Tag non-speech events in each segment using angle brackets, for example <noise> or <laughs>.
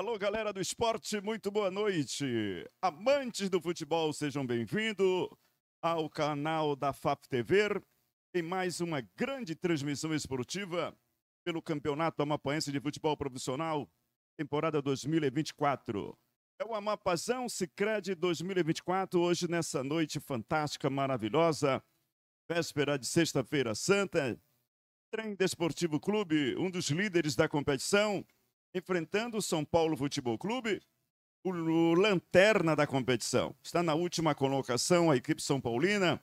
Alô, galera do esporte, muito boa noite. Amantes do futebol, sejam bem-vindos ao canal da FAP TV em mais uma grande transmissão esportiva pelo Campeonato Amapaense de Futebol Profissional, temporada 2024. É o Amapazão Sicredi 2024, hoje nessa noite fantástica, maravilhosa, véspera de sexta-feira santa. Trem Desportivo Clube, um dos líderes da competição, enfrentando o São Paulo Futebol Clube, o, o lanterna da competição. Está na última colocação a equipe São Paulina,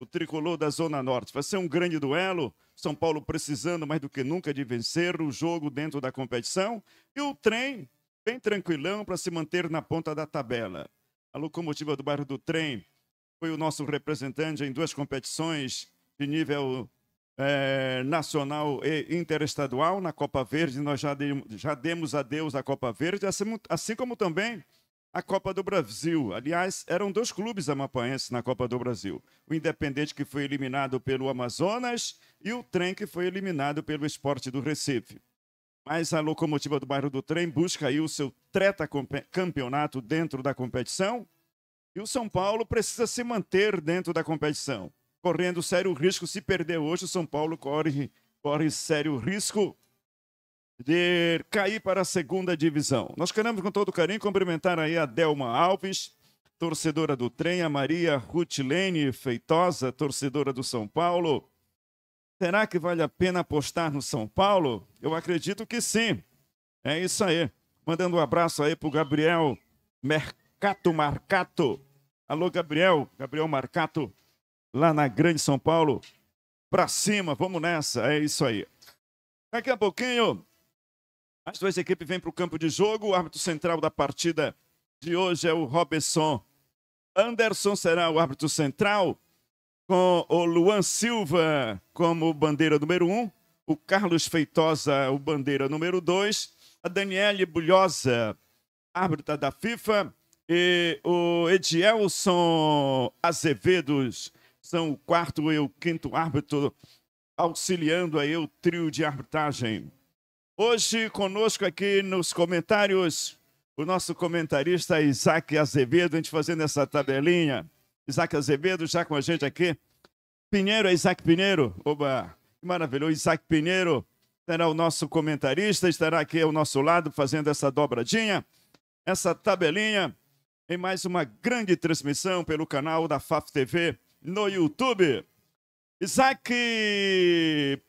o tricolor da Zona Norte. Vai ser um grande duelo. São Paulo precisando mais do que nunca de vencer o jogo dentro da competição. E o trem, bem tranquilão, para se manter na ponta da tabela. A locomotiva do bairro do trem foi o nosso representante em duas competições de nível é, nacional e interestadual na Copa Verde. Nós já, de, já demos adeus à Copa Verde, assim, assim como também a Copa do Brasil. Aliás, eram dois clubes amapaenses na Copa do Brasil: o Independente, que foi eliminado pelo Amazonas, e o Trem, que foi eliminado pelo Esporte do Recife. Mas a locomotiva do bairro do Trem busca aí o seu treta campeonato dentro da competição. E o São Paulo precisa se manter dentro da competição correndo sério risco. Se perder hoje, o São Paulo corre, corre sério risco de cair para a segunda divisão. Nós queremos, com todo carinho, cumprimentar aí a Delma Alves, torcedora do trem, a Maria Rutilene Feitosa, torcedora do São Paulo. Será que vale a pena apostar no São Paulo? Eu acredito que sim. É isso aí. Mandando um abraço aí pro Gabriel Mercato Marcato. Alô, Gabriel. Gabriel Marcato lá na Grande São Paulo. Para cima, vamos nessa, é isso aí. Daqui a pouquinho, as duas equipes vêm para o campo de jogo. O árbitro central da partida de hoje é o Robson. Anderson será o árbitro central, com o Luan Silva como bandeira número um, o Carlos Feitosa, o bandeira número dois, a Daniele Bulhosa, árbitra da FIFA, e o Edielson Azevedos, são o quarto e o quinto árbitro, auxiliando aí o trio de arbitragem. Hoje conosco aqui nos comentários, o nosso comentarista Isaac Azevedo, a gente fazendo essa tabelinha. Isaac Azevedo já com a gente aqui. Pinheiro, é Isaac Pinheiro. Oba, que maravilhoso. Isaac Pinheiro será o nosso comentarista, estará aqui ao nosso lado fazendo essa dobradinha, essa tabelinha, em mais uma grande transmissão pelo canal da FAF TV no YouTube. Isaac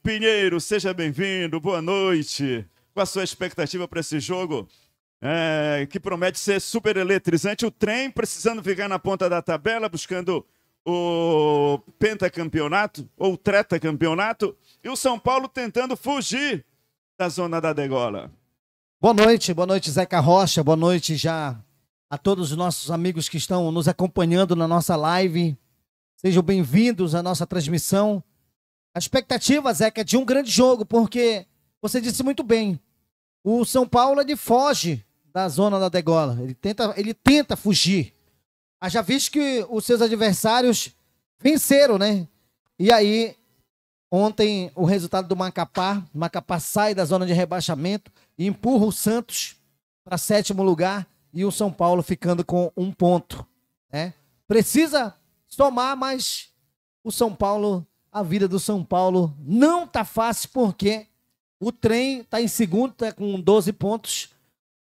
Pinheiro, seja bem-vindo, boa noite. Qual a sua expectativa para esse jogo? É, que promete ser super eletrizante. O trem precisando ficar na ponta da tabela, buscando o pentacampeonato ou tretacampeonato. E o São Paulo tentando fugir da zona da degola. Boa noite, boa noite, Zeca Rocha. Boa noite já a todos os nossos amigos que estão nos acompanhando na nossa live. Sejam bem-vindos à nossa transmissão. A expectativa, Zeca, é, é de um grande jogo, porque você disse muito bem. O São Paulo ele foge da zona da degola. Ele tenta, ele tenta fugir. Já visto que os seus adversários venceram, né? E aí, ontem, o resultado do Macapá. O Macapá sai da zona de rebaixamento e empurra o Santos para sétimo lugar e o São Paulo ficando com um ponto. Né? Precisa tomar, mas o São Paulo, a vida do São Paulo não tá fácil porque o trem tá em segundo, tá com 12 pontos.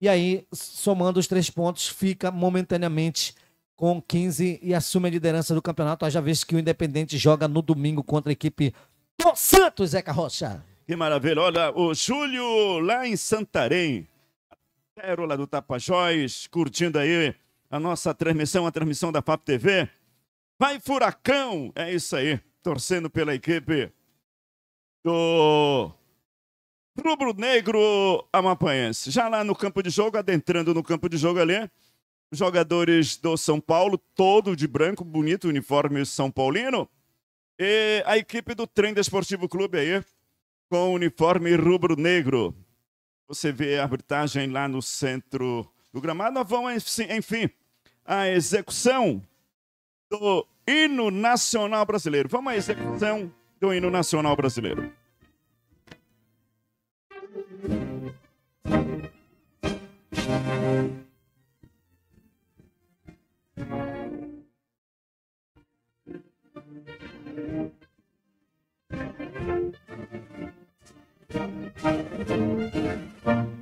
E aí, somando os três pontos, fica momentaneamente com 15 e assume a liderança do campeonato. Haja vez que o Independente joga no domingo contra a equipe do Santos, Zeca Rocha. Que maravilha. Olha, o Júlio lá em Santarém, Pérola do Tapajós, curtindo aí a nossa transmissão, a transmissão da FAP TV. Vai Furacão! É isso aí, torcendo pela equipe do Rubro Negro Amapaense. Já lá no campo de jogo, adentrando no campo de jogo ali, jogadores do São Paulo, todo de branco, bonito uniforme São Paulino. E a equipe do Trem Desportivo Clube aí, com uniforme rubro-negro. Você vê a arbitragem lá no centro do gramado. Vão, enfim, a execução do hino nacional brasileiro. Vamos à execução do hino nacional brasileiro. Thank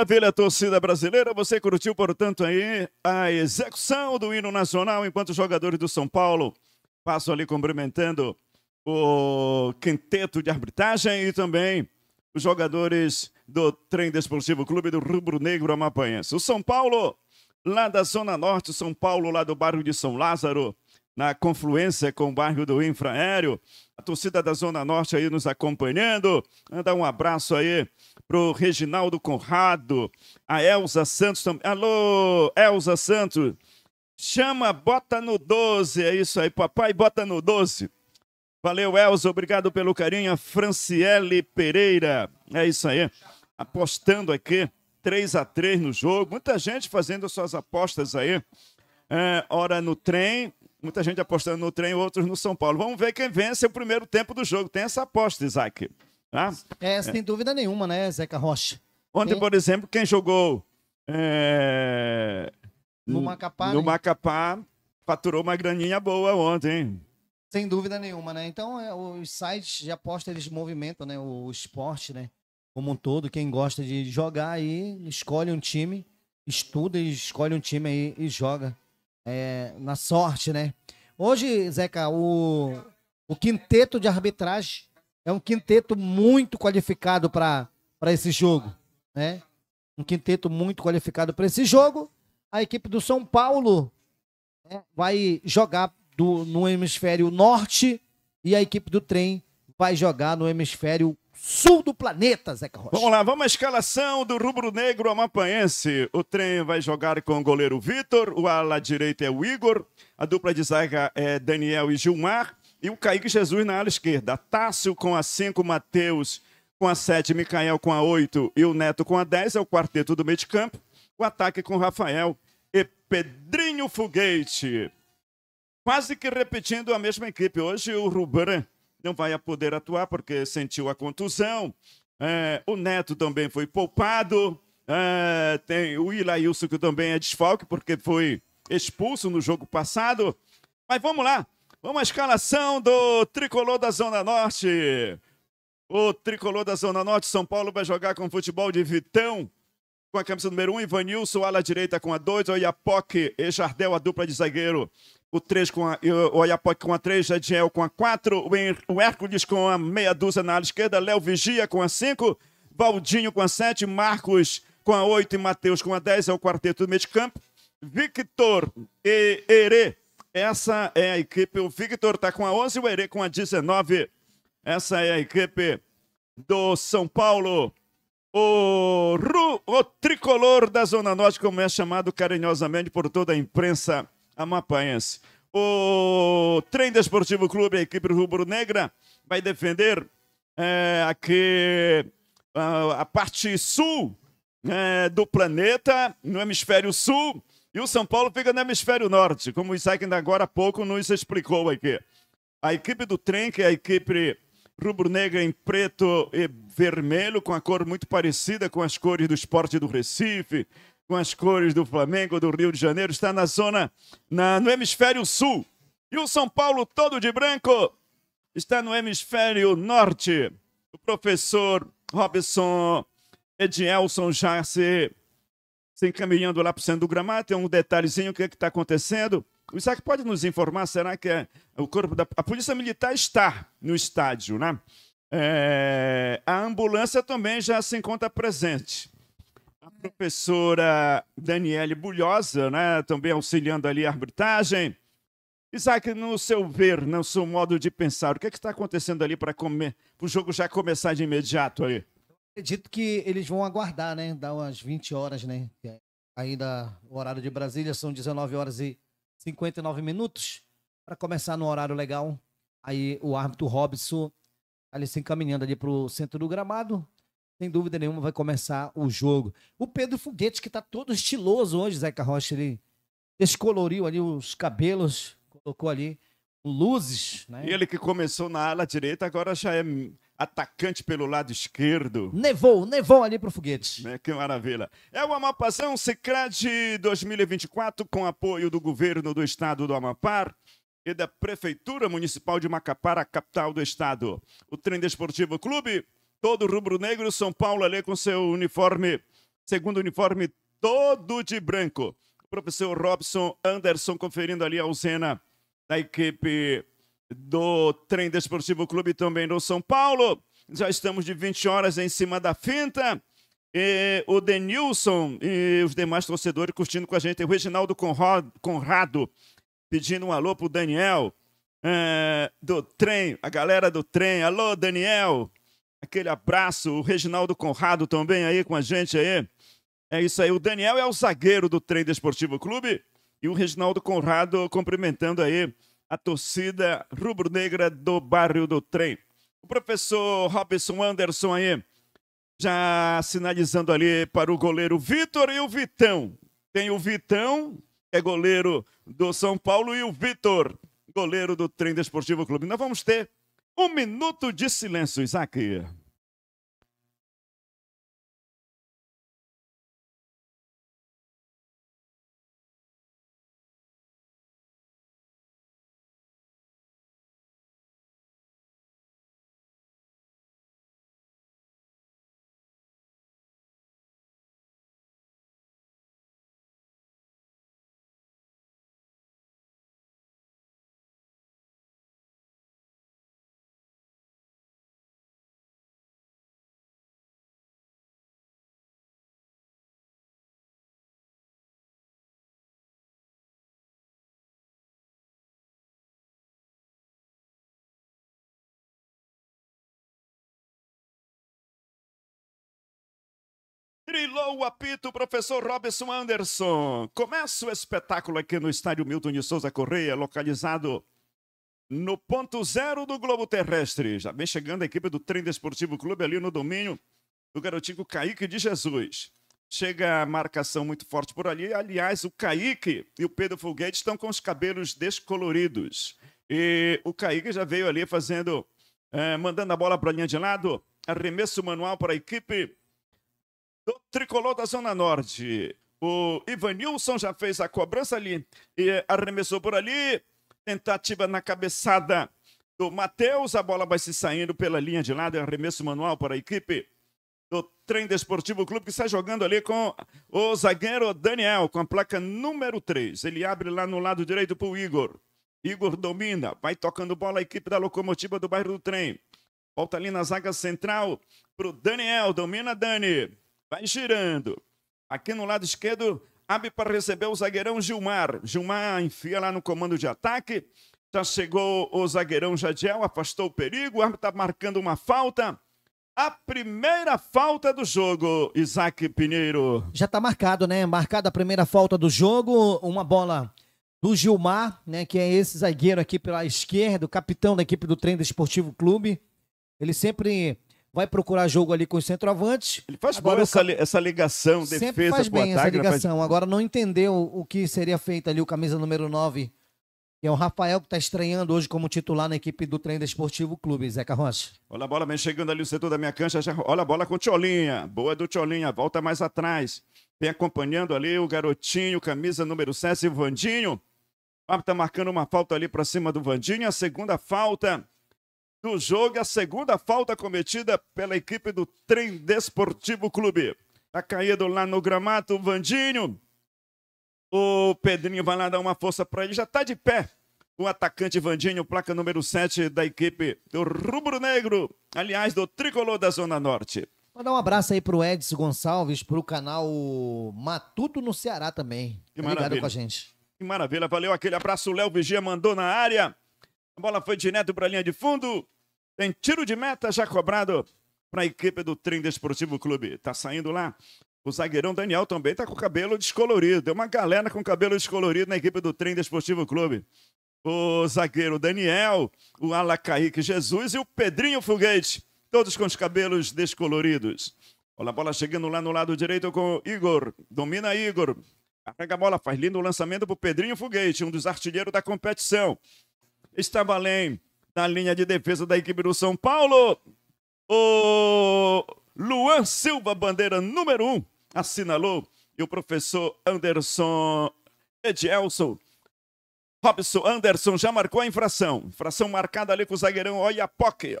Maravilha, torcida brasileira. Você curtiu, portanto, aí a execução do hino nacional enquanto os jogadores do São Paulo passam ali cumprimentando o quinteto de arbitragem e também os jogadores do Trem Desportivo Clube do Rubro Negro Amapanhense. O São Paulo, lá da Zona Norte, São Paulo, lá do bairro de São Lázaro, na confluência com o bairro do Infraéreo. A torcida da Zona Norte aí nos acompanhando. Manda um abraço aí pro Reginaldo Conrado, a Elza Santos também. Alô, Elza Santos. Chama, bota no 12. É isso aí, papai, bota no 12. Valeu, Elza. Obrigado pelo carinho. A Franciele Pereira. É isso aí. Apostando aqui. 3 a 3 no jogo. Muita gente fazendo suas apostas aí. É, hora no trem, Muita gente apostando no trem, outros no São Paulo. Vamos ver quem vence o primeiro tempo do jogo. Tem essa aposta, Isaac. Tá? É, sem é. dúvida nenhuma, né, Zeca Rocha? Ontem, por exemplo, quem jogou é... no Macapá, no né? Macapá faturou uma graninha boa ontem. Sem dúvida nenhuma, né? Então, é, os sites de aposta, eles movimentam né? o, o esporte, né? Como um todo, quem gosta de jogar aí, escolhe um time, estuda e escolhe um time aí e joga é, na sorte, né? Hoje, Zeca, o, o quinteto de arbitragem é um quinteto muito qualificado para esse jogo, né? Um quinteto muito qualificado para esse jogo. A equipe do São Paulo né, vai jogar do, no hemisfério norte e a equipe do trem vai jogar no hemisfério sul do planeta, Zeca Rocha. Vamos lá, vamos à escalação do rubro-negro amapaense. O trem vai jogar com o goleiro Vitor, o ala direita é o Igor, a dupla de zaga é Daniel e Gilmar, e o Kaique Jesus na ala esquerda. Tássio com a 5, Matheus com a 7, Micael com a 8 e o Neto com a 10, é o quarteto do meio de campo. O ataque com Rafael e Pedrinho Foguete. Quase que repetindo a mesma equipe. Hoje o Ruban não vai poder atuar porque sentiu a contusão. É, o Neto também foi poupado. É, tem o Ilailson, que também é desfalque, porque foi expulso no jogo passado. Mas vamos lá. Vamos à escalação do tricolor da Zona Norte. O tricolor da Zona Norte, São Paulo, vai jogar com futebol de Vitão. Com a camisa número 1, um, Ivanilson, ala direita com a 2, Oiapoque e Jardel, a dupla de zagueiro o 3 com a, o Oiapoque com a 3, Jadiel com a 4, o Hércules com a meia dúzia na ala esquerda, Léo Vigia com a 5, Valdinho com a 7, Marcos com a 8 e Matheus com a 10, é o quarteto do meio de campo. Victor e Ere, essa é a equipe, o Victor está com a 11, o Ere com a 19, essa é a equipe do São Paulo. O, Ru, o tricolor da Zona Norte, como é chamado carinhosamente por toda a imprensa amapanhense. O Trem Desportivo Clube, a equipe rubro-negra, vai defender é, aqui a, a parte sul é, do planeta, no hemisfério sul, e o São Paulo fica no hemisfério norte, como o Isaac ainda agora há pouco nos explicou aqui. A equipe do trem, que é a equipe rubro-negra em preto e vermelho, com a cor muito parecida com as cores do esporte do Recife, com as cores do Flamengo, do Rio de Janeiro, está na zona, na, no hemisfério sul. E o São Paulo todo de branco está no hemisfério norte. O professor Robson Edielson já se, se encaminhando lá para o centro do gramado. Tem um detalhezinho, o que é está acontecendo? O Isaac pode nos informar, será que é o corpo da... A Polícia Militar está no estádio, né? É... a ambulância também já se encontra presente professora Daniele Bulhosa, né, também auxiliando ali a arbitragem. Isaac, no seu ver, no seu modo de pensar, o que é está acontecendo ali para o jogo já começar de imediato aí? acredito que eles vão aguardar, né? Dá umas 20 horas, né? É ainda o horário de Brasília são 19 horas e 59 minutos para começar no horário legal. Aí o árbitro Robson tá ali se encaminhando ali para o centro do gramado sem dúvida nenhuma, vai começar o jogo. O Pedro Foguete, que está todo estiloso hoje, Zeca Rocha, ele descoloriu ali os cabelos, colocou ali luzes. Né? E ele que começou na ala direita, agora já é atacante pelo lado esquerdo. Nevou, nevou ali para foguete. É, que maravilha. É o Amapazão Sicredi 2024 com apoio do governo do estado do Amapá e da prefeitura municipal de Macapá, a capital do estado. O Trem Desportivo Clube todo rubro-negro. São Paulo ali com seu uniforme, segundo uniforme, todo de branco. O professor Robson Anderson conferindo ali a usina da equipe do Trem Desportivo Clube também do São Paulo. Já estamos de 20 horas em cima da finta. E o Denilson e os demais torcedores curtindo com a gente. O Reginaldo Conrado pedindo um alô pro Daniel é, do trem, a galera do trem. Alô, Daniel! Aquele abraço. O Reginaldo Conrado também aí com a gente aí. É isso aí. O Daniel é o zagueiro do Trade Esportivo Clube. E o Reginaldo Conrado cumprimentando aí a torcida rubro-negra do bairro do trem. O professor Robson Anderson aí, já sinalizando ali para o goleiro Vitor e o Vitão. Tem o Vitão, que é goleiro do São Paulo, e o Vitor, goleiro do Trem Desportivo Clube. Nós vamos ter um minuto de silêncio, Isaac. Trilou o apito, professor Robson Anderson. Começa o espetáculo aqui no estádio Milton de Souza Correia, localizado no ponto zero do globo terrestre. Já vem chegando a equipe do Trem Desportivo Clube ali no domínio do garotinho Kaique de Jesus. Chega a marcação muito forte por ali. Aliás, o Kaique e o Pedro Foguete estão com os cabelos descoloridos. E o Kaique já veio ali fazendo, eh, mandando a bola para a linha de lado. Arremesso manual para a equipe do tricolor da Zona Norte. O Ivanilson já fez a cobrança ali e arremessou por ali. Tentativa na cabeçada do Matheus. A bola vai se saindo pela linha de lado. É arremesso manual para a equipe do Trem Desportivo Clube, que está jogando ali com o zagueiro Daniel, com a placa número 3. Ele abre lá no lado direito para o Igor. Igor domina, vai tocando bola a equipe da locomotiva do bairro do Trem. Volta ali na zaga central para o Daniel. Domina, Dani. Vai girando. Aqui no lado esquerdo, abre para receber o zagueirão Gilmar. Gilmar enfia lá no comando de ataque. Já chegou o zagueirão Jadiel, afastou o perigo. O árbitro está marcando uma falta. A primeira falta do jogo, Isaac Pinheiro. Já está marcado, né? Marcada a primeira falta do jogo. Uma bola do Gilmar, né? Que é esse zagueiro aqui pela esquerda, o capitão da equipe do Treino Esportivo Clube. Ele sempre vai procurar jogo ali com os centroavantes. Ele faz agora essa, essa ligação, defesa sempre faz bem ataque, essa ligação. Faz... Agora não entendeu o que seria feito ali o camisa número 9, que é o Rafael que está estreando hoje como titular na equipe do Treino Desportivo Clube, Zeca Rocha. Olha a bola vem chegando ali o setor da minha cancha, já... olha a bola com o Tiolinha, boa do Tiolinha, volta mais atrás. Vem acompanhando ali o garotinho, camisa número 7, o Vandinho. O ah, árbitro tá marcando uma falta ali para cima do Vandinho, a segunda falta do jogo a segunda falta cometida pela equipe do Trem Desportivo Clube. Tá caído lá no gramado o Vandinho. O Pedrinho vai lá dar uma força para ele. Já tá de pé. O atacante Vandinho, placa número 7 da equipe do Rubro Negro. Aliás, do Tricolor da Zona Norte. Mandar um abraço aí pro Edson Gonçalves, pro canal Matuto no Ceará também. Que tá maravilha. com a gente. Que maravilha, valeu aquele abraço. O Léo Vigia mandou na área. A bola foi direto para a linha de fundo. Tem tiro de meta já cobrado para a equipe do Trem Desportivo Clube. Tá saindo lá. O zagueirão Daniel também tá com o cabelo descolorido. Tem uma galera com cabelo descolorido na equipe do Trem Desportivo Clube. O zagueiro Daniel, o Alacaíque Jesus e o Pedrinho Foguete. Todos com os cabelos descoloridos. Olha a bola chegando lá no lado direito com Igor. Domina Igor. Carrega a bola, faz lindo o lançamento para o Pedrinho Foguete, um dos artilheiros da competição estava além na linha de defesa da equipe do São Paulo. O Luan Silva, bandeira número 1, um, assinalou. E o professor Anderson Edielson. Robson Anderson já marcou a infração. Infração marcada ali com o zagueirão Oiapoque.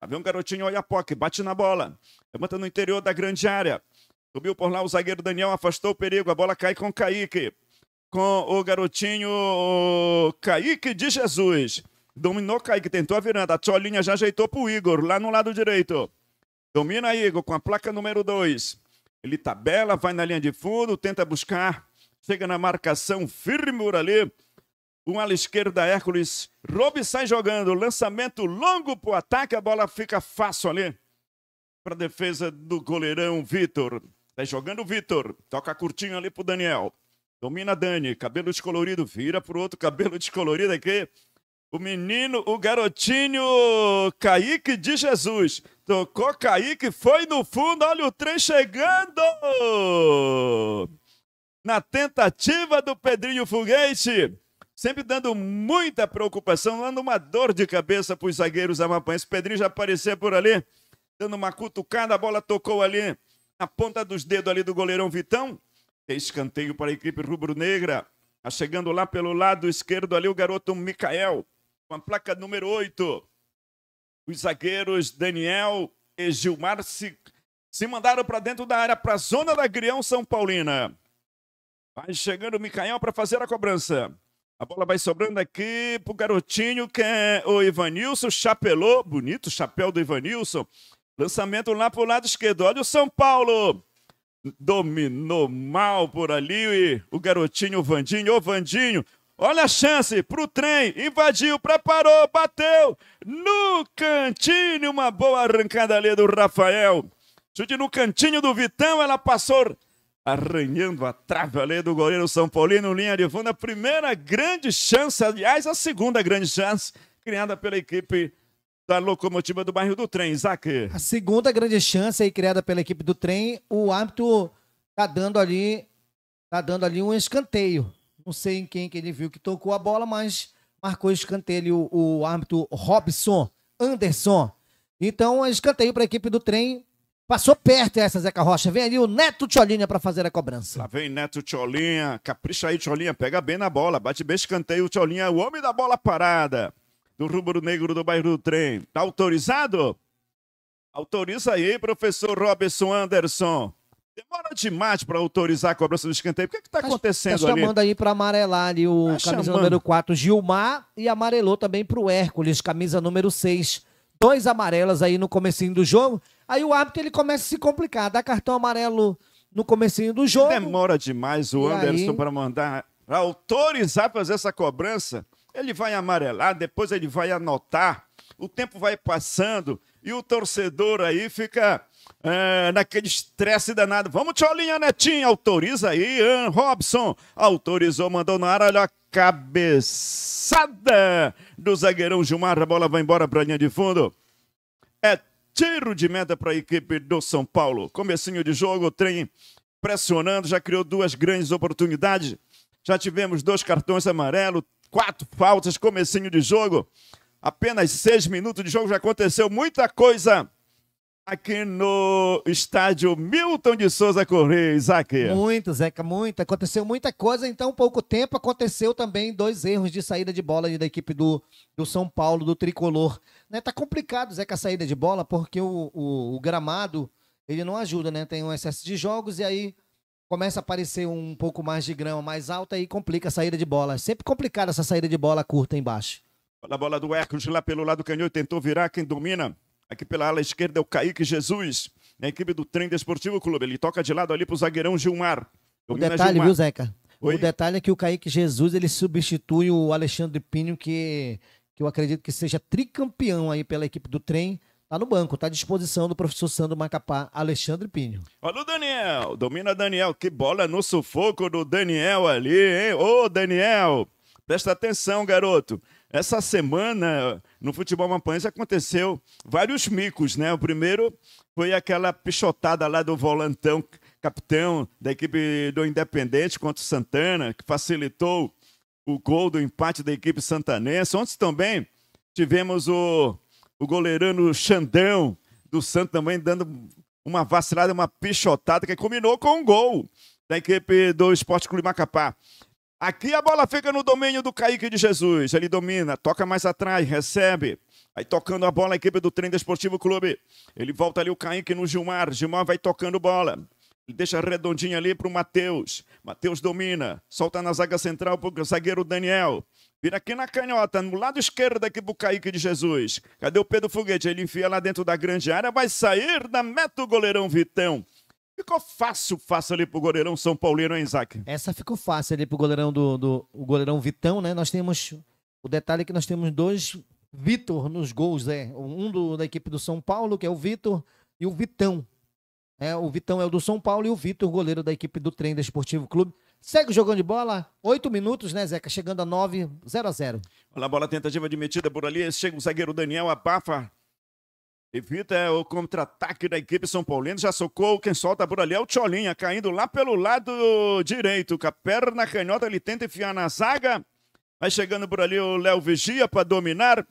Havia um garotinho Oiapoque, bate na bola. Levanta no interior da grande área. Subiu por lá o zagueiro Daniel, afastou o perigo. A bola cai com o Kaique com o garotinho Kaique de Jesus. Dominou Kaique, tentou a virada. A Tcholinha já ajeitou pro Igor, lá no lado direito. Domina Igor com a placa número 2. Ele tabela, vai na linha de fundo, tenta buscar. Chega na marcação firme ali. Um ala esquerda, Hércules. e sai jogando. Lançamento longo pro ataque. A bola fica fácil ali. para defesa do goleirão Vitor. Tá jogando o Vitor. Toca curtinho ali pro Daniel. Domina Dani, cabelo descolorido, vira pro outro cabelo <laughs> descolorido aqui. O menino, o garotinho Kaique de Jesus. Tocou Kaique, foi no fundo, olha o trem chegando! Na tentativa do Pedrinho Foguete, sempre dando muita preocupação, dando uma dor de cabeça para os zagueiros amapães. Pedrinho já aparecia por ali, dando uma cutucada, a bola tocou ali na ponta dos dedos ali do goleirão Vitão. É escanteio para a equipe rubro-negra. Tá chegando lá pelo lado esquerdo ali o garoto Mikael, com a placa número 8. Os zagueiros Daniel e Gilmar se, se mandaram para dentro da área, para a zona da Grião São Paulina. Vai chegando o Mikael para fazer a cobrança. A bola vai sobrando aqui pro garotinho que é o Ivanilson, chapelou, bonito chapéu do Ivanilson. Lançamento lá pro lado esquerdo. Olha o São Paulo dominou mal por ali e o garotinho o Vandinho, ô Vandinho, olha a chance pro trem, invadiu, preparou, bateu no cantinho, uma boa arrancada ali do Rafael. Chute no cantinho do Vitão, ela passou arranhando a trave ali do goleiro São Paulino, linha de fundo, a primeira grande chance, aliás, a segunda grande chance criada pela equipe da locomotiva do bairro do Trem, Isaac. A segunda grande chance aí criada pela equipe do Trem, o árbitro tá dando ali, tá dando ali um escanteio. Não sei em quem que ele viu que tocou a bola, mas marcou escanteio o, o árbitro Robson Anderson. Então, escanteio para a equipe do Trem, Passou perto essa, Zeca Rocha. Vem ali o Neto Tcholinha para fazer a cobrança. Lá vem Neto Tcholinha. Capricha aí, Tcholinha. Pega bem na bola. Bate bem escanteio. O Tcholinha é o homem da bola parada do rubro negro do bairro do trem. Tá autorizado? Autoriza aí, professor Robson Anderson. Demora demais para autorizar a cobrança do escanteio. O que é está tá acontecendo tá chamando ali? aí para amarelar ali o tá camisa chamando. número 4, Gilmar, e amarelou também para o Hércules, camisa número 6. Dois amarelas aí no comecinho do jogo. Aí o árbitro ele começa a se complicar, dá cartão amarelo no comecinho do jogo. Demora demais o e Anderson aí... para mandar, pra autorizar fazer essa cobrança ele vai amarelar, depois ele vai anotar, o tempo vai passando e o torcedor aí fica é, naquele estresse danado. Vamos, Tcholinha Netinho, autoriza aí, Ian Robson. Autorizou, mandou na área, olha a cabeçada do zagueirão Gilmar. A bola vai embora para linha de fundo. É tiro de meta para a equipe do São Paulo. Comecinho de jogo, o trem pressionando, já criou duas grandes oportunidades. Já tivemos dois cartões amarelos, quatro faltas, comecinho de jogo, apenas seis minutos de jogo, já aconteceu muita coisa aqui no estádio Milton de Souza Corrêa, Isaac. Muito, Zeca, muita. Aconteceu muita coisa Então, pouco tempo. Aconteceu também dois erros de saída de bola da equipe do, do São Paulo, do Tricolor. Né, tá complicado, Zeca, a saída de bola, porque o, o, o gramado, ele não ajuda, né? Tem um excesso de jogos e aí começa a aparecer um pouco mais de grama mais alta e complica a saída de bola. É sempre complicada essa saída de bola curta embaixo. A bola do Hércules lá pelo lado canhoto, tentou virar, quem domina aqui pela ala esquerda é o Kaique Jesus, na equipe do Trem Desportivo Clube. Ele toca de lado ali pro zagueirão Gilmar. o detalhe, Gilmar. viu, Zeca? Oi? O detalhe é que o Kaique Jesus, ele substitui o Alexandre Pinho, que, que eu acredito que seja tricampeão aí pela equipe do Trem Tá no banco, tá à disposição do professor Sandro Macapá, Alexandre Pinho. Olha o Daniel, domina Daniel, que bola no sufoco do Daniel ali, hein? Ô, Daniel, presta atenção, garoto. Essa semana no futebol mapanhense aconteceu vários micos, né? O primeiro foi aquela pichotada lá do volantão, capitão da equipe do Independente contra o Santana, que facilitou o gol do empate da equipe santanense. Ontem também tivemos o o goleirano Xandão do Santos também dando uma vacilada, uma pichotada que combinou com um gol da equipe do Esporte Clube Macapá. Aqui a bola fica no domínio do Kaique de Jesus. Ele domina, toca mais atrás, recebe. Aí tocando a bola a equipe do Trem Desportivo Clube. Ele volta ali o Kaique no Gilmar. Gilmar vai tocando bola. Ele deixa redondinho ali para o Matheus. Matheus domina. Solta na zaga central para o zagueiro Daniel. Vira aqui na canhota, no lado esquerdo aqui pro Kaique de Jesus. Cadê o Pedro Foguete? Ele enfia lá dentro da grande área, vai sair da meta o goleirão Vitão. Ficou fácil, fácil ali pro goleirão São Paulino, hein, Isaac? Essa ficou fácil ali pro goleirão do, do o goleirão Vitão, né? Nós temos. O detalhe é que nós temos dois Vitor nos gols, né? Um do, da equipe do São Paulo, que é o Vitor, e o Vitão. É, o Vitão é o do São Paulo e o Vitor, goleiro da equipe do Trem Esportivo Clube. Segue jogando de bola, oito minutos, né, Zeca? Chegando a nove, 0 a 0 Olha a bola tentativa de metida por ali. Chega o zagueiro Daniel, abafa. Evita o contra-ataque da equipe São Paulino. Já socou. Quem solta por ali é o Tcholinha, caindo lá pelo lado direito. Com a perna canhota, ele tenta enfiar na zaga. Vai chegando por ali o Léo Vigia para dominar.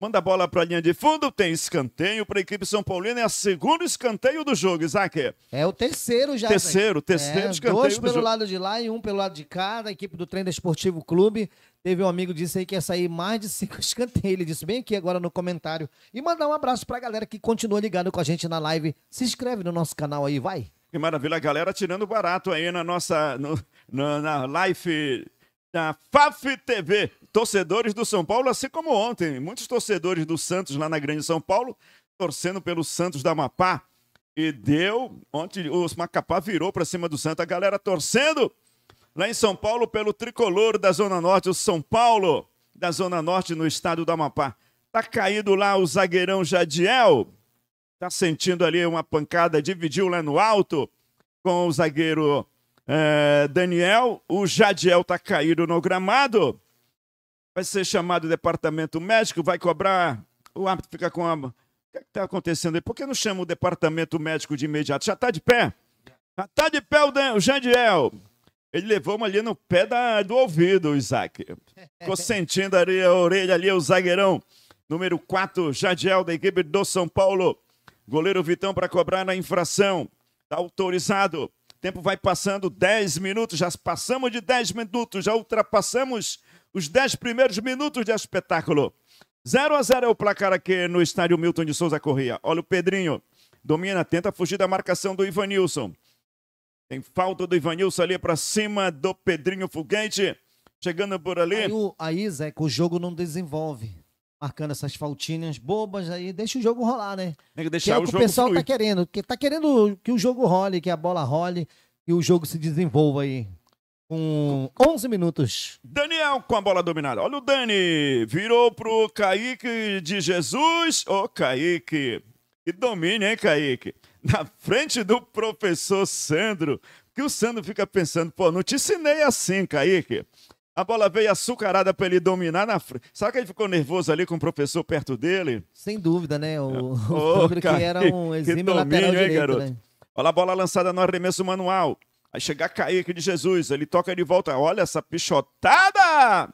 Manda a bola para a linha de fundo, tem escanteio para a equipe São Paulina, é o segundo escanteio do jogo, Isaac. É o terceiro já. Terceiro, terceiro é, escanteio Dois pelo lado de lá e um pelo lado de cá, da equipe do Treino Esportivo Clube. Teve um amigo disse aí que ia sair mais de cinco <laughs> escanteios. Ele disse bem aqui agora no comentário. E mandar um abraço para a galera que continua ligado com a gente na live. Se inscreve no nosso canal aí, vai. Que maravilha, a galera tirando barato aí na nossa. No, na, na live da FAF TV torcedores do São Paulo, assim como ontem. Muitos torcedores do Santos lá na Grande São Paulo, torcendo pelo Santos da Amapá. E deu. Ontem os Macapá virou para cima do Santos. A galera torcendo lá em São Paulo pelo tricolor da Zona Norte, o São Paulo da Zona Norte no estado do Amapá. Tá caído lá o zagueirão Jadiel. Tá sentindo ali uma pancada, dividiu lá no alto com o zagueiro é, Daniel. O Jadiel tá caído no gramado vai ser chamado o departamento médico, vai cobrar, o árbitro fica com a. O que é está acontecendo aí? Por que não chama o departamento médico de imediato? Já está de pé? Já está de pé o, Dan, o Jandiel. Ele levou uma ali no pé da, do ouvido, o Isaac. Ficou <laughs> sentindo ali a orelha ali, o zagueirão. Número 4, Jadiel, da equipe do São Paulo. Goleiro Vitão para cobrar na infração. Está autorizado. Tempo vai passando, 10 minutos. Já passamos de 10 minutos, já ultrapassamos os dez primeiros minutos de espetáculo. 0 a 0 é o placar aqui no estádio Milton de Souza Corrêa. Olha o Pedrinho. Domina, tenta fugir da marcação do Ivanilson. Tem falta do Ivanilson ali para cima do Pedrinho Foguete. Chegando por ali. Aí, o, aí, Zé, que o jogo não desenvolve. Marcando essas faltinhas bobas aí, deixa o jogo rolar, né? Tem que deixar que é o, o jogo. O pessoal fluir. tá querendo, que tá querendo que o jogo role, que a bola role e o jogo se desenvolva aí com 11 minutos. Daniel com a bola dominada. Olha o Dani. Virou pro Kaique de Jesus. Ô, oh, Kaique. Que domínio, hein, Kaique? Na frente do professor Sandro. Que o Sandro fica pensando, pô, não te ensinei assim, Kaique. A bola veio açucarada para ele dominar na frente. Sabe que ele ficou nervoso ali com o professor perto dele? Sem dúvida, né? O, oh, o Sandro Kaique, que era um exímio lateral direito, hein, garoto? Né? Olha a bola lançada no arremesso manual. Aí chegar Kaique de Jesus, ele toca de volta. Olha essa pichotada!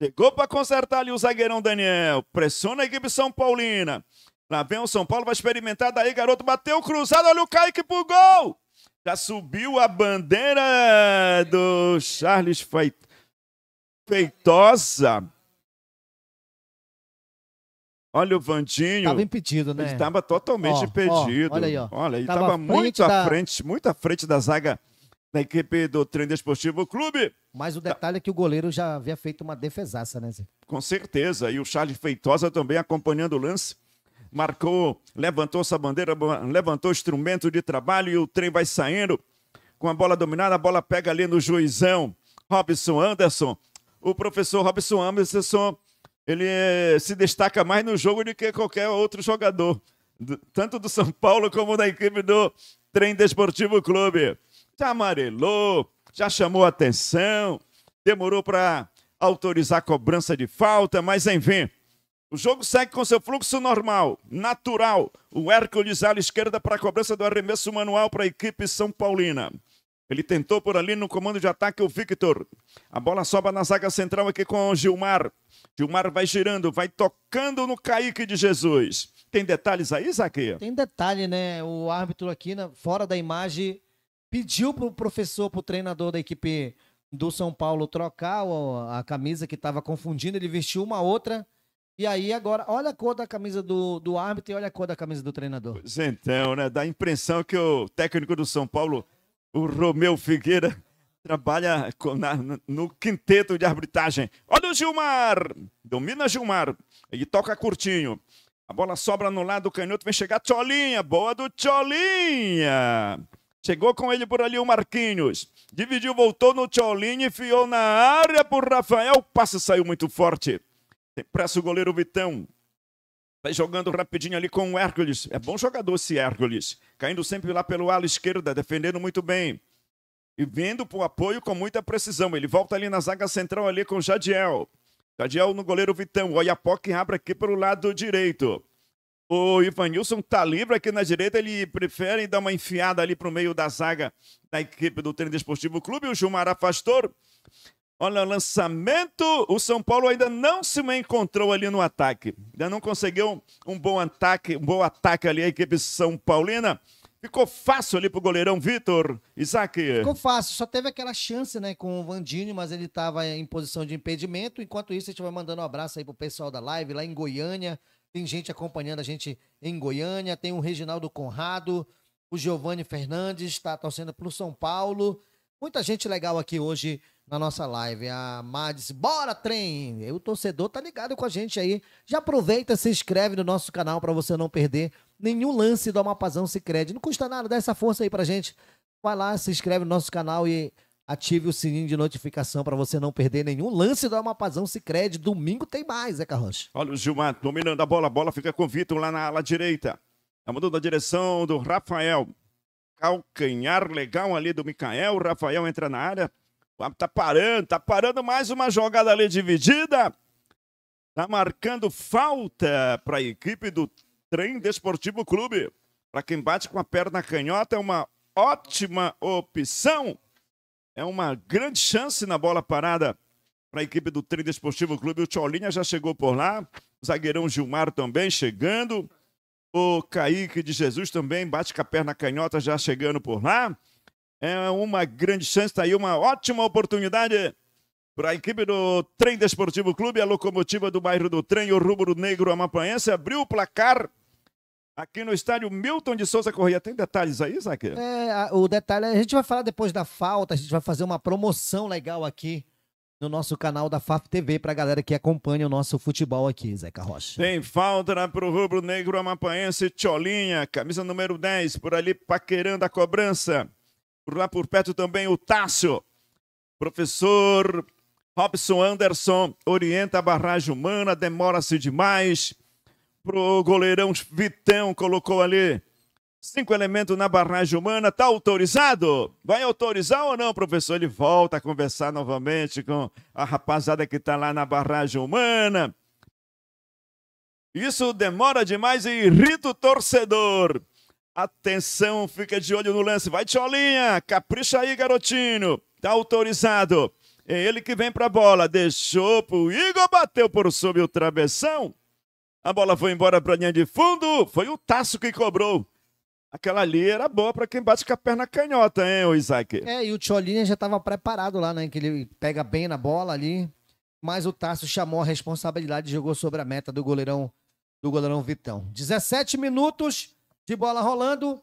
Chegou para consertar ali o zagueirão Daniel. Pressiona a equipe São Paulina. Lá vem o São Paulo, vai experimentar daí, garoto. Bateu cruzado, olha o Kaique pro gol! Já subiu a bandeira do Charles Feitosa. Olha o Vandinho. Estava impedido, né? Ele estava totalmente ó, impedido. Ó, olha aí, ó. Olha, ele estava muito à frente, muito à frente da zaga da equipe do Treino Desportivo Clube. Mas o tá. detalhe é que o goleiro já havia feito uma defesaça, né, Zé? Com certeza. E o Charles Feitosa também acompanhando o lance. Marcou, levantou essa bandeira, levantou o instrumento de trabalho e o trem vai saindo. Com a bola dominada, a bola pega ali no juizão. Robson Anderson. O professor Robson Anderson, ele eh, se destaca mais no jogo do que qualquer outro jogador. Tanto do São Paulo como da equipe do Trem Desportivo Clube já amarelou, já chamou atenção, demorou para autorizar a cobrança de falta, mas enfim. O jogo segue com seu fluxo normal, natural. O Hércules à esquerda para a cobrança do arremesso manual para a equipe São Paulina. Ele tentou por ali no comando de ataque o Victor. A bola sobe na zaga central aqui com o Gilmar. Gilmar vai girando, vai tocando no Caíque de Jesus. Tem detalhes aí, Zaqueia? Tem detalhe, né? O árbitro aqui, né, fora da imagem, pediu para o professor, para o treinador da equipe do São Paulo trocar a camisa que estava confundindo, ele vestiu uma outra. E aí agora, olha a cor da camisa do, do árbitro e olha a cor da camisa do treinador. Pois então, né? Dá a impressão que o técnico do São Paulo, o Romeu Figueira, trabalha com, na, no quinteto de arbitragem. Olha o Gilmar! Domina Gilmar. ele toca curtinho. A bola sobra no lado do canhoto, vem chegar Tcholinha. Boa do Tcholinha! Chegou com ele por ali o Marquinhos. Dividiu, voltou no Tcholini, enfiou na área por Rafael. O passe saiu muito forte. Tem pressa o goleiro Vitão. Vai jogando rapidinho ali com o Hércules. É bom jogador esse Hércules. Caindo sempre lá pelo ala esquerda, defendendo muito bem. E vindo para o apoio com muita precisão. Ele volta ali na zaga central ali com o Jadiel. Jadiel no goleiro Vitão. O Oiapoque abre aqui pelo lado direito. O Ivanilson tá livre aqui na direita, ele prefere dar uma enfiada ali para o meio da zaga da equipe do Treino Desportivo Clube. O Gilmar afastou. Olha o lançamento. O São Paulo ainda não se encontrou ali no ataque. Ainda não conseguiu um bom ataque, um bom ataque ali a equipe São Paulina. Ficou fácil ali pro goleirão Vitor, Isaac. Ficou fácil, só teve aquela chance, né, com o Vandini, mas ele estava em posição de impedimento. Enquanto isso, a gente vai mandando um abraço aí pro pessoal da live lá em Goiânia, tem gente acompanhando a gente em Goiânia, tem o Reginaldo Conrado, o Giovanni Fernandes está torcendo para o São Paulo. Muita gente legal aqui hoje na nossa live. A Madis, bora trem! E o torcedor tá ligado com a gente aí. Já aproveita, se inscreve no nosso canal para você não perder nenhum lance do Amapazão Sicredi. Não custa nada, dá essa força aí a gente. Vai lá, se inscreve no nosso canal e ative o sininho de notificação para você não perder nenhum lance do Amapazão Sicredi. Domingo tem mais, é Rocha. Olha o Gilmar dominando a bola, a bola fica com o Vitor lá na ala direita. Tá mandando a direção do Rafael. Calcanhar legal ali do Micael. O Rafael entra na área. O tá parando, tá parando mais uma jogada ali dividida. Tá marcando falta para a equipe do Trem Desportivo Clube. Para quem bate com a perna canhota, é uma ótima opção. É uma grande chance na bola parada para a equipe do Trem Esportivo Clube. O Tcholinha já chegou por lá. O zagueirão Gilmar também chegando. O Kaique de Jesus também bate com a perna canhota já chegando por lá. É uma grande chance, está aí uma ótima oportunidade para a equipe do Trem Desportivo Clube, a locomotiva do bairro do Trem, o rubro negro amapanhense, abriu o placar Aqui no estádio Milton de Souza Corrêa. Tem detalhes aí, Zaqueu? É, o detalhe, é, a gente vai falar depois da falta, a gente vai fazer uma promoção legal aqui no nosso canal da FAF TV para a galera que acompanha o nosso futebol aqui, Zeca Rocha. Tem falta para o rubro negro amapaense, Tcholinha, camisa número 10, por ali paquerando a cobrança. Por lá por perto também o Tássio, professor Robson Anderson, orienta a barragem humana, demora-se demais pro goleirão Vitão colocou ali. Cinco elementos na barragem humana, tá autorizado? Vai autorizar ou não, professor? Ele volta a conversar novamente com a rapazada que tá lá na barragem humana. Isso demora demais e irrita o torcedor. Atenção, fica de olho no lance. Vai, Tcholinha, capricha aí, garotinho. Tá autorizado. É ele que vem pra bola. Deixou pro Igor, bateu por sobre o travessão. A bola foi embora para a linha de fundo. Foi o Tasso que cobrou. Aquela ali era boa para quem bate com a perna canhota, hein, o Isaac? É, e o Tcholinha já estava preparado lá, né? Que ele pega bem na bola ali. Mas o Tasso chamou a responsabilidade e jogou sobre a meta do goleirão do goleirão Vitão. 17 minutos de bola rolando.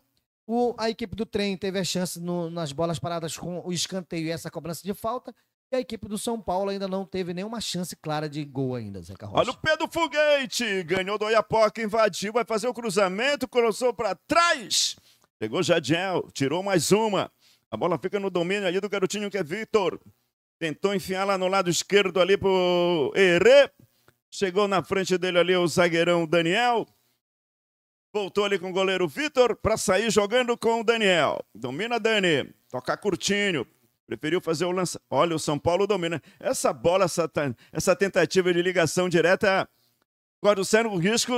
O, a equipe do trem teve a chance no, nas bolas paradas com o escanteio e essa cobrança de falta a equipe do São Paulo ainda não teve nenhuma chance clara de gol ainda, Zeca Rocha. Olha o Pedro do foguete! Ganhou do Oiapoca, invadiu, vai fazer o cruzamento, cruzou para trás. Pegou Jadiel, tirou mais uma. A bola fica no domínio ali do garotinho que é Vitor. Tentou enfiar lá no lado esquerdo ali pro Herê. Chegou na frente dele ali o zagueirão Daniel. Voltou ali com o goleiro Vitor para sair jogando com o Daniel. Domina Dani. Toca curtinho. Preferiu fazer o lance. Olha, o São Paulo domina. Essa bola, essa, essa tentativa de ligação direta, corre o risco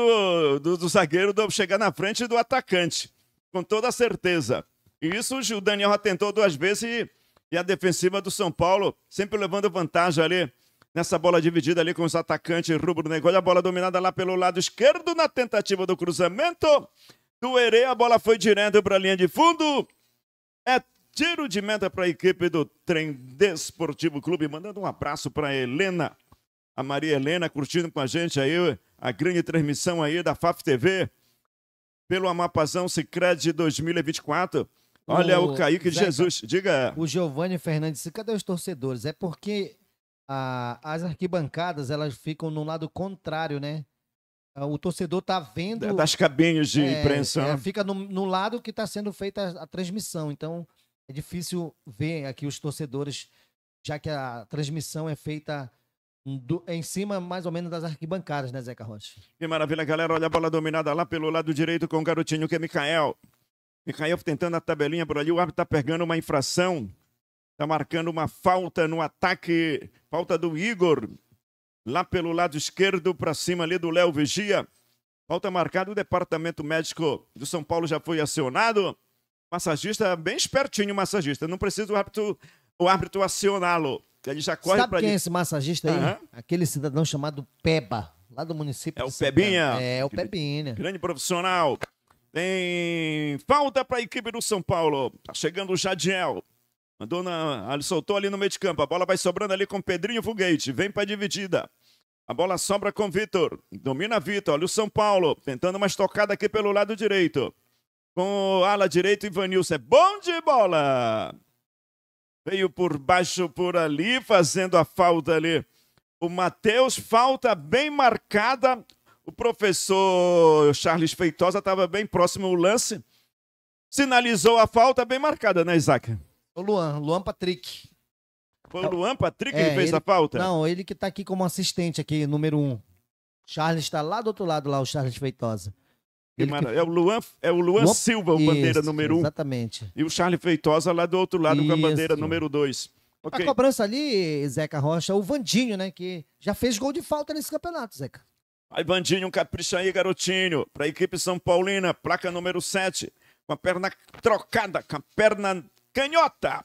do, do zagueiro de chegar na frente do atacante, com toda certeza. E isso o Daniel atentou duas vezes e, e a defensiva do São Paulo sempre levando vantagem ali nessa bola dividida ali com os atacantes rubro-negro. Olha a bola dominada lá pelo lado esquerdo na tentativa do cruzamento do Herê. A bola foi direto para a linha de fundo. É tiro de meta para a equipe do Trem Desportivo Clube. Mandando um abraço para Helena, a Maria Helena, curtindo com a gente aí a grande transmissão aí da FAF TV pelo Amapazão Sicredi 2024. Olha o, o Kaique Zé, Jesus, diga. O Giovanni Fernandes, cadê os torcedores? É porque a, as arquibancadas elas ficam no lado contrário, né? Ah, o torcedor tá vendo. Das cabines de é, imprensa. É, né? fica no, no, lado que está sendo feita a, a transmissão. Então, é difícil ver aqui os torcedores, já que a transmissão é feita do, em cima, mais ou menos, das arquibancadas, né, Zeca Rocha? Que maravilha, galera. Olha a bola dominada lá pelo lado direito com o garotinho que é Mikael. Mikael tentando a tabelinha por ali. O árbitro está pegando uma infração. está marcando uma falta no ataque. Falta do Igor. Lá pelo lado esquerdo, para cima ali do Léo Vigia. Falta marcada. O departamento médico do São Paulo já foi acionado. Massagista bem espertinho, massagista. Não precisa o árbitro, o árbitro acioná-lo. Ele já corre Sabe pra quem é esse massagista aí? Aquele cidadão chamado Peba, lá do município. É o Pebinha. É, o Pebinha. Né? Grande profissional. Tem falta para a equipe do São Paulo. Tá chegando o Jadiel. Mandou na... Ele soltou ali no meio de campo. A bola vai sobrando ali com Pedrinho Foguete. Vem para dividida. A bola sobra com Vitor. Domina Vitor. Olha o São Paulo. Tentando uma estocada aqui pelo lado direito com o ala direito, Ivanilson é bom de bola. Veio por baixo por ali, fazendo a falta ali. O Matheus, falta bem marcada. O professor Charles Feitosa estava bem próximo ao lance. Sinalizou a falta bem marcada, né, Isaac? O Luan, Luan Patrick. Foi o Luan Patrick é, que fez ele, a falta? Não, ele que está aqui como assistente aqui, número um. Charles está lá do outro lado, lá, o Charles Feitosa. Mara... É o Luan, é o Luan Silva, o bandeira isso, número um. Exatamente. E o Charles Feitosa lá do outro lado isso. com a bandeira número dois. Okay. A cobrança ali, Zeca Rocha, o Vandinho, né? Que já fez gol de falta nesse campeonato, Zeca. Aí, Vandinho, capricha aí, garotinho. Para a equipe São Paulina, placa número 7. Com a perna trocada, com a perna canhota.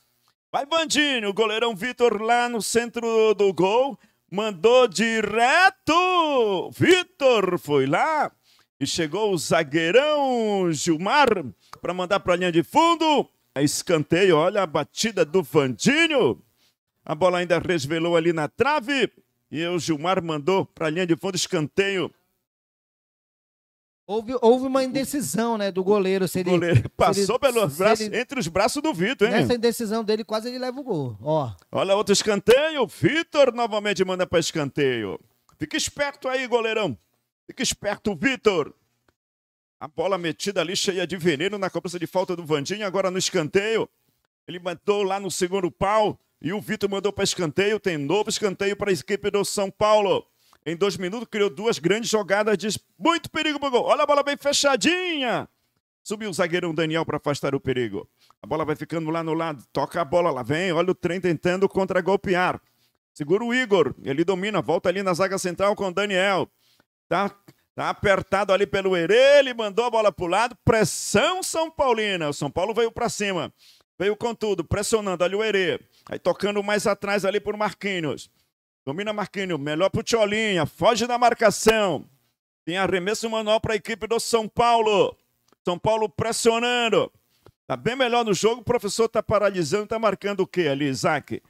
Vai, Vandinho, goleirão Vitor lá no centro do gol. Mandou direto. Vitor foi lá e chegou o zagueirão Gilmar para mandar para a linha de fundo. É escanteio, olha a batida do Vandinho. A bola ainda resvelou ali na trave. E o Gilmar mandou para a linha de fundo, escanteio. Houve, houve uma indecisão, né, do goleiro. Se ele, o goleiro passou pelos ele, entre os braços do Vitor, hein? Nessa indecisão dele, quase ele leva o gol. Ó. Olha outro escanteio. Vitor novamente manda para escanteio. Fica esperto aí, goleirão. Fica esperto, Vitor. A bola metida ali, cheia de veneno na cobrança de falta do Vandinho, agora no escanteio. Ele mandou lá no segundo pau e o Vitor mandou para escanteio. Tem novo escanteio para a equipe do São Paulo. Em dois minutos, criou duas grandes jogadas de muito perigo para gol. Olha a bola bem fechadinha. Subiu o zagueirão Daniel para afastar o perigo. A bola vai ficando lá no lado. Toca a bola, lá vem. Olha o trem tentando contra-golpear. Segura o Igor. Ele domina, volta ali na zaga central com o Daniel. Tá, tá apertado ali pelo ele mandou a bola para o lado. Pressão São Paulina. O São Paulo veio para cima. Veio com tudo, pressionando ali o Herê, Aí tocando mais atrás ali por Marquinhos. Domina Marquinhos, melhor pro Tiolinha, foge da marcação. Tem arremesso manual para a equipe do São Paulo. São Paulo pressionando. Tá bem melhor no jogo, o professor tá paralisando, tá marcando o quê ali, Isaac?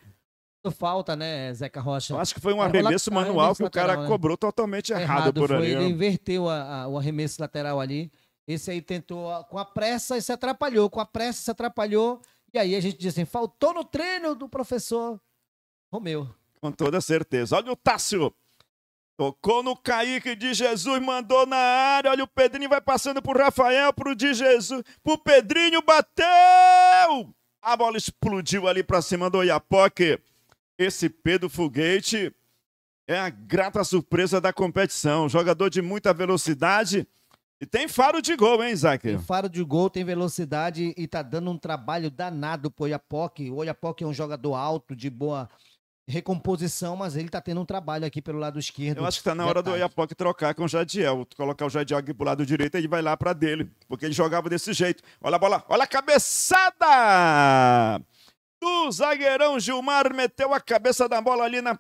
falta, né, Zeca Rocha? Eu acho que foi um arremesso manual arremesso que o cara né? cobrou totalmente errado, errado por foi, ali. Né? Ele inverteu a, a, o arremesso lateral ali. Esse aí tentou com a pressa e se atrapalhou. Com a pressa se atrapalhou. E aí a gente diz assim: faltou no treino do professor Romeu. Com toda certeza. Olha o Tássio. Tocou no Kaique de Jesus, mandou na área. Olha o Pedrinho vai passando pro Rafael, pro de Jesus, pro Pedrinho, bateu! A bola explodiu ali para cima do Iapoque. Esse Pedro Foguete é a grata surpresa da competição. Jogador de muita velocidade. E tem faro de gol, hein, Isaac? Tem faro de gol, tem velocidade e tá dando um trabalho danado pro Oiapoque. O Oiapoque é um jogador alto, de boa recomposição, mas ele tá tendo um trabalho aqui pelo lado esquerdo. Eu acho que tá na hora do Oiapoque trocar com o Jadiel. Colocar o Jadiel aqui pro lado direito, e ele vai lá para dele, porque ele jogava desse jeito. Olha a bola, olha a cabeçada! O zagueirão Gilmar meteu a cabeça da bola ali na,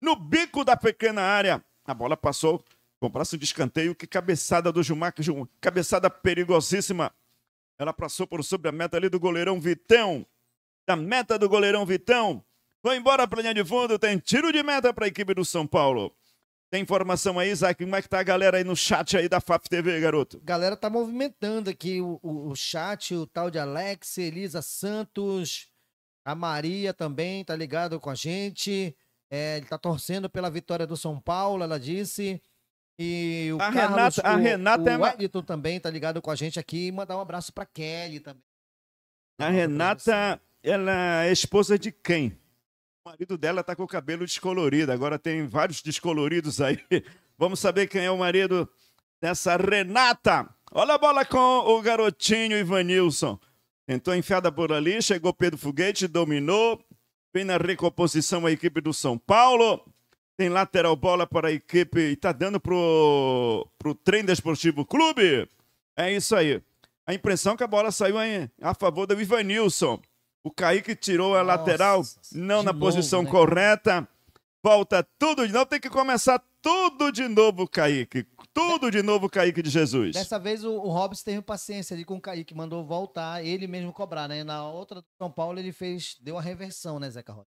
no bico da pequena área. A bola passou com braço de escanteio. Que cabeçada do Gilmar, que Gilmar, cabeçada perigosíssima. Ela passou por sobre a meta ali do goleirão Vitão. Da meta do goleirão Vitão. Foi embora para a linha de fundo. Tem tiro de meta para a equipe do São Paulo. Tem informação aí, Isaac? Como é que tá a galera aí no chat aí da FAP TV, garoto? Galera tá movimentando aqui o, o, o chat, o tal de Alex, Elisa Santos, a Maria também tá ligado com a gente. É, ele tá torcendo pela vitória do São Paulo, ela disse. E o a Carlos, Renata, a o, Renata o é Wellington também tá ligado com a gente aqui. E mandar um abraço para Kelly também. A Renata, ela é esposa de quem? O marido dela tá com o cabelo descolorido. Agora tem vários descoloridos aí. <laughs> Vamos saber quem é o marido dessa Renata. Olha a bola com o garotinho Ivanilson. Entrou enfiada por ali, chegou Pedro Foguete, dominou. Vem na recomposição a equipe do São Paulo. Tem lateral bola para a equipe e está dando pro, pro Trem Desportivo Clube. É isso aí. A impressão é que a bola saiu a favor do Ivanilson. O Kaique tirou a Nossa, lateral, não na posição né? correta. Volta tudo de novo, tem que começar tudo de novo, Kaique. Tudo de novo, Kaique de Jesus. Dessa vez o, o Hobbs teve paciência ali com o Kaique, mandou voltar, ele mesmo cobrar, né? Na outra do São Paulo ele fez, deu a reversão, né, Zeca Rocha?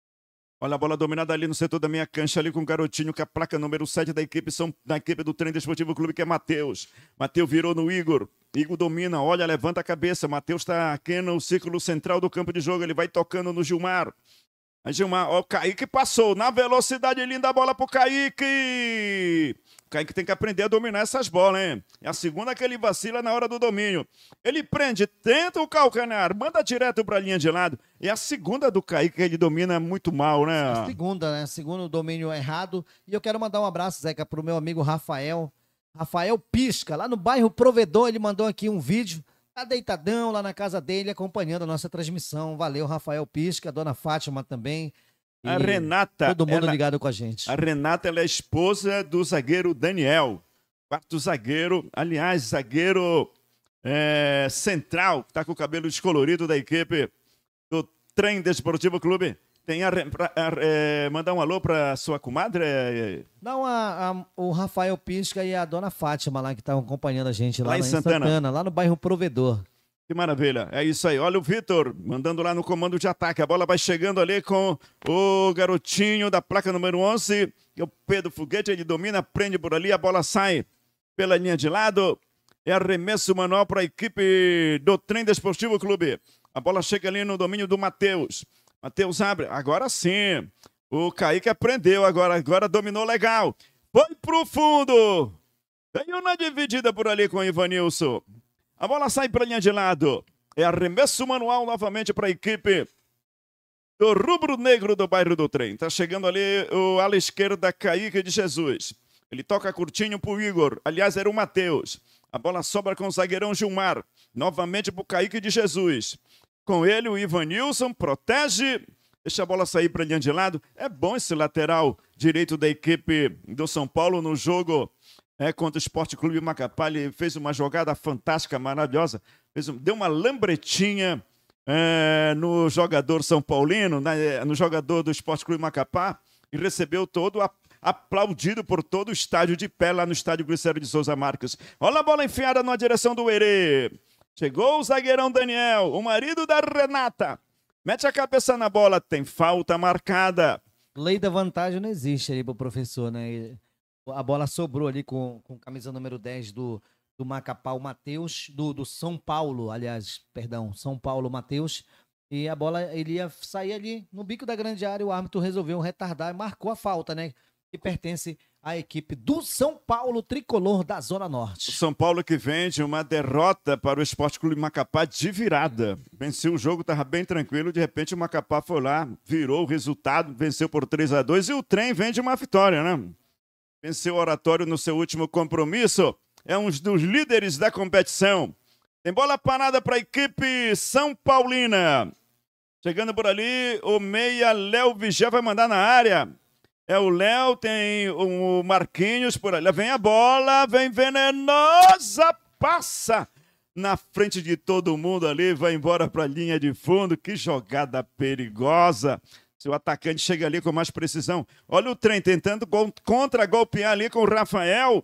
Olha a bola dominada ali no setor da minha cancha, ali com o garotinho, com é a placa número 7 da equipe, são, da equipe do Treino Desportivo Clube, que é Matheus. Matheus virou no Igor. Igor domina, olha, levanta a cabeça. Matheus está aqui no círculo central do campo de jogo, ele vai tocando no Gilmar. Gilmar, o Kaique passou na velocidade linda a bola pro Kaique. O Kaique tem que aprender a dominar essas bolas, hein? É a segunda que ele vacila na hora do domínio. Ele prende, tenta o calcanhar, manda direto pra linha de lado. É a segunda do Kaique que ele domina muito mal, né? A segunda, né? Segundo domínio errado. E eu quero mandar um abraço, Zeca, pro meu amigo Rafael. Rafael Pisca, lá no bairro Provedor, ele mandou aqui um vídeo Tá deitadão lá na casa dele, acompanhando a nossa transmissão. Valeu, Rafael Pisca, dona Fátima também. A Renata. Todo mundo ela, ligado com a gente. A Renata ela é esposa do zagueiro Daniel. Quarto zagueiro, aliás, zagueiro é, central, tá com o cabelo descolorido da equipe do Trem Desportivo Clube. Tem a, a, eh, mandar um alô para sua comadre? Eh? Não, a, o Rafael Pisca e a dona Fátima lá que estavam acompanhando a gente lá, lá em, Santana. Santana, lá no bairro Provedor. Que maravilha, é isso aí. Olha o Vitor mandando lá no comando de ataque. A bola vai chegando ali com o garotinho da placa número 11. E é o Pedro Foguete, ele domina, prende por ali, a bola sai pela linha de lado. É arremesso manual para a equipe do Trem Desportivo Clube. A bola chega ali no domínio do Matheus. Mateus abre. Agora sim. O Kaique aprendeu agora. Agora dominou legal. Foi pro fundo. veio na dividida por ali com o Ivanilson. A bola sai para linha de lado. É arremesso manual novamente para a equipe do Rubro Negro do bairro do Trem. Tá chegando ali o ala esquerda Kaique de Jesus. Ele toca curtinho pro Igor. Aliás, era o Matheus. A bola sobra com o zagueirão Gilmar. Novamente pro Kaique de Jesus com ele o Ivan Nilson protege, deixa a bola sair para linha de lado. É bom esse lateral direito da equipe do São Paulo no jogo é, contra o Esporte Clube Macapá. Ele fez uma jogada fantástica, maravilhosa. Fez um, deu uma lambretinha é, no jogador São Paulino, né, no jogador do Esporte Clube Macapá, e recebeu todo a, aplaudido por todo o estádio de pé lá no estádio Glicério de Souza Marques. Olha a bola enfiada na direção do Herê. Chegou o zagueirão Daniel, o marido da Renata. Mete a cabeça na bola, tem falta marcada. Lei da vantagem não existe ali pro professor, né? A bola sobrou ali com, com camisa número 10 do, do Macapá, o Matheus, do, do São Paulo, aliás, perdão, São Paulo, Matheus. E a bola ele ia sair ali no bico da grande área, o árbitro resolveu retardar e marcou a falta, né? Que pertence a equipe do São Paulo Tricolor da Zona Norte. O São Paulo que vende uma derrota para o Esporte Clube Macapá de virada. Venceu o jogo, estava bem tranquilo, de repente o Macapá foi lá, virou o resultado, venceu por 3 a 2 e o trem vende uma vitória, né? Venceu o Oratório no seu último compromisso, é um dos líderes da competição. Tem bola parada para a equipe São Paulina. Chegando por ali, o meia Léo Vigia vai mandar na área. É o Léo, tem o Marquinhos por ali. Vem a bola, vem venenosa, passa na frente de todo mundo ali, vai embora para a linha de fundo. Que jogada perigosa. Se o atacante chega ali com mais precisão. Olha o trem tentando contra-golpear ali com o Rafael.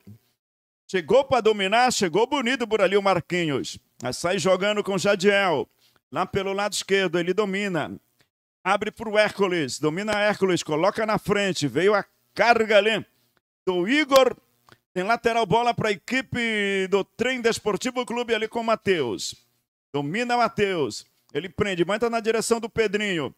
Chegou para dominar, chegou bonito por ali o Marquinhos. sai jogando com o Jadiel. Lá pelo lado esquerdo, ele domina abre para o Hércules, domina Hércules, coloca na frente, veio a carga ali do Igor, tem lateral bola para a equipe do Trem Desportivo Clube ali com o Matheus. Domina Matheus, ele prende, manda tá na direção do Pedrinho.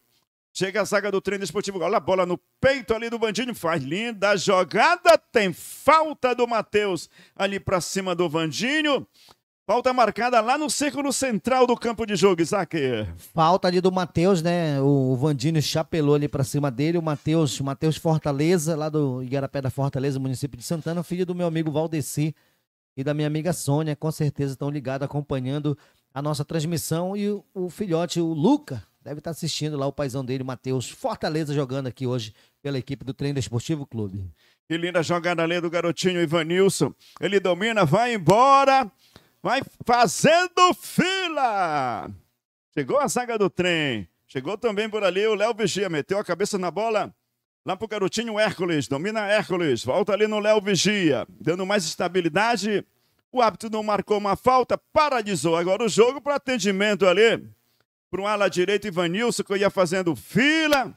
Chega a zaga do Trem Desportivo, olha a bola no peito ali do Vandinho, faz linda jogada, tem falta do Matheus ali para cima do Vandinho. Falta marcada lá no círculo central do campo de jogo, Isaac. Falta ali do Matheus, né? O Vandinho chapelou ali para cima dele. O Matheus Mateus Fortaleza, lá do Igarapé da Fortaleza, município de Santana, filho do meu amigo Valdeci e da minha amiga Sônia. Com certeza estão ligados, acompanhando a nossa transmissão. E o, o filhote, o Luca, deve estar tá assistindo lá o paizão dele, Matheus Fortaleza, jogando aqui hoje pela equipe do Treino Esportivo Clube. Que linda jogada ali do garotinho Ivanilson. Ele domina, vai embora vai fazendo fila. Chegou a zaga do trem. Chegou também por ali o Léo Vigia, meteu a cabeça na bola. Lá pro garotinho Hércules, domina Hércules, volta ali no Léo Vigia, dando mais estabilidade. O árbitro não marcou uma falta, paralisou agora o jogo para atendimento ali. Para o ala direito, Ivanilson, que ia fazendo fila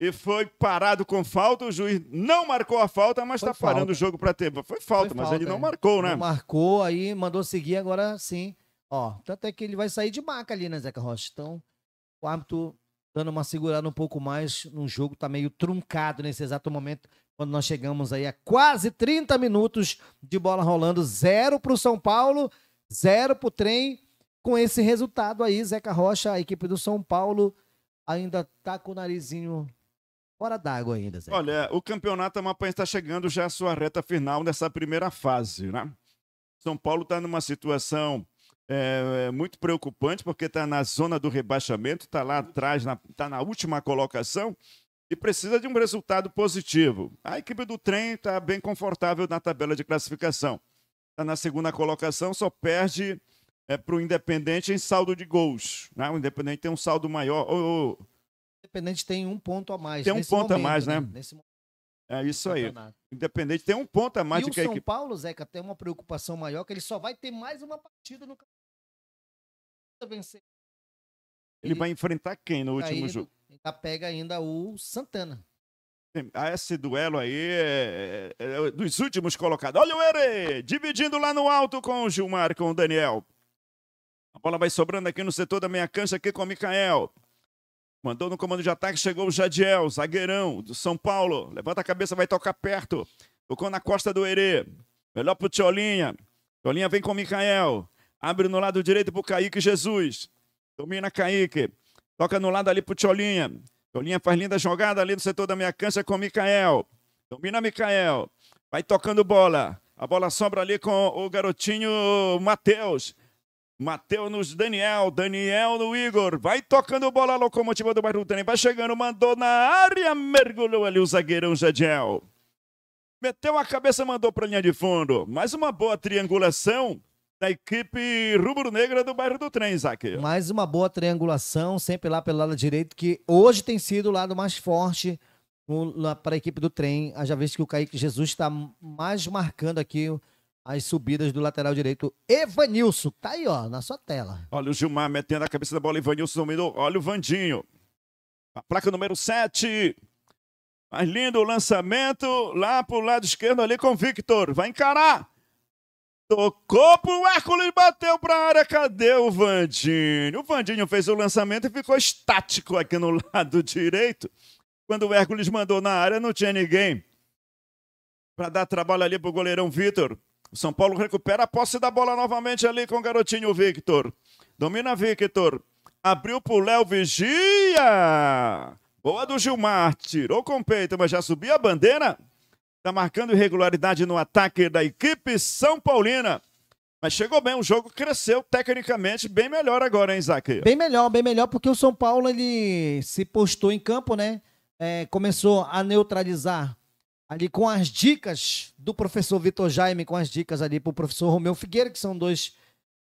e foi parado com falta. O juiz não marcou a falta, mas está parando o jogo para ter. Foi falta, foi mas falta, ele não é. marcou, né? Não marcou, aí mandou seguir, agora sim. Ó, tanto é que ele vai sair de maca ali, né, Zeca Rocha? Então, o árbitro dando uma segurada um pouco mais no jogo, tá meio truncado nesse exato momento, quando nós chegamos aí a quase 30 minutos de bola rolando, zero para o São Paulo, zero para o trem. Com esse resultado aí, Zeca Rocha, a equipe do São Paulo ainda tá com o narizinho fora d'água ainda, Zé. Olha, o campeonato amapaense está chegando já à sua reta final nessa primeira fase, né? São Paulo está numa situação é, muito preocupante, porque está na zona do rebaixamento, está lá atrás, está na, tá na última colocação e precisa de um resultado positivo. A equipe do trem está bem confortável na tabela de classificação. Está na segunda colocação, só perde é, para o Independente em saldo de gols. Né? O Independente tem um saldo maior. Independente tem um ponto a mais. Tem um ponto momento, a mais, né? né? Nesse É isso aí. Independente tem um ponto a mais. E o São equipe... Paulo, Zeca, tem uma preocupação maior que ele só vai ter mais uma partida no vencer. Ele, ele vai enfrentar quem no tá último jogo? Ainda tá pega ainda o Santana. Ah, esse duelo aí é, é, é, dos últimos colocados. Olha o Ere! Dividindo lá no alto com o Gilmar, com o Daniel. A bola vai sobrando aqui no setor da meia cancha, aqui com o Mikael. Mandou no comando de ataque, chegou o Jadiel, zagueirão do São Paulo. Levanta a cabeça, vai tocar perto. Tocou na costa do Herê. Melhor pro Tiolinha. Tiolinha vem com o Mikael. Abre no lado direito pro Kaique Jesus. Domina Kaique. Toca no lado ali pro Tiolinha. Tiolinha faz linda jogada ali no setor da meia cancha com o Mikael. Domina Mikael. Vai tocando bola. A bola sobra ali com o garotinho Matheus. Mateus nos Daniel, Daniel no Igor, vai tocando bola, a locomotiva do bairro do trem, vai chegando, mandou na área, mergulhou ali o zagueirão Jadiel. Meteu a cabeça, mandou para a linha de fundo. Mais uma boa triangulação da equipe rubro-negra do bairro do trem, Isaac. Mais uma boa triangulação, sempre lá pelo lado direito, que hoje tem sido o lado mais forte para a equipe do trem, já visto que o Kaique Jesus está mais marcando aqui as subidas do lateral direito. Evanilson, tá aí, ó, na sua tela. Olha o Gilmar metendo a cabeça da bola, Evanilson dominou. Olha o Vandinho. A placa número 7. Mas lindo o lançamento lá pro lado esquerdo ali com o Victor. Vai encarar. Tocou pro Hércules, bateu pra área. Cadê o Vandinho? O Vandinho fez o lançamento e ficou estático aqui no <laughs> lado direito. Quando o Hércules mandou na área, não tinha ninguém. Pra dar trabalho ali pro goleirão Vitor. O São Paulo recupera a posse da bola novamente ali com o garotinho Victor. Domina Victor. Abriu pro Léo Vigia. Boa do Gilmar. Tirou com o peito, mas já subiu a bandeira. Está marcando irregularidade no ataque da equipe São Paulina. Mas chegou bem, o jogo cresceu tecnicamente bem melhor agora, hein, Isaac? Bem melhor, bem melhor, porque o São Paulo ele se postou em campo, né? É, começou a neutralizar ali com as dicas do professor Vitor Jaime, com as dicas ali para o professor Romeu Figueira, que são dois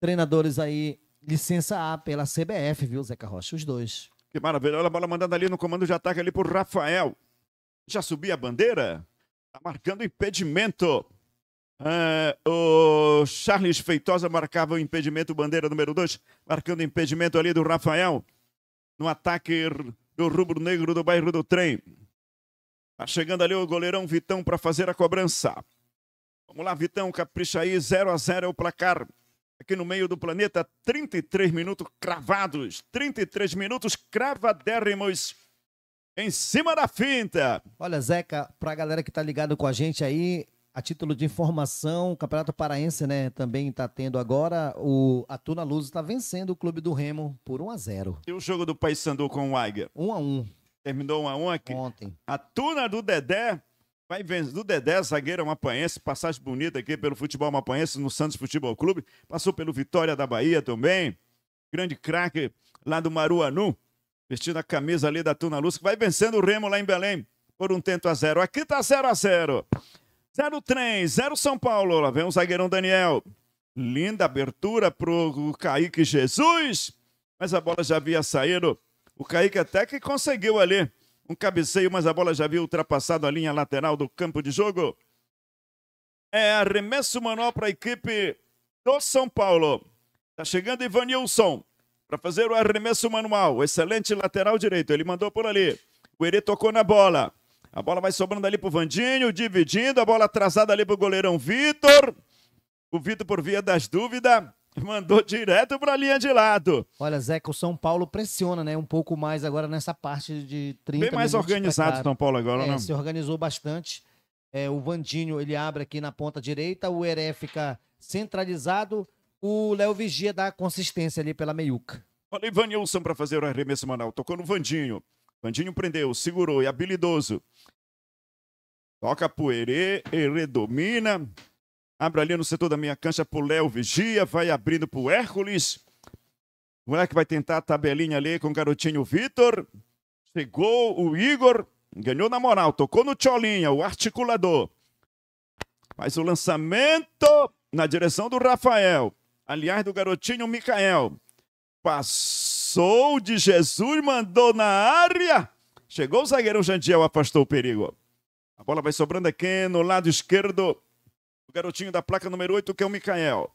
treinadores aí, licença A pela CBF, viu, Zeca Rocha? Os dois. Que maravilha. Olha a bola mandada ali no comando de ataque ali por Rafael. Já subiu a bandeira? Tá marcando impedimento. Ah, o Charles Feitosa marcava o impedimento, bandeira número 2, marcando impedimento ali do Rafael no ataque do rubro negro do bairro do trem. Tá chegando ali o goleirão Vitão para fazer a cobrança. Vamos lá, Vitão, capricha aí, 0 a 0 é o placar. Aqui no meio do planeta, 33 minutos cravados, 33 minutos cravadérrimos em cima da finta. Olha, Zeca, para a galera que está ligado com a gente aí, a título de informação, o Campeonato Paraense, né, também está tendo agora, o Atuna Luz está vencendo o Clube do Remo por 1 a 0. E o jogo do Paysandu com o Águia? 1 a 1 terminou 1 a 1 aqui. Ontem. A Tuna do Dedé vai vencer. Do Dedé, zagueiro mapanhense, passagem bonita aqui pelo futebol mapanhense no Santos Futebol Clube. Passou pelo Vitória da Bahia também. Grande craque lá do Maruanu, vestindo a camisa ali da Tuna Luz, que vai vencendo o Remo lá em Belém por um tento a zero. Aqui tá 0 a 0. 0-3, 0 São Paulo. Lá vem o zagueirão Daniel. Linda abertura pro Kaique Jesus, mas a bola já havia saído o Kaique até que conseguiu ali um cabeceio, mas a bola já havia ultrapassado a linha lateral do campo de jogo. É arremesso manual para a equipe do São Paulo. Tá chegando Ivanilson para fazer o arremesso manual. Excelente lateral direito. Ele mandou por ali. O Herê tocou na bola. A bola vai sobrando ali pro Vandinho, dividindo. A bola atrasada ali pro goleirão Vitor. O Vitor, por via das dúvidas, <laughs> Mandou direto para a linha de lado. Olha, Zeca, o São Paulo pressiona, né? Um pouco mais agora nessa parte de 30 Bem mais tá organizado o São Paulo agora, é, né? Se organizou bastante. É, o Vandinho, ele abre aqui na ponta direita, o Heré fica centralizado, o Léo Vigia dá consistência ali pela meiuca. Olha, Ivanilson para fazer o arremesso Manaus. Tocou no Vandinho. Vandinho prendeu, segurou, e é habilidoso. Toca para o Herê, Herê domina, Abra ali no setor da minha cancha pro Léo Vigia, vai abrindo pro Hércules. O moleque vai tentar a tabelinha ali com o garotinho Vitor. Chegou o Igor, ganhou na moral, tocou no Tcholinha, o articulador. Faz o lançamento na direção do Rafael. Aliás, do garotinho Micael. Passou de Jesus, mandou na área. Chegou o zagueirão Jandiel, afastou o perigo. A bola vai sobrando aqui no lado esquerdo garotinho da placa número 8, que é o Micael.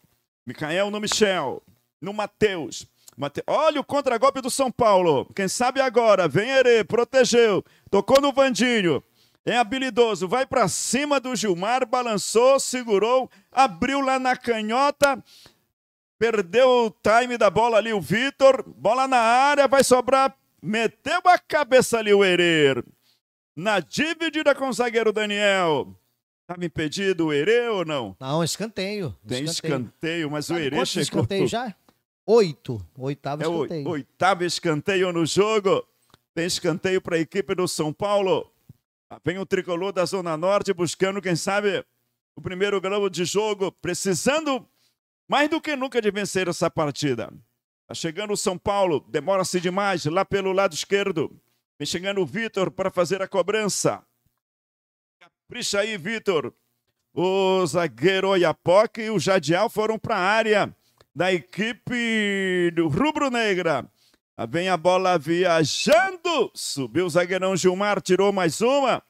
Micael no Michel, no Matheus. Mate... Olha o contragolpe do São Paulo. Quem sabe agora, vem Herê, protegeu. Tocou no Vandinho. É habilidoso, vai para cima do Gilmar, balançou, segurou, abriu lá na canhota. Perdeu o time da bola ali o Vitor. Bola na área, vai sobrar. Meteu a cabeça ali o Herê. Na dividida com o zagueiro Daniel. Tá me impedido o Herê ou não? Não, escanteio. Tem escanteio, mas Sabe o Herê chegou... escanteio já? Oito. Oitavo é escanteio. O, oitavo escanteio no jogo. Tem escanteio para a equipe do São Paulo. Ah, vem o tricolor da Zona Norte buscando, quem sabe, o primeiro grau de jogo, precisando mais do que nunca de vencer essa partida. Está chegando o São Paulo, demora-se demais lá pelo lado esquerdo. Vem chegando o Vitor para fazer a cobrança aí, Vitor, o zagueiro Oiapoque e o Jadiel foram para a área da equipe do Rubro Negra. Vem a bola viajando, subiu o zagueirão Gilmar, tirou mais uma.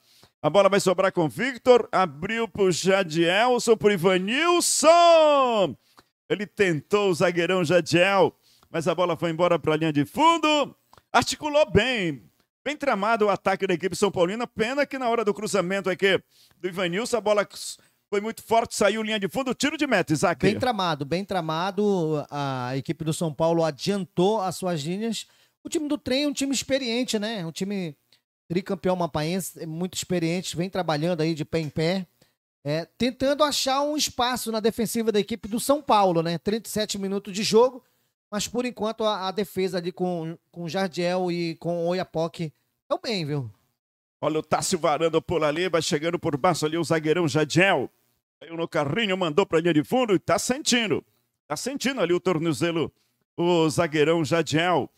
A bola vai sobrar com Victor, abriu para o Jadielson, para o Ivanilson. Ele tentou o zagueirão Jadiel, mas a bola foi embora para a linha de fundo. Articulou bem, Bem tramado o ataque da equipe São Paulina. Pena que na hora do cruzamento aqui do Ivanilson, a bola foi muito forte, saiu linha de fundo, tiro de meta, Isaac. Bem tramado, bem tramado. A equipe do São Paulo adiantou as suas linhas. O time do trem é um time experiente, né? Um time tricampeão mapaense, é muito experiente, vem trabalhando aí de pé em pé. É, tentando achar um espaço na defensiva da equipe do São Paulo, né? 37 minutos de jogo. Mas por enquanto a, a defesa ali com, com Jardiel e com Oiapoque deu é bem, viu? Olha o Tássio varando por ali, vai chegando por baixo ali o zagueirão Jardiel aí no carrinho, mandou para a linha de fundo e tá sentindo. Tá sentindo ali o tornozelo, o zagueirão Jadiel.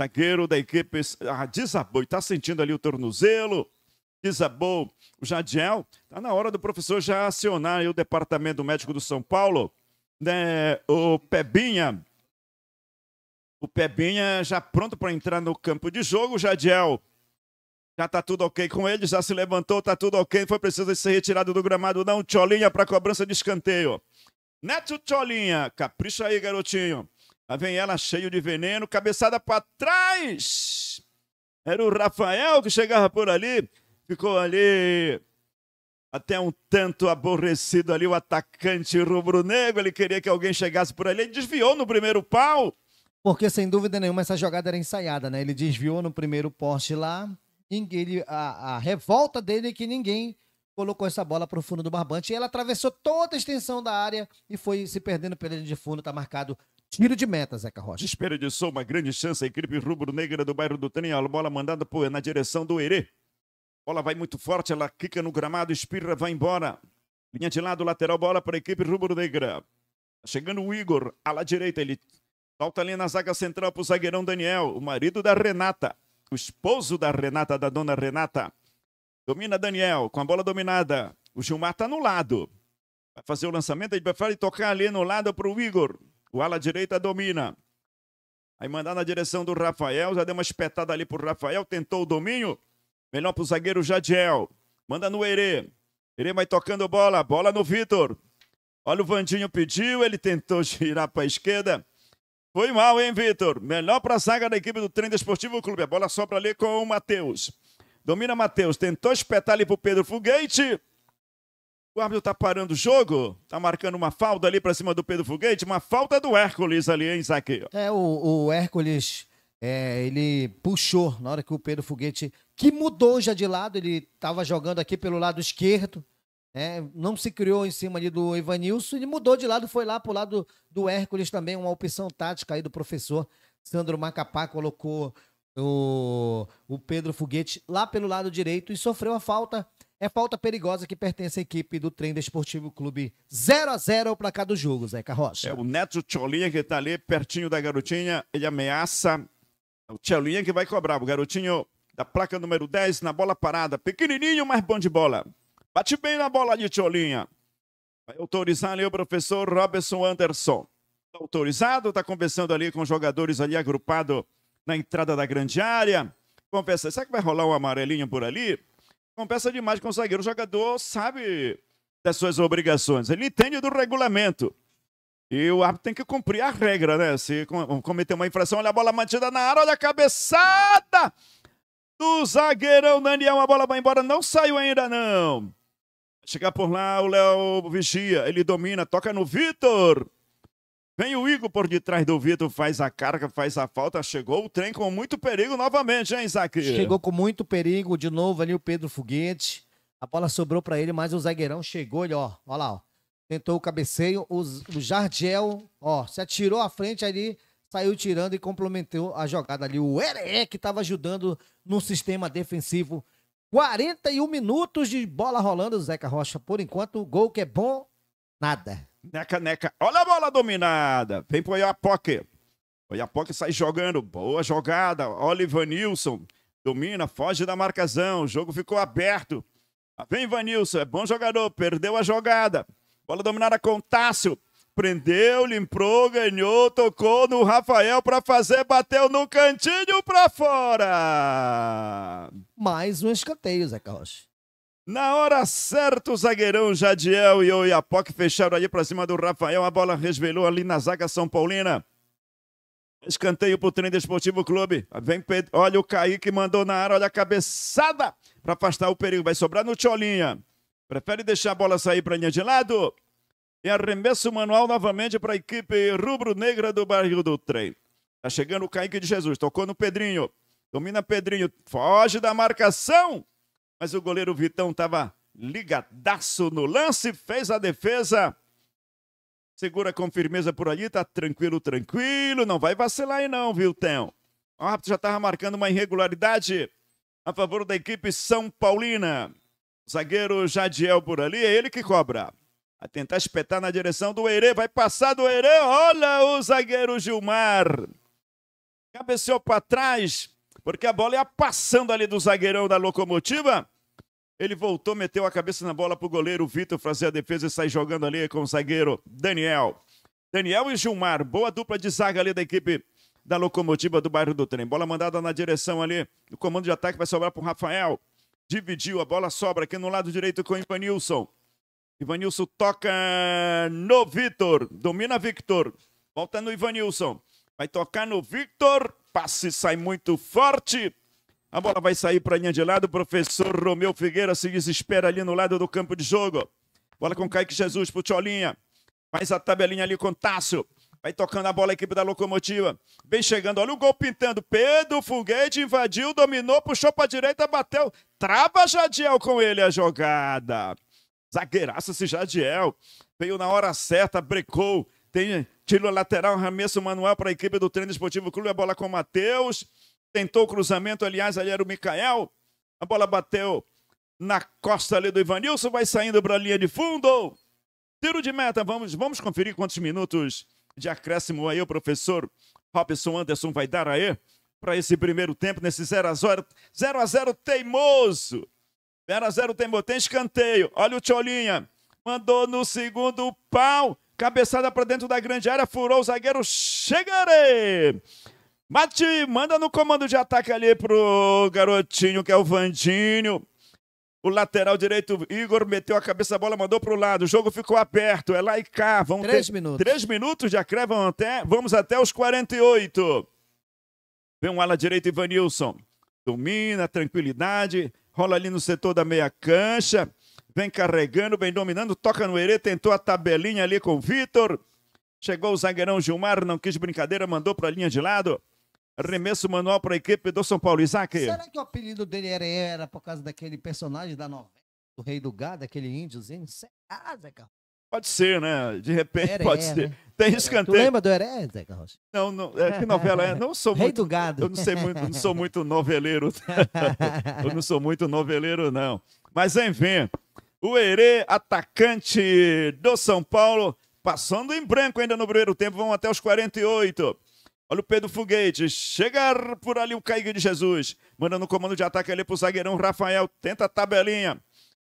Zagueiro da equipe ah, desabou e tá sentindo ali o tornozelo. Desabou o Jadiel. Tá na hora do professor já acionar o departamento médico do São Paulo, né, o Pebinha, o Pebinha já pronto para entrar no campo de jogo. Jadiel já tá tudo ok com ele, já se levantou, tá tudo ok. Foi preciso ser retirado do gramado, não. Tcholinha para cobrança de escanteio. Neto Tcholinha, capricha aí, garotinho. Lá vem ela cheio de veneno, cabeçada para trás. Era o Rafael que chegava por ali, ficou ali até um tanto aborrecido ali o atacante rubro-negro. Ele queria que alguém chegasse por ali, ele desviou no primeiro pau. Porque, sem dúvida nenhuma, essa jogada era ensaiada, né? Ele desviou no primeiro poste lá. Ele, a, a revolta dele é que ninguém colocou essa bola para o fundo do barbante. E ela atravessou toda a extensão da área e foi se perdendo pela linha de fundo. Está marcado Tiro de meta, Zeca Rocha. Desperdiçou uma grande chance. A equipe rubro-negra do bairro do Trem. A bola mandada por, na direção do Herê. Bola vai muito forte. Ela quica no gramado. Espirra, vai embora. Linha de lado, lateral, bola para a equipe rubro-negra. Tá chegando o Igor. à direita, ele Falta ali na zaga central para o zagueirão Daniel, o marido da Renata, o esposo da Renata, da dona Renata. Domina Daniel, com a bola dominada. O Gilmar está no lado. Vai fazer o lançamento, ele prefere tocar ali no lado para o Igor. O ala direita domina. Aí mandar na direção do Rafael, já deu uma espetada ali para o Rafael, tentou o domínio. Melhor para o zagueiro Jadiel. Manda no Herê. Herê vai tocando bola, bola no Vitor. Olha o Vandinho pediu, ele tentou <laughs> girar para a esquerda. Foi mal, hein, Vitor? Melhor para a zaga da equipe do Trem Esportivo Clube. A bola sobra ali com o Matheus. Domina Matheus. Tentou espetar ali para o Pedro Foguete. O árbitro está parando o jogo, está marcando uma falta ali para cima do Pedro Foguete, uma falta do Hércules ali, hein, Zaque? É, o, o Hércules, é, ele puxou na hora que o Pedro Foguete, que mudou já de lado, ele estava jogando aqui pelo lado esquerdo, né, não se criou em cima ali do Ivanilson, ele mudou de lado, foi lá para o lado do Hércules também, uma opção tática aí do professor Sandro Macapá, colocou o, o Pedro Foguete lá pelo lado direito e sofreu a falta. É falta perigosa que pertence à equipe do Trem Desportivo Clube. 0 a 0 o placar do jogo, Zeca Rocha. É o Neto Tcholinha que está ali pertinho da garotinha, ele ameaça. É o Tcholinha que vai cobrar, o garotinho da placa número 10 na bola parada. Pequenininho, mas bom de bola. Bate bem na bola de Tcholinha. Vai autorizar ali o professor Robson Anderson. Tá autorizado, tá conversando ali com os jogadores ali agrupado na entrada da grande área. Conversa, será que vai rolar um amarelinho por ali? Conversa demais com o zagueiro. O jogador sabe das suas obrigações. Ele entende do regulamento. E o árbitro tem que cumprir a regra, né? Se cometer uma infração, olha a bola mantida na área, olha a cabeçada do zagueirão Daniel. A bola vai embora, não saiu ainda não. Chegar por lá, o Léo vigia, ele domina, toca no Vitor. Vem o Igor por detrás do Vitor, faz a carga, faz a falta. Chegou o trem com muito perigo novamente, hein, Isaac? Chegou com muito perigo de novo ali o Pedro Foguete. A bola sobrou para ele, mas o zagueirão chegou, ali, ó, lá, ó. Tentou o cabeceio, o, o Jardiel, ó, se atirou à frente ali, saiu tirando e complementou a jogada ali. O Ere que estava ajudando no sistema defensivo 41 minutos de bola rolando, Zeca Rocha. Por enquanto, o gol que é bom, nada. Neca, neca. Olha a bola dominada. Vem pro Iapoque. O Iapoque sai jogando. Boa jogada. Olha Ivanilson. Domina, foge da marcação. O jogo ficou aberto. Vem Ivanilson. É bom jogador. Perdeu a jogada. Bola dominada com Tássio. Prendeu, limpou, ganhou, tocou no Rafael para fazer, bateu no cantinho para fora mais um escanteio, Zeca Rocha. Na hora certa, o zagueirão Jadiel e Oiapoque fecharam ali para cima do Rafael. A bola resvelou ali na zaga São Paulina. Escanteio para o Treino Esportivo Clube. Vem Pedro. Olha o Kaique mandou na área. Olha a cabeçada para afastar o perigo. Vai sobrar no Tcholinha. Prefere deixar a bola sair para a linha de lado. E arremesso manual novamente para a equipe rubro-negra do bairro do Trem. Tá chegando o Kaique de Jesus. Tocou no Pedrinho. Domina Pedrinho, foge da marcação. Mas o goleiro Vitão estava ligadaço no lance, fez a defesa. Segura com firmeza por ali, tá tranquilo, tranquilo. Não vai vacilar aí não, viu, Tão? O árbitro já estava marcando uma irregularidade a favor da equipe São Paulina. Zagueiro Jadiel por ali, é ele que cobra. Vai tentar espetar na direção do Eire, vai passar do Eire, olha o zagueiro Gilmar. Cabeceou para trás, porque a bola ia passando ali do zagueirão da locomotiva. Ele voltou, meteu a cabeça na bola para o goleiro Vitor fazer a defesa e sai jogando ali com o zagueiro Daniel. Daniel e Gilmar, boa dupla de zaga ali da equipe da locomotiva do bairro do Trem. Bola mandada na direção ali, o comando de ataque vai sobrar para o Rafael. Dividiu, a bola sobra aqui no lado direito com o Ivanilson. Ivanilson toca no Vitor, domina Victor. Volta no Ivanilson, vai tocar no Victor passe sai muito forte. A bola vai sair para a linha de lado. O professor Romeu Figueira se desespera ali no lado do campo de jogo. Bola com Kaique Jesus pro Tcholinha. Faz a tabelinha ali com Tássio. Vai tocando a bola a equipe da locomotiva. Vem chegando, olha o gol pintando. Pedro Foguete invadiu, dominou, puxou para direita, bateu. Trava Jadiel com ele a jogada. Zagueiraça esse Jadiel. Veio na hora certa, brecou. Tem tiro lateral, arremesso manual para a equipe do Treino Esportivo Clube. A bola com o Matheus. Tentou o cruzamento, aliás, ali era o Mikael. A bola bateu na costa ali do Ivanilson. Vai saindo para a linha de fundo. Tiro de meta. Vamos, vamos conferir quantos minutos de acréscimo aí o professor Robson Anderson vai dar aí para esse primeiro tempo, nesse 0 a 0 0 a 0 teimoso. 0 a 0 teimoso. Tem escanteio. Olha o Tcholinha. Mandou no segundo pau. Cabeçada para dentro da grande área, furou o zagueiro, chegarei! Mati, manda no comando de ataque ali pro garotinho que é o Vandinho. O lateral direito, Igor, meteu a cabeça, a bola mandou pro lado. O jogo ficou aperto, é lá e cá. Vamos três ter... minutos. Três minutos já crevam até... Vamos até os 48. Vem um ala direito, Ivanilson. Domina, tranquilidade. Rola ali no setor da meia cancha vem carregando, vem dominando, toca no Herê, tentou a tabelinha ali com o Vitor. Chegou o zagueirão Gilmar, não quis brincadeira, mandou para a linha de lado. Arremesso manual para a equipe do São Paulo. Isaac. Será que o apelido dele era, era por causa daquele personagem da novela, do Rei do Gado, aquele índiozinho? Ah, Zé Carlos. Pode ser, né? De repente pode ser. Né? Tem escanteio. Tu lembra do Heré, Zé Carlos? Não, não. É, que novela é? Não sou <laughs> Rei muito, do Gado. Eu não sei muito, não sou muito noveleiro. <laughs> eu não sou muito noveleiro, não. Mas enfim, o Herê, atacante do São Paulo, passando em branco ainda no primeiro tempo, vão até os 48. Olha o Pedro Foguete, chegar por ali o Caíque de Jesus, mandando o comando de ataque ali pro zagueirão Rafael, tenta a tabelinha.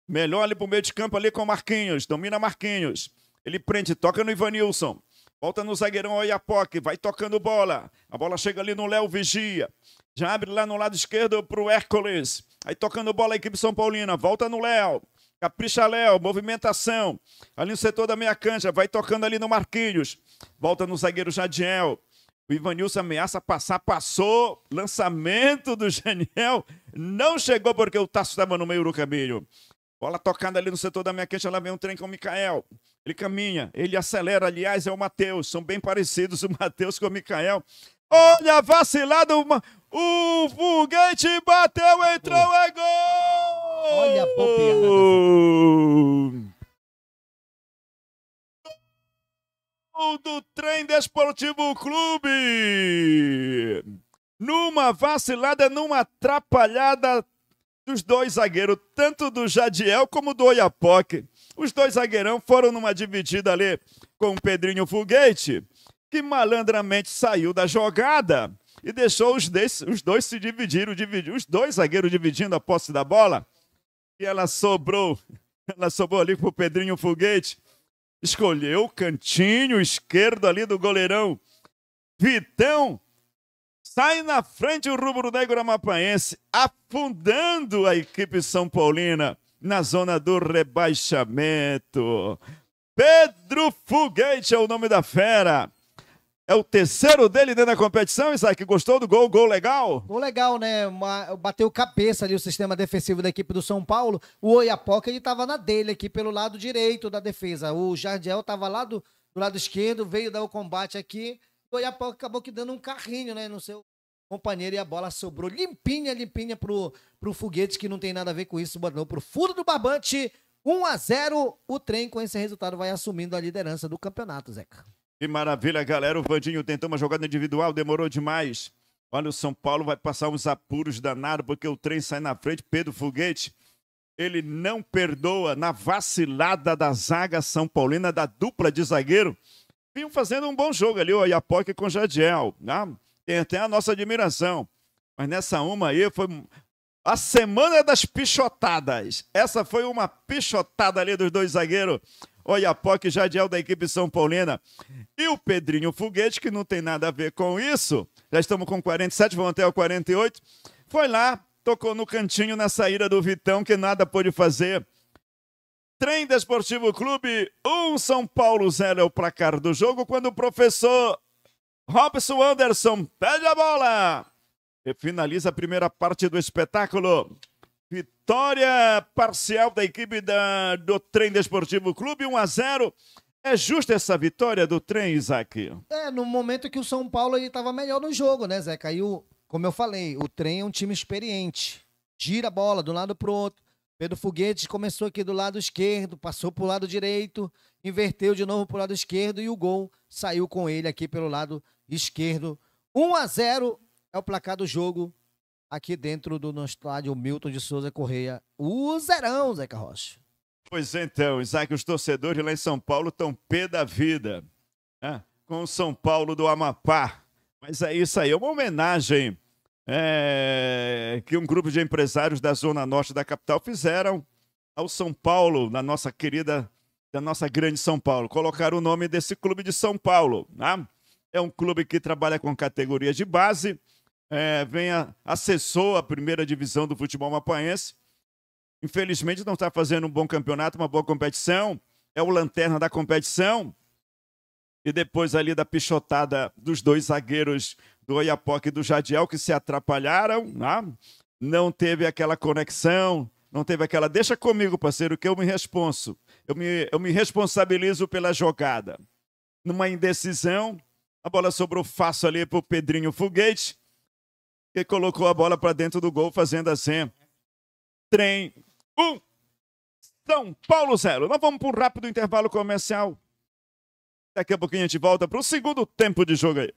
Melhor ali pro meio de campo ali com Marquinhos, domina Marquinhos. Ele prende, toca no Ivanilson. Volta no zagueirão Oiapoque, vai tocando bola. A bola chega ali no Léo Vigia. Já abre lá no lado esquerdo para o Hércules. Aí tocando bola a equipe São Paulina. Volta no Léo. Capricha Léo, movimentação. Ali no setor da meia cancha, vai tocando ali no Marquinhos. Volta no zagueiro Jadiel. O Ivanilson ameaça passar, passou. Lançamento do Janiel. Não chegou porque o Tasso estava no meio do caminho. Bola tocada ali no setor da minha queixa, lá vem um trem com o Mikael. Ele caminha, ele acelera, aliás, é o Matheus. São bem parecidos o Matheus com o Mikael. Olha, vacilado, uma... o foguete bateu, entrou, é gol! Olha a bobeada. Gol do Trem Desportivo Clube! Numa vacilada, numa atrapalhada, dos dois zagueiros, tanto do Jadiel como do Oiapoque. Os dois zagueirão foram numa dividida ali com o Pedrinho Foguete, que malandramente saiu da jogada e deixou os, os dois se dividiram, dividir, os dois zagueiros dividindo a posse da bola. E ela sobrou, <laughs> ela sobrou ali pro Pedrinho Foguete. Escolheu o cantinho esquerdo ali do goleirão. Vitão sai na frente o rubro-negro amapaense, afundando a equipe São Paulina na zona do rebaixamento. Pedro Foguete é o nome da fera. É o terceiro dele dentro da competição, Isaac. Gostou do gol? Gol legal? Gol legal, né? Uma, bateu cabeça ali o sistema defensivo da equipe do São Paulo. O Oiapoca, ele tava na dele aqui pelo lado direito da defesa. O Jardiel tava lá do, do lado esquerdo, veio dar o combate aqui Goiapó acabou que dando um carrinho, né, no seu companheiro e a bola sobrou limpinha, limpinha pro, pro foguete que não tem nada a ver com isso, mandou pro fundo do barbante. 1 a 0 o trem com esse resultado vai assumindo a liderança do campeonato, Zeca. Que maravilha, galera. O Vandinho tentou uma jogada individual, demorou demais. Olha, o São Paulo vai passar uns apuros danados, porque o trem sai na frente. Pedro Foguete, ele não perdoa na vacilada da zaga São Paulina, da dupla de zagueiro vinham fazendo um bom jogo ali, o Oiapoque com o Jadiel. Né? Tem até a nossa admiração. Mas nessa uma aí foi a semana das pichotadas. Essa foi uma pichotada ali dos dois zagueiros. Oiapoque e Jadiel da equipe São Paulina. E o Pedrinho Foguete, que não tem nada a ver com isso. Já estamos com 47, vamos até o 48. Foi lá, tocou no cantinho na saída do Vitão, que nada pôde fazer. Trem Desportivo Clube, 1 um São Paulo 0 é o placar do jogo, quando o professor Robson Anderson pede a bola e finaliza a primeira parte do espetáculo. Vitória parcial da equipe da, do Trem Desportivo Clube, 1 a 0. É justa essa vitória do trem, Isaac? É, no momento que o São Paulo estava melhor no jogo, né, Zé? Caiu, como eu falei, o trem é um time experiente. Gira a bola de um lado para o outro Pedro Foguetes começou aqui do lado esquerdo, passou para o lado direito, inverteu de novo para o lado esquerdo e o gol saiu com ele aqui pelo lado esquerdo. 1 a 0 é o placar do jogo aqui dentro do nosso estádio Milton de Souza Correia. O zerão, Zeca Rocha. Pois então, Isaac, os torcedores lá em São Paulo estão pé da vida né? com o São Paulo do Amapá. Mas é isso aí, é uma homenagem é, que um grupo de empresários da zona norte da capital fizeram ao São Paulo, na nossa querida, da nossa grande São Paulo. Colocaram o nome desse clube de São Paulo. Né? É um clube que trabalha com categorias de base, é, vem a, acessou a primeira divisão do futebol mapaense. Infelizmente não está fazendo um bom campeonato, uma boa competição. É o lanterna da competição. E depois ali da pichotada dos dois zagueiros do Oiapoque e do Jadiel que se atrapalharam, né? não teve aquela conexão, não teve aquela. Deixa comigo, parceiro, que eu me responso. Eu me, eu me responsabilizo pela jogada. Numa indecisão, a bola sobrou fácil ali para o Pedrinho Foguete, que colocou a bola para dentro do gol, fazendo assim. Trem 1, um, São Paulo 0. Nós vamos para um rápido intervalo comercial. Daqui a pouquinho a gente volta para o segundo tempo de jogo aí.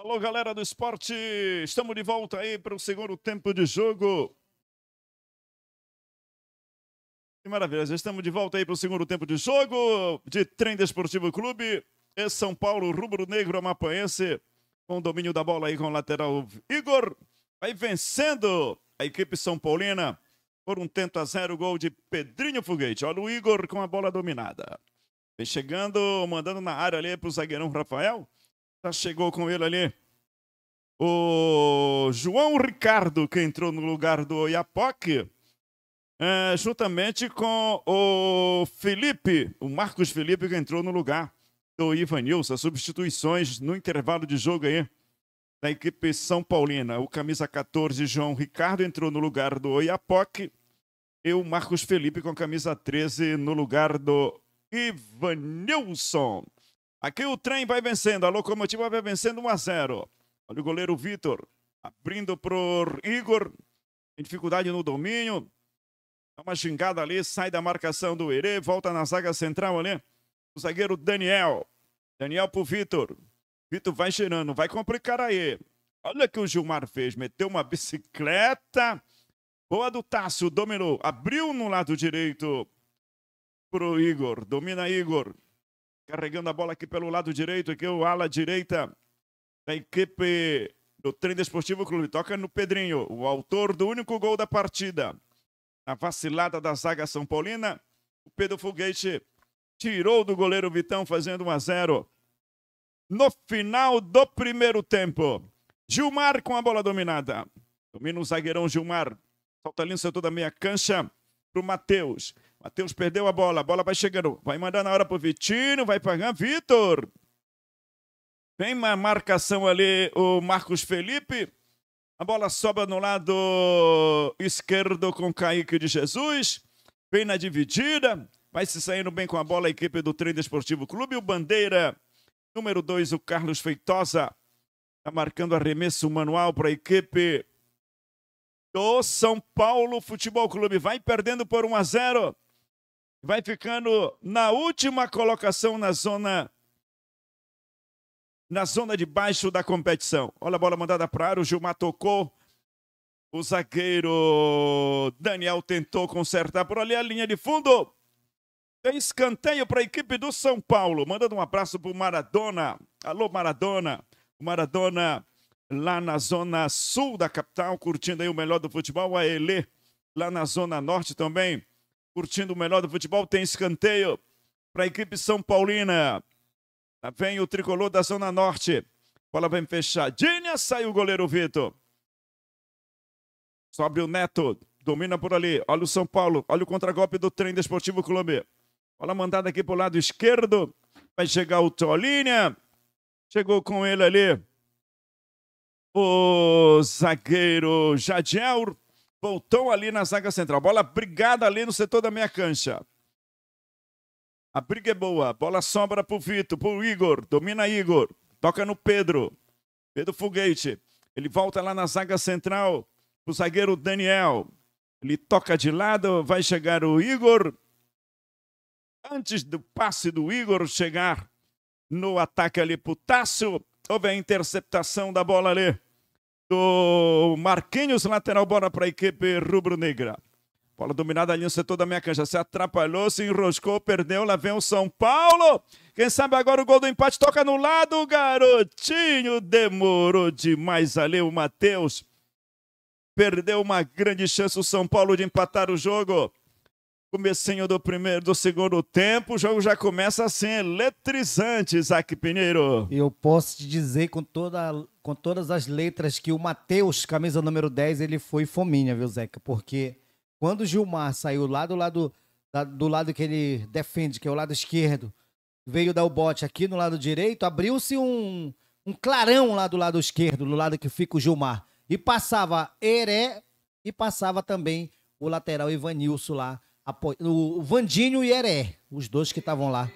Alô, galera do esporte! Estamos de volta aí para o segundo tempo de jogo. Que maravilha! Estamos de volta aí para o segundo tempo de jogo de Trem Desportivo Clube. É São Paulo, rubro negro amapanhense, com domínio da bola aí com o lateral Igor. Vai vencendo a equipe São Paulina por um tento a zero, gol de Pedrinho Foguete. Olha o Igor com a bola dominada. Vem chegando, mandando na área ali para o zagueirão Rafael. Já chegou com ele ali. O João Ricardo, que entrou no lugar do Oiapoque, é, juntamente com o Felipe, o Marcos Felipe, que entrou no lugar do Ivanilson. As substituições no intervalo de jogo aí da equipe São Paulina. O camisa 14, João Ricardo, entrou no lugar do Oiapoque. E o Marcos Felipe com a camisa 13 no lugar do Ivanilson. Aqui o trem vai vencendo, a locomotiva vai vencendo 1 a 0. Olha o goleiro Vitor abrindo pro Igor. Tem dificuldade no domínio. Dá uma xingada ali, sai da marcação do Herê, volta na zaga central ali. O zagueiro Daniel. Daniel pro Vitor. Vitor vai girando, vai complicar aí. Olha o que o Gilmar fez, meteu uma bicicleta. Boa do Tássio, dominou, abriu no lado direito pro Igor. Domina Igor. Carregando a bola aqui pelo lado direito, aqui o ala direita da equipe do Trem Esportivo Clube. Toca no Pedrinho, o autor do único gol da partida. Na vacilada da zaga São Paulina, o Pedro Foguete tirou do goleiro Vitão, fazendo 1 a 0 no final do primeiro tempo. Gilmar com a bola dominada. Domina o zagueirão Gilmar. Falta no setor da meia cancha para o Matheus. Matheus perdeu a bola, a bola vai chegando, vai mandar na hora pro Vitinho, vai pagar Vitor. Tem uma marcação ali o Marcos Felipe. A bola sobra no lado esquerdo com Kaique de Jesus. Vem na dividida. Vai se saindo bem com a bola a equipe do Treino Esportivo Clube. O Bandeira, número 2, o Carlos Feitosa. Está marcando arremesso manual para a equipe do São Paulo Futebol Clube. Vai perdendo por 1 a 0 vai ficando na última colocação na zona na zona de baixo da competição. Olha a bola mandada para área, o Gilmar tocou. O zagueiro Daniel tentou consertar por ali a linha de fundo. Tem escanteio para a equipe do São Paulo. Mandando um abraço para o Maradona. Alô, Maradona. O Maradona lá na zona sul da capital, curtindo aí o melhor do futebol. A Elê lá na zona norte também curtindo o melhor do futebol. Tem escanteio para a equipe São Paulina. Lá vem o tricolor da Zona Norte. Bola vem fechadinha, saiu o goleiro Vitor. Sobe o Neto, domina por ali. Olha o São Paulo, olha o contragolpe do trem desportivo Clube. Bola mandada aqui para o lado esquerdo. Vai chegar o Tolinha. Chegou com ele ali. O zagueiro Jadiel voltou ali na zaga central. Bola brigada ali no setor da meia cancha. A briga é boa. Bola sobra pro Vitor, pro Igor. Domina Igor. Toca no Pedro. Pedro Foguete. Ele volta lá na zaga central pro zagueiro Daniel. Ele toca de lado, vai chegar o Igor. Antes do passe do Igor chegar no ataque ali pro Tássio, houve a interceptação da bola ali do Marquinhos, lateral, bola para a equipe rubro-negra. Bola dominada ali no setor da minha cancha. Se atrapalhou, se enroscou, perdeu. Lá vem o São Paulo. Quem sabe agora o gol do empate toca no lado. Garotinho demorou demais ali o Matheus. Perdeu uma grande chance o São Paulo de empatar o jogo. Comecinho do primeiro, do segundo tempo, o jogo já começa assim, eletrizante, Isaac Pinheiro. Eu posso te dizer com, toda, com todas as letras que o Matheus, camisa número 10, ele foi fominha, viu, Zeca? Porque quando o Gilmar saiu lá do lado, do lado que ele defende, que é o lado esquerdo, veio dar o bote aqui no lado direito, abriu-se um, um clarão lá do lado esquerdo, do lado que fica o Gilmar. E passava Heré e passava também o lateral Ivanilson lá o Vandinho e Heré, os dois que estavam lá.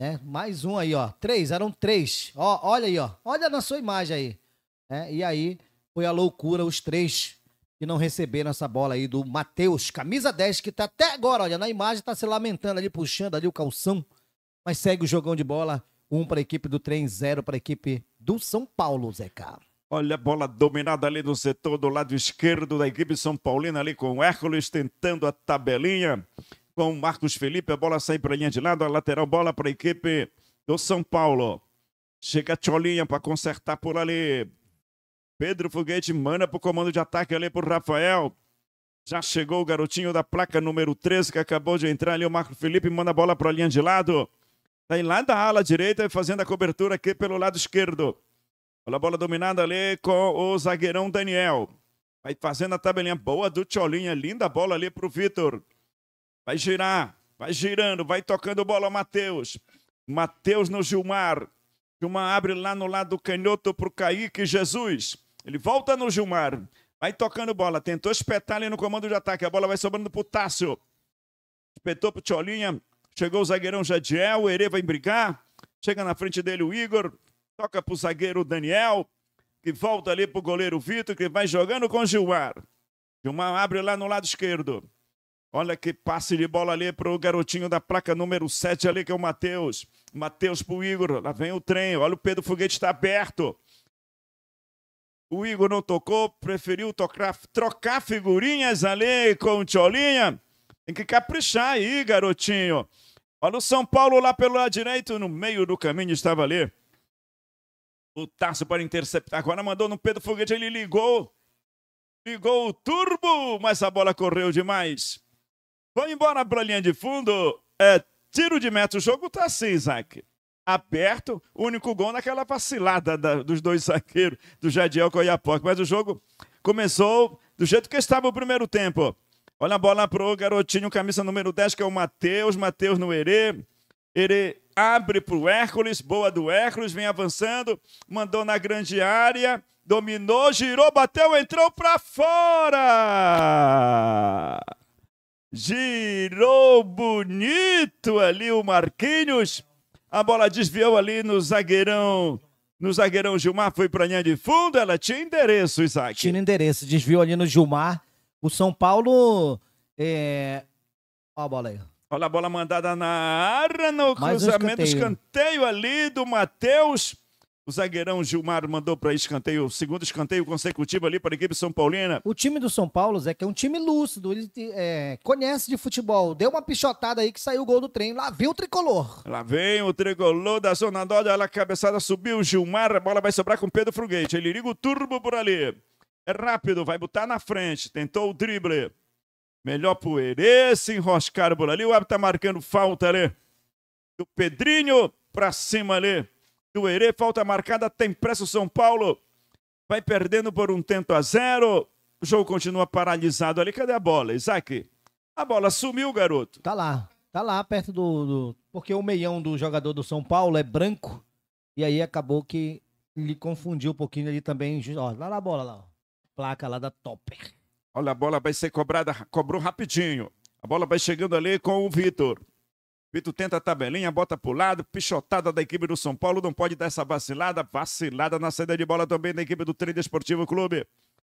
Né? Mais um aí, ó. Três, eram três. Ó, olha aí, ó. Olha na sua imagem aí. É, e aí foi a loucura, os três que não receberam essa bola aí do Matheus, camisa 10, que tá até agora, olha, na imagem tá se lamentando ali, puxando ali o calção, mas segue o jogão de bola, um para a equipe do trem, zero para a equipe do São Paulo, Zé Carlos Olha a bola dominada ali no setor do lado esquerdo da equipe São Paulina, ali com o Hércules tentando a tabelinha com o Marcos Felipe. A bola sai para a linha de lado, a lateral bola para a equipe do São Paulo. Chega a Cholinha para consertar por ali. Pedro Foguete manda para o comando de ataque ali para o Rafael. Já chegou o garotinho da placa número 13 que acabou de entrar ali. O Marcos Felipe manda a bola para a linha de lado. Está lá da ala direita fazendo a cobertura aqui pelo lado esquerdo. Olha a bola é dominada ali com o zagueirão Daniel. Vai fazendo a tabelinha boa do Tcholinha. Linda bola ali pro Vitor. Vai girar, vai girando, vai tocando bola o Matheus. Matheus no Gilmar. Gilmar abre lá no lado canhoto pro Kaique Jesus. Ele volta no Gilmar. Vai tocando bola. Tentou espetar ali no comando de ataque. A bola vai sobrando pro Tássio. Espetou pro Tcholinha. Chegou o zagueirão Jadiel. O Ere vai brigar. Chega na frente dele o Igor toca para o zagueiro Daniel, que volta ali para o goleiro Vitor, que vai jogando com Gilmar. Gilmar abre lá no lado esquerdo. Olha que passe de bola ali para o garotinho da placa número 7 ali, que é o Matheus. Matheus para o Igor. Lá vem o trem. Olha o Pedro Foguete está aberto. O Igor não tocou, preferiu tocar, trocar figurinhas ali com o Tcholinha. Tem que caprichar aí, garotinho. Olha o São Paulo lá pelo lado direito, no meio do caminho estava ali. O Tasso para interceptar. Agora mandou no Pedro Foguete. Ele ligou. Ligou o turbo, mas a bola correu demais. Vamos embora para a linha de fundo. É tiro de meta. O jogo tá assim, Isaac. Aperto, único gol naquela vacilada da, dos dois zagueiros, do Jadiel e o Mas o jogo começou do jeito que estava o primeiro tempo. Olha a bola pro garotinho, camisa número 10, que é o Matheus. Matheus no Herê. Ele abre para o Hércules, boa do Hércules, vem avançando, mandou na grande área, dominou, girou, bateu, entrou para fora. Girou bonito ali o Marquinhos. A bola desviou ali no zagueirão. No zagueirão Gilmar foi para linha de fundo. Ela tinha endereço, Isaac. Tinha endereço. Desviou ali no Gilmar. O São Paulo. É... Olha a bola aí. Olha a bola mandada na área, no cruzamento, um escanteio. escanteio ali do Matheus. O zagueirão Gilmar mandou para escanteio, segundo escanteio consecutivo ali para a equipe São Paulina. O time do São Paulo, Zé, que é um time lúcido, ele é, conhece de futebol. Deu uma pichotada aí que saiu o gol do trem. Lá vem o tricolor. Lá vem o tricolor da zona norte. Olha a cabeçada, subiu Gilmar. A bola vai sobrar com Pedro Fruguete. Ele liga o turbo por ali. É rápido, vai botar na frente. Tentou o drible. Melhor pro Herê, se enroscaram por ali. O árbitro tá marcando falta ali. Né? Do Pedrinho pra cima ali. Do Herê, falta marcada. Tem pressa o São Paulo. Vai perdendo por um tento a zero. O jogo continua paralisado ali. Cadê a bola, Isaac? A bola sumiu, garoto. Tá lá. Tá lá perto do, do. Porque o meião do jogador do São Paulo é branco. E aí acabou que ele confundiu um pouquinho ali também. Ó, lá na bola lá. Placa lá da Topper. Olha, a bola vai ser cobrada, cobrou rapidinho. A bola vai chegando ali com o Vitor. Vitor tenta a tabelinha, bota pro lado, pichotada da equipe do São Paulo, não pode dar essa vacilada, vacilada na saída de bola também da equipe do Treino Esportivo Clube.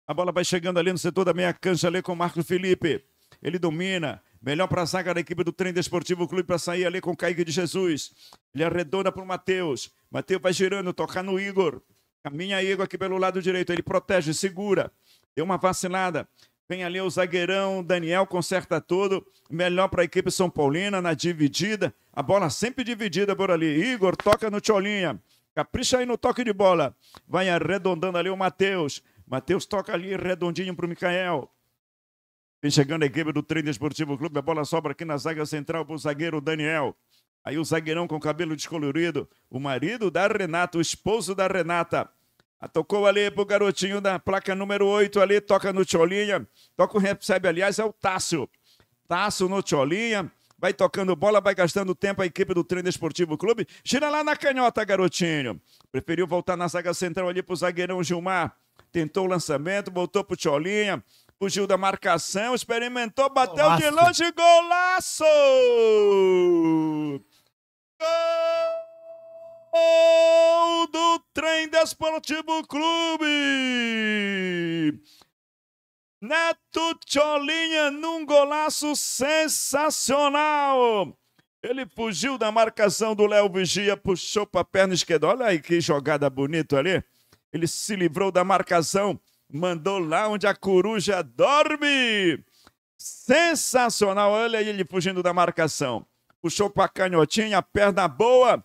A bola vai chegando ali no setor da meia cancha ali com o Marcos Felipe. Ele domina, melhor para a zaga da equipe do Treino Esportivo Clube para sair ali com o Kaique de Jesus. Ele arredonda pro Matheus. Matheus vai girando, tocar no Igor. Caminha Igor aqui pelo lado direito, ele protege, segura deu uma vacinada. Vem ali o zagueirão, Daniel conserta tudo. Melhor para a equipe São Paulina na dividida. A bola sempre dividida por ali. Igor toca no Tcholinha. Capricha aí no toque de bola. Vai arredondando ali o Matheus. Matheus toca ali redondinho para o Mikael. Vem chegando a equipe do Treino Esportivo Clube. A bola sobra aqui na zaga central para o zagueiro Daniel. Aí o zagueirão com o cabelo descolorido. O marido da Renata, o esposo da Renata. Tocou ali pro garotinho da placa número 8 ali, toca no Tcholinha. Toca o recebe, aliás, é o Tássio. Tássio no Tcholinha. Vai tocando bola, vai gastando tempo a equipe do Treino Esportivo Clube. Gira lá na canhota, garotinho. Preferiu voltar na zaga central ali pro zagueirão Gilmar. Tentou o lançamento, voltou pro Tcholinha. Fugiu da marcação, experimentou, bateu golaço. de longe, golaço! Gol! Gol do Trem Desportivo Clube! Neto Tcholinha num golaço sensacional! Ele fugiu da marcação do Léo Vigia, puxou para a perna esquerda. Olha aí que jogada bonita ali. Ele se livrou da marcação, mandou lá onde a coruja dorme. Sensacional, olha ele fugindo da marcação. Puxou para a canhotinha, perna boa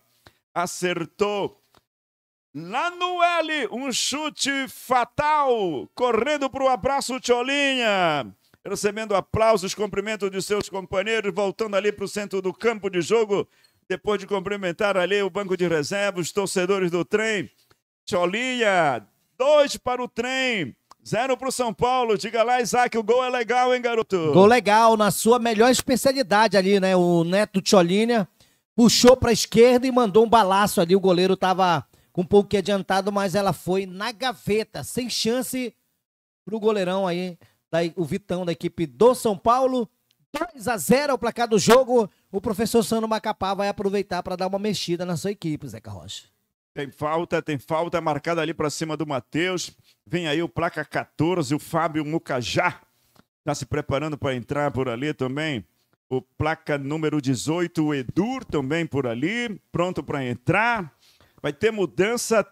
acertou lá no L, um chute fatal, correndo para o abraço Tcholinha, recebendo aplausos, cumprimentos de seus companheiros, voltando ali para o centro do campo de jogo, depois de cumprimentar ali o banco de reservas, os torcedores do trem. Tcholinha, dois para o trem. Zero para o São Paulo. Diga lá, Isaac, o gol é legal, hein, garoto? Gol legal, na sua melhor especialidade ali, né? O Neto Tcholinha puxou para a esquerda e mandou um balaço ali. O goleiro estava com um pouco que adiantado, mas ela foi na gaveta, sem chance para o goleirão aí, o Vitão da equipe do São Paulo. 2 a 0 o placar do jogo. O professor Sano Macapá vai aproveitar para dar uma mexida na sua equipe, Zeca Rocha. Tem falta, tem falta marcada ali para cima do Matheus. Vem aí o placa 14, o Fábio Mucajá. Está se preparando para entrar por ali também o placa número 18, o Edur também por ali, pronto para entrar. Vai ter mudança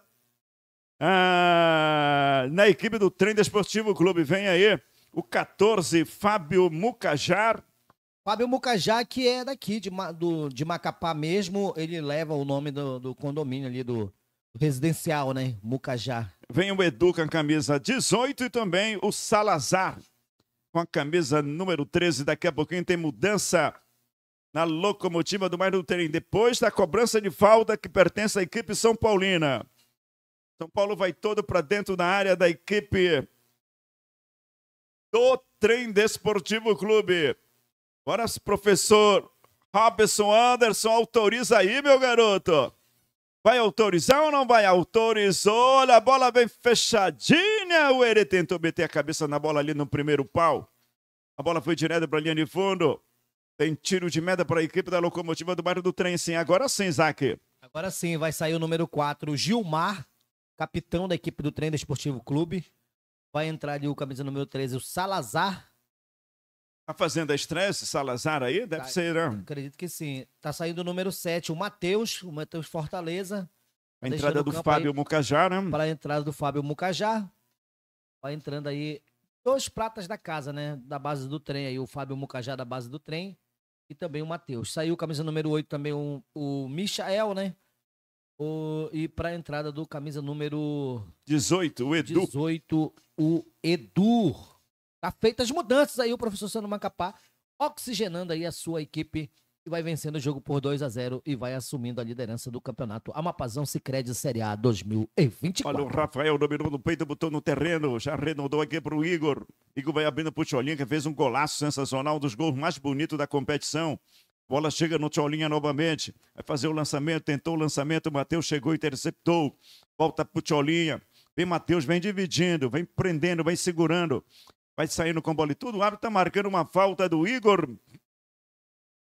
ah, na equipe do Trem Desportivo Clube. Vem aí o 14, Fábio Mucajar. Fábio Mucajá, que é daqui, de, do, de Macapá mesmo, ele leva o nome do, do condomínio ali, do, do, residencial, né? Mucajá. Vem o Edu com a camisa 18 e também o Salazar com a camisa número 13. Daqui a pouquinho tem mudança na locomotiva do Mário Terim. Depois da cobrança de falta que pertence à equipe São Paulina. São Paulo vai todo para dentro da área da equipe do Trem Desportivo Clube. Agora, professor Robson Anderson, autoriza aí, meu garoto. Vai autorizar ou não vai? Autorizou, olha a bola bem fechadinha. O Ere tentou meter a cabeça na bola ali no primeiro pau. A bola foi direto para a linha de fundo. Tem tiro de meta para a equipe da locomotiva do bairro do Trem, sim. Agora sim, Zaque. Agora sim, vai sair o número 4, Gilmar, capitão da equipe do Trem Esportivo Clube. Vai entrar ali o camisa número 13, o Salazar. A Fazenda Estresse, Salazar aí, deve tá, ser. Né? Acredito que sim. Tá saindo o número 7, o Matheus, o Matheus Fortaleza. Tá a entrada do Fábio aí, Mucajá, né? Para a entrada do Fábio Mucajá. Vai tá entrando aí dois pratas da casa, né? Da base do trem aí, o Fábio Mucajá da base do trem e também o Matheus. Saiu camisa número 8 também o, o Michael, né? O, e para a entrada do camisa número 18, o Edu. 18, o Edu. Tá feitas mudanças aí o professor Sano Macapá, oxigenando aí a sua equipe e vai vencendo o jogo por 2 a 0 e vai assumindo a liderança do campeonato Amapazão Sicredi Série A 2024. Olha o Rafael dominou no peito, botou no terreno, já arredondou aqui pro Igor. Igor vai abrindo pro Tcholinha, que fez um golaço sensacional, um dos gols mais bonitos da competição. Bola chega no Tcholinha novamente, vai fazer o lançamento, tentou o lançamento, o Matheus chegou, interceptou, volta pro Tcholinha. Vem Matheus, vem dividindo, vem prendendo, vem segurando vai saindo com bola e tudo. O árbitro está marcando uma falta do Igor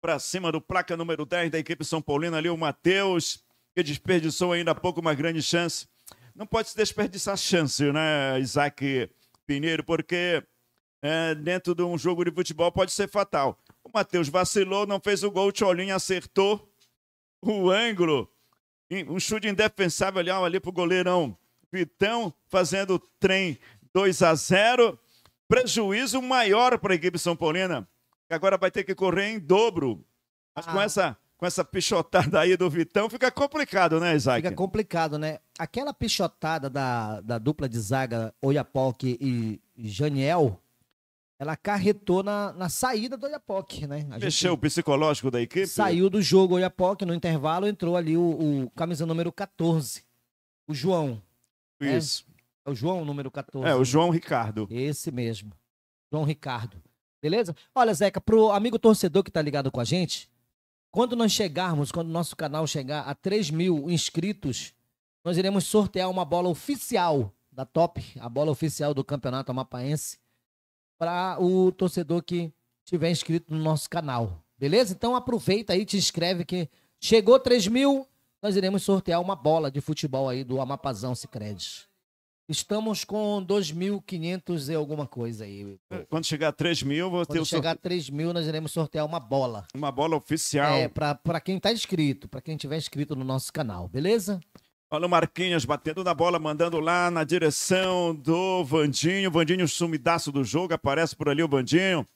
para cima do placa número 10 da equipe São Paulina ali, o Matheus, que desperdiçou ainda há pouco uma grande chance. Não pode se desperdiçar chance, né, Isaac Pinheiro, porque é, dentro de um jogo de futebol pode ser fatal. O Matheus vacilou, não fez o gol, o Tcholinho acertou o ângulo. Um chute indefensável ali, ali para o goleirão Vitão, fazendo trem 2 a 0 prejuízo maior para a equipe São Paulina, que agora vai ter que correr em dobro. Mas ah. com essa com essa pichotada aí do Vitão, fica complicado, né, Isaac? Fica complicado, né? Aquela pichotada da, da dupla de zaga Oiapoque e Janiel, ela acarretou na, na saída do Oiapoque, né? A Mexeu o psicológico da equipe? Saiu do jogo Oiapoque, no intervalo entrou ali o, o camisa número 14, o João. Isso. Né? É o João, número 14. É, o João Ricardo. Esse mesmo. João Ricardo. Beleza? Olha, Zeca, pro amigo torcedor que tá ligado com a gente, quando nós chegarmos, quando nosso canal chegar a 3 mil inscritos, nós iremos sortear uma bola oficial da Top, a bola oficial do Campeonato Amapaense, para o torcedor que tiver inscrito no nosso canal. Beleza? Então aproveita aí, te inscreve que chegou 3 mil, nós iremos sortear uma bola de futebol aí do Amapazão Sicredi. Estamos com 2.500 e alguma coisa aí. É, quando chegar a 3 mil, vou Quando ter chegar sorte... a 3 mil, nós iremos sortear uma bola. Uma bola oficial. É, para quem está inscrito, para quem tiver inscrito no nosso canal, beleza? Olha o Marquinhos batendo na bola, mandando lá na direção do Vandinho. Vandinho, sumidaço do jogo, aparece por ali o Vandinho.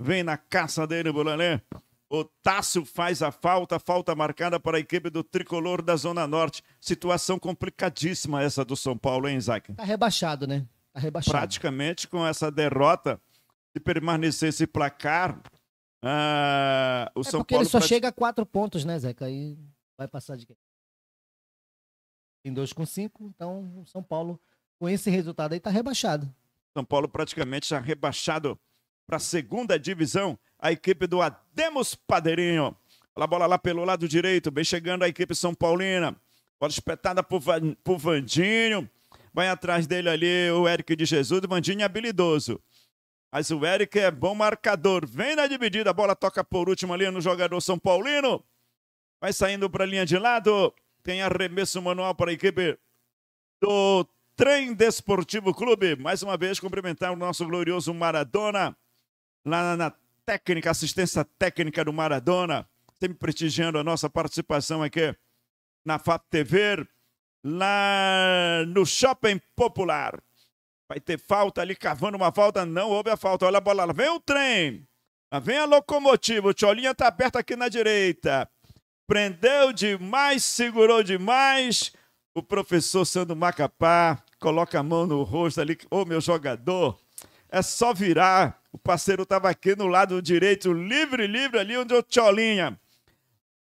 Vem na caça dele, Bulalê. O Tássio faz a falta, falta marcada para a equipe do Tricolor da Zona Norte. Situação complicadíssima essa do São Paulo, hein, Isaac? Tá rebaixado, né? Tá rebaixado. Praticamente com essa derrota, se permanecer esse placar, ah, o é São porque Paulo. ele só chega a quatro pontos, né, Zeca? Aí vai passar de quem? Tem dois com cinco, então o São Paulo, com esse resultado aí, tá rebaixado. São Paulo praticamente já rebaixado para a segunda divisão, a equipe do Ademos Padeirinho. A bola lá pelo lado direito, bem chegando a equipe São Paulina. Bola espetada por, o por Vandinho. Vai atrás dele ali o Eric de Jesus. O Vandinho é habilidoso. Mas o Eric é bom marcador. Vem na dividida, a bola toca por último ali no jogador São Paulino. Vai saindo para a linha de lado. Tem arremesso manual para a equipe do Trem Desportivo Clube. Mais uma vez, cumprimentar o nosso glorioso Maradona lá na técnica, assistência técnica do Maradona, sempre prestigiando a nossa participação aqui na FAP TV, lá no Shopping Popular. Vai ter falta ali, cavando uma falta. Não houve a falta. Olha a bola. Lá vem o trem. Lá vem a locomotiva. O Tcholinha tá aberto aqui na direita. Prendeu demais, segurou demais. O professor Sandro Macapá coloca a mão no rosto ali. Ô, oh, meu jogador é só virar. O parceiro estava aqui no lado direito, livre, livre, ali onde o Tcholinha.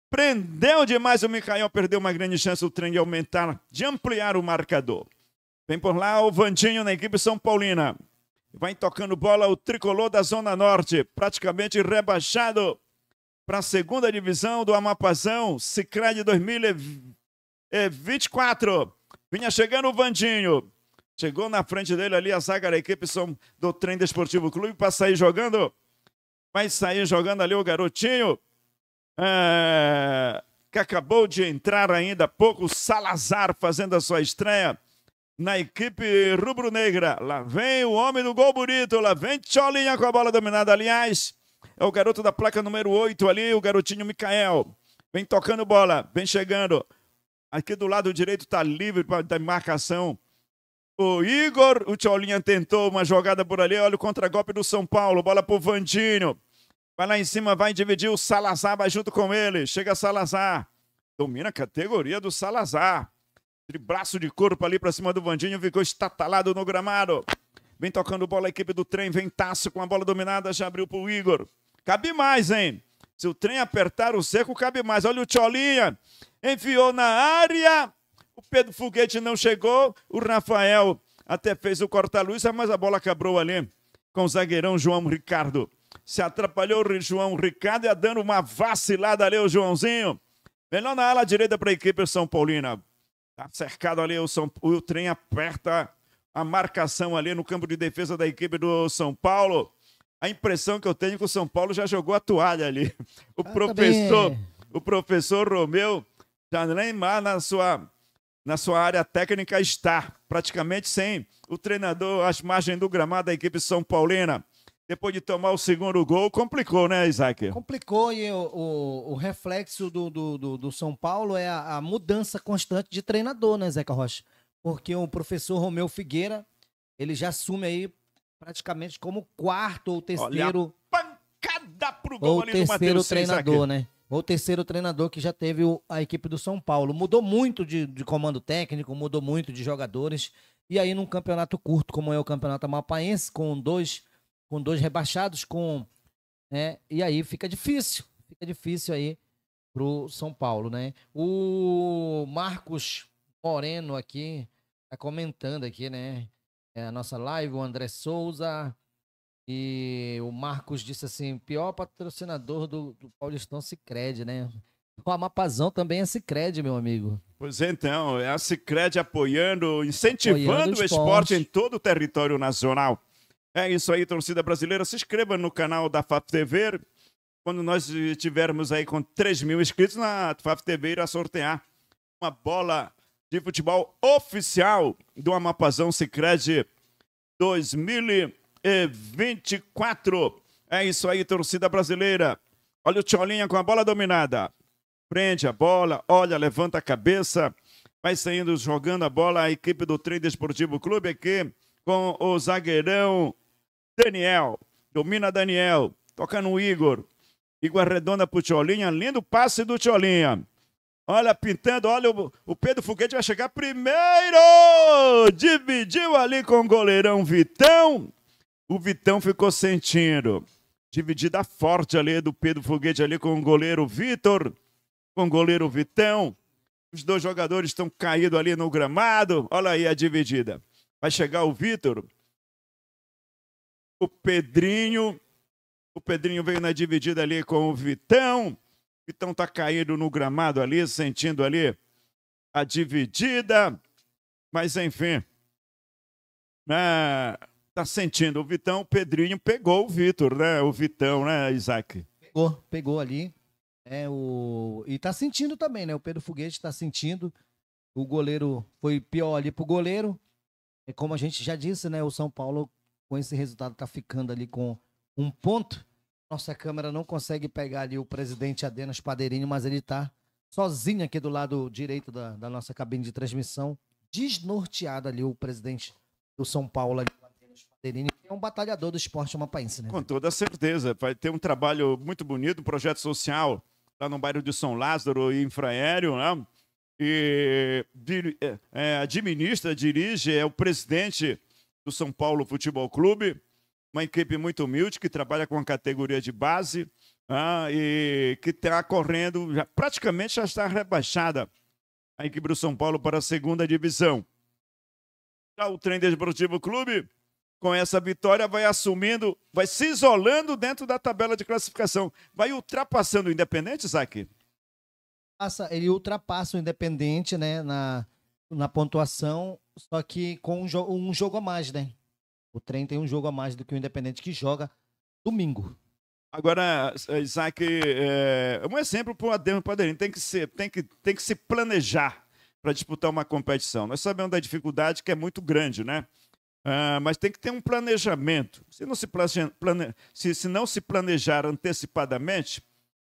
Prendeu demais o Micael, perdeu uma grande chance o trem de aumentar, de ampliar o marcador. Vem por lá o Vandinho na equipe São Paulina. Vai tocando bola o tricolor da Zona Norte, praticamente rebaixado para a segunda divisão do Amapazão, Sicredi 2024. Vinha chegando o Vandinho. Chegou na frente dele ali a zaga da equipe são do Trem Desportivo Clube para sair jogando. Vai sair jogando ali o garotinho. É, que acabou de entrar ainda há pouco. Salazar fazendo a sua estreia na equipe rubro-negra. Lá vem o homem do gol bonito. Lá vem Tcholinha com a bola dominada. Aliás, é o garoto da placa número 8 ali, o garotinho Mikael. Vem tocando bola, vem chegando. Aqui do lado direito está livre da marcação o Igor, o Tcholinha tentou uma jogada por ali. Olha o contragolpe do São Paulo. Bola pro Vandinho. Vai lá em cima, vai dividir. O Salazar vai junto com ele. Chega Salazar. Domina a categoria do Salazar. De braço de corpo ali para cima do Vandinho. Ficou estatalado no gramado. Vem tocando bola a equipe do trem. Vem Tasso com a bola dominada. Já abriu pro Igor. Cabe mais, hein? Se o trem apertar o seco, cabe mais. Olha o Tcholinha. Enfiou na área. O Pedro Foguete não chegou, o Rafael até fez o corta-luz, mas a bola quebrou ali com o zagueirão João Ricardo. Se atrapalhou o João Ricardo e a dando uma vacilada ali o Joãozinho. Melhor na ala direita para a equipe São Paulina. Está cercado ali o, São... o trem aperta a marcação ali no campo de defesa da equipe do São Paulo. A impressão que eu tenho é que o São Paulo já jogou a toalha ali. O ah, tá professor, o professor Romeu já nem mais na sua na sua área técnica está praticamente sem o treinador às margens do gramado da equipe São Paulina. Depois de tomar o segundo gol, complicou, né, Isaac? Complicou e o, o, o reflexo do, do, do, São Paulo é a, a mudança constante de treinador, né, Zeca Rocha? Porque o professor Romeu Figueira, ele já assume aí praticamente como quarto ou terceiro. Olha a pancada pro gol ou ali terceiro do Matheus treinador, Isaac. né? o terceiro treinador que já teve a equipe do São Paulo. Mudou muito de, de comando técnico, mudou muito de jogadores. E aí, num campeonato curto, como é o campeonato amapaense, com dois, com dois rebaixados, com. Né, e aí fica difícil. Fica difícil aí pro São Paulo, né? O Marcos Moreno aqui tá comentando aqui, né? É a nossa live, o André Souza, e o Marcos disse assim: pior patrocinador do, do Paulistão Cicred, né? O Amapazão também é Cicred, meu amigo. Pois é, então, é a Cicred apoiando, incentivando apoiando o esporte. em todo o território nacional. É isso aí, torcida brasileira. Se inscreva no canal da FAP TV. Quando nós tivermos aí com 3 mil inscritos, na FAP TV irá sortear uma bola de futebol oficial do Amapazão Cicred 2020 e 24. É isso aí, torcida brasileira. Olha o Tcholinha com a bola dominada. Prende a bola, olha, levanta a cabeça. Vai saindo jogando a bola a equipe do Trem Esportivo Clube aqui com o zagueirão Daniel. Domina Daniel. Toca no Igor. Igor redonda pro Tcholinha. Lindo passe do Tcholinha. Olha, pintando, olha, o, o Pedro Foguete vai chegar primeiro! Dividiu ali com o goleirão Vitão. O Vitão ficou sentindo. Dividida forte ali do Pedro Foguete ali com o goleiro Vitor, com o goleiro Vitão. Os dois jogadores estão caídos ali no gramado. Olha aí a dividida. Vai chegar o Vitor. O Pedrinho. O Pedrinho veio na dividida ali com o Vitão. Vitão tá caído no gramado ali, sentindo ali a dividida. Mas enfim. Na... Né? Tá sentindo. O Vitão, o Pedrinho pegou o Vitor, né? O Vitão, né, Isaac? Pegou, pegou ali. É, o... E tá sentindo também, né? O Pedro Foguete tá sentindo. O goleiro foi pior ali pro goleiro. É como a gente já disse, né? O São Paulo, com esse resultado, tá ficando ali com um ponto. Nossa câmera não consegue pegar ali o presidente Adenas Padeirinho, mas ele tá sozinho aqui do lado direito da, da nossa cabine de transmissão. Desnorteado ali o presidente do São Paulo ali é um batalhador do esporte mapaense, né? Com toda certeza. Vai ter um trabalho muito bonito, um projeto social lá no bairro de São Lázaro, infraéreo, né? E é, é, administra, dirige, é o presidente do São Paulo Futebol Clube, uma equipe muito humilde que trabalha com a categoria de base ah e que está correndo, já, praticamente já está rebaixada a equipe do São Paulo para a segunda divisão. Já o Trem Desportivo Clube com essa vitória, vai assumindo, vai se isolando dentro da tabela de classificação. Vai ultrapassando o Independente, Isaac? Ele ultrapassa o Independente, né, na, na pontuação, só que com um, jo um jogo a mais, né? O trem tem um jogo a mais do que o Independente que joga domingo. Agora, Isaac, é um exemplo para o Adriano Padeirinho. Tem que, tem, que, tem que se planejar para disputar uma competição. Nós sabemos da dificuldade que é muito grande, né? Ah, mas tem que ter um planejamento. Se não se, plane, se, se não se planejar antecipadamente,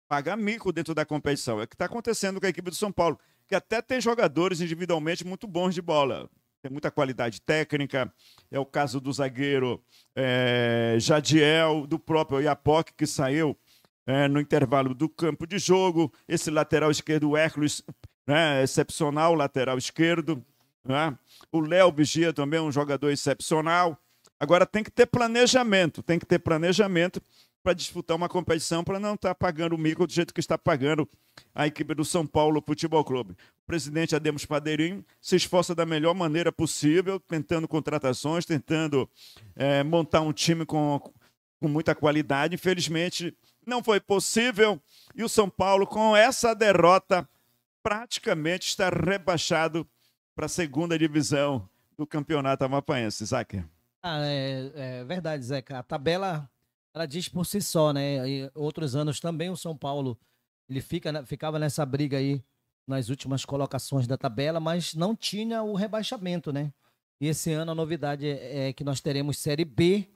paga mico dentro da competição. É o que está acontecendo com a equipe do São Paulo, que até tem jogadores individualmente muito bons de bola. Tem muita qualidade técnica. É o caso do zagueiro é, Jadiel, do próprio Iapoc, que saiu é, no intervalo do campo de jogo. Esse lateral esquerdo, o Hércules, né, excepcional lateral esquerdo. Né? O Léo Vigia também é um jogador excepcional. Agora tem que ter planejamento, tem que ter planejamento para disputar uma competição para não estar tá pagando o mico do jeito que está pagando a equipe do São Paulo Futebol Clube. O presidente Ademos Padeirinho se esforça da melhor maneira possível, tentando contratações, tentando é, montar um time com, com muita qualidade. Infelizmente, não foi possível e o São Paulo, com essa derrota, praticamente está rebaixado para a segunda divisão do campeonato amapaense, Isaac. Ah, é, é, verdade, Zeca. A tabela ela diz por si só, né? E outros anos também o São Paulo ele fica, ficava nessa briga aí nas últimas colocações da tabela, mas não tinha o rebaixamento, né? E esse ano a novidade é, é, que nós teremos Série B,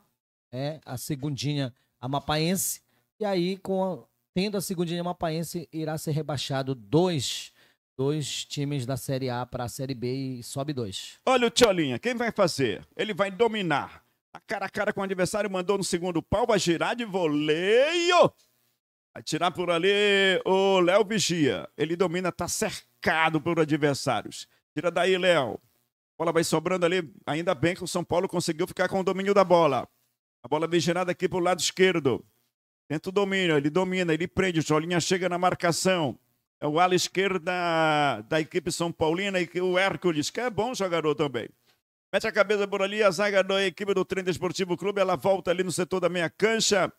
é, a segundinha amapaense, e aí com a, tendo a segundinha amapaense irá ser rebaixado dois dois times da Série A para a Série B e sobe dois. Olha o Tiolinha, quem vai fazer? Ele vai dominar. A cara a cara com o adversário, mandou no segundo pau, vai girar de voleio. Vai tirar por ali o Léo Vigia. Ele domina, tá cercado por adversários. Tira daí, Léo. Bola vai sobrando ali. Ainda bem que o São Paulo conseguiu ficar com o domínio da bola. A bola vem girada aqui pro lado esquerdo. Tenta o domínio, ele domina, ele prende. O Jolinha chega na marcação é o ala esquerda da equipe São Paulina, o Hércules, que é bom jogador também. Mete a cabeça por ali, a zaga da equipe do Treino Esportivo Clube, ela volta ali no setor da meia cancha,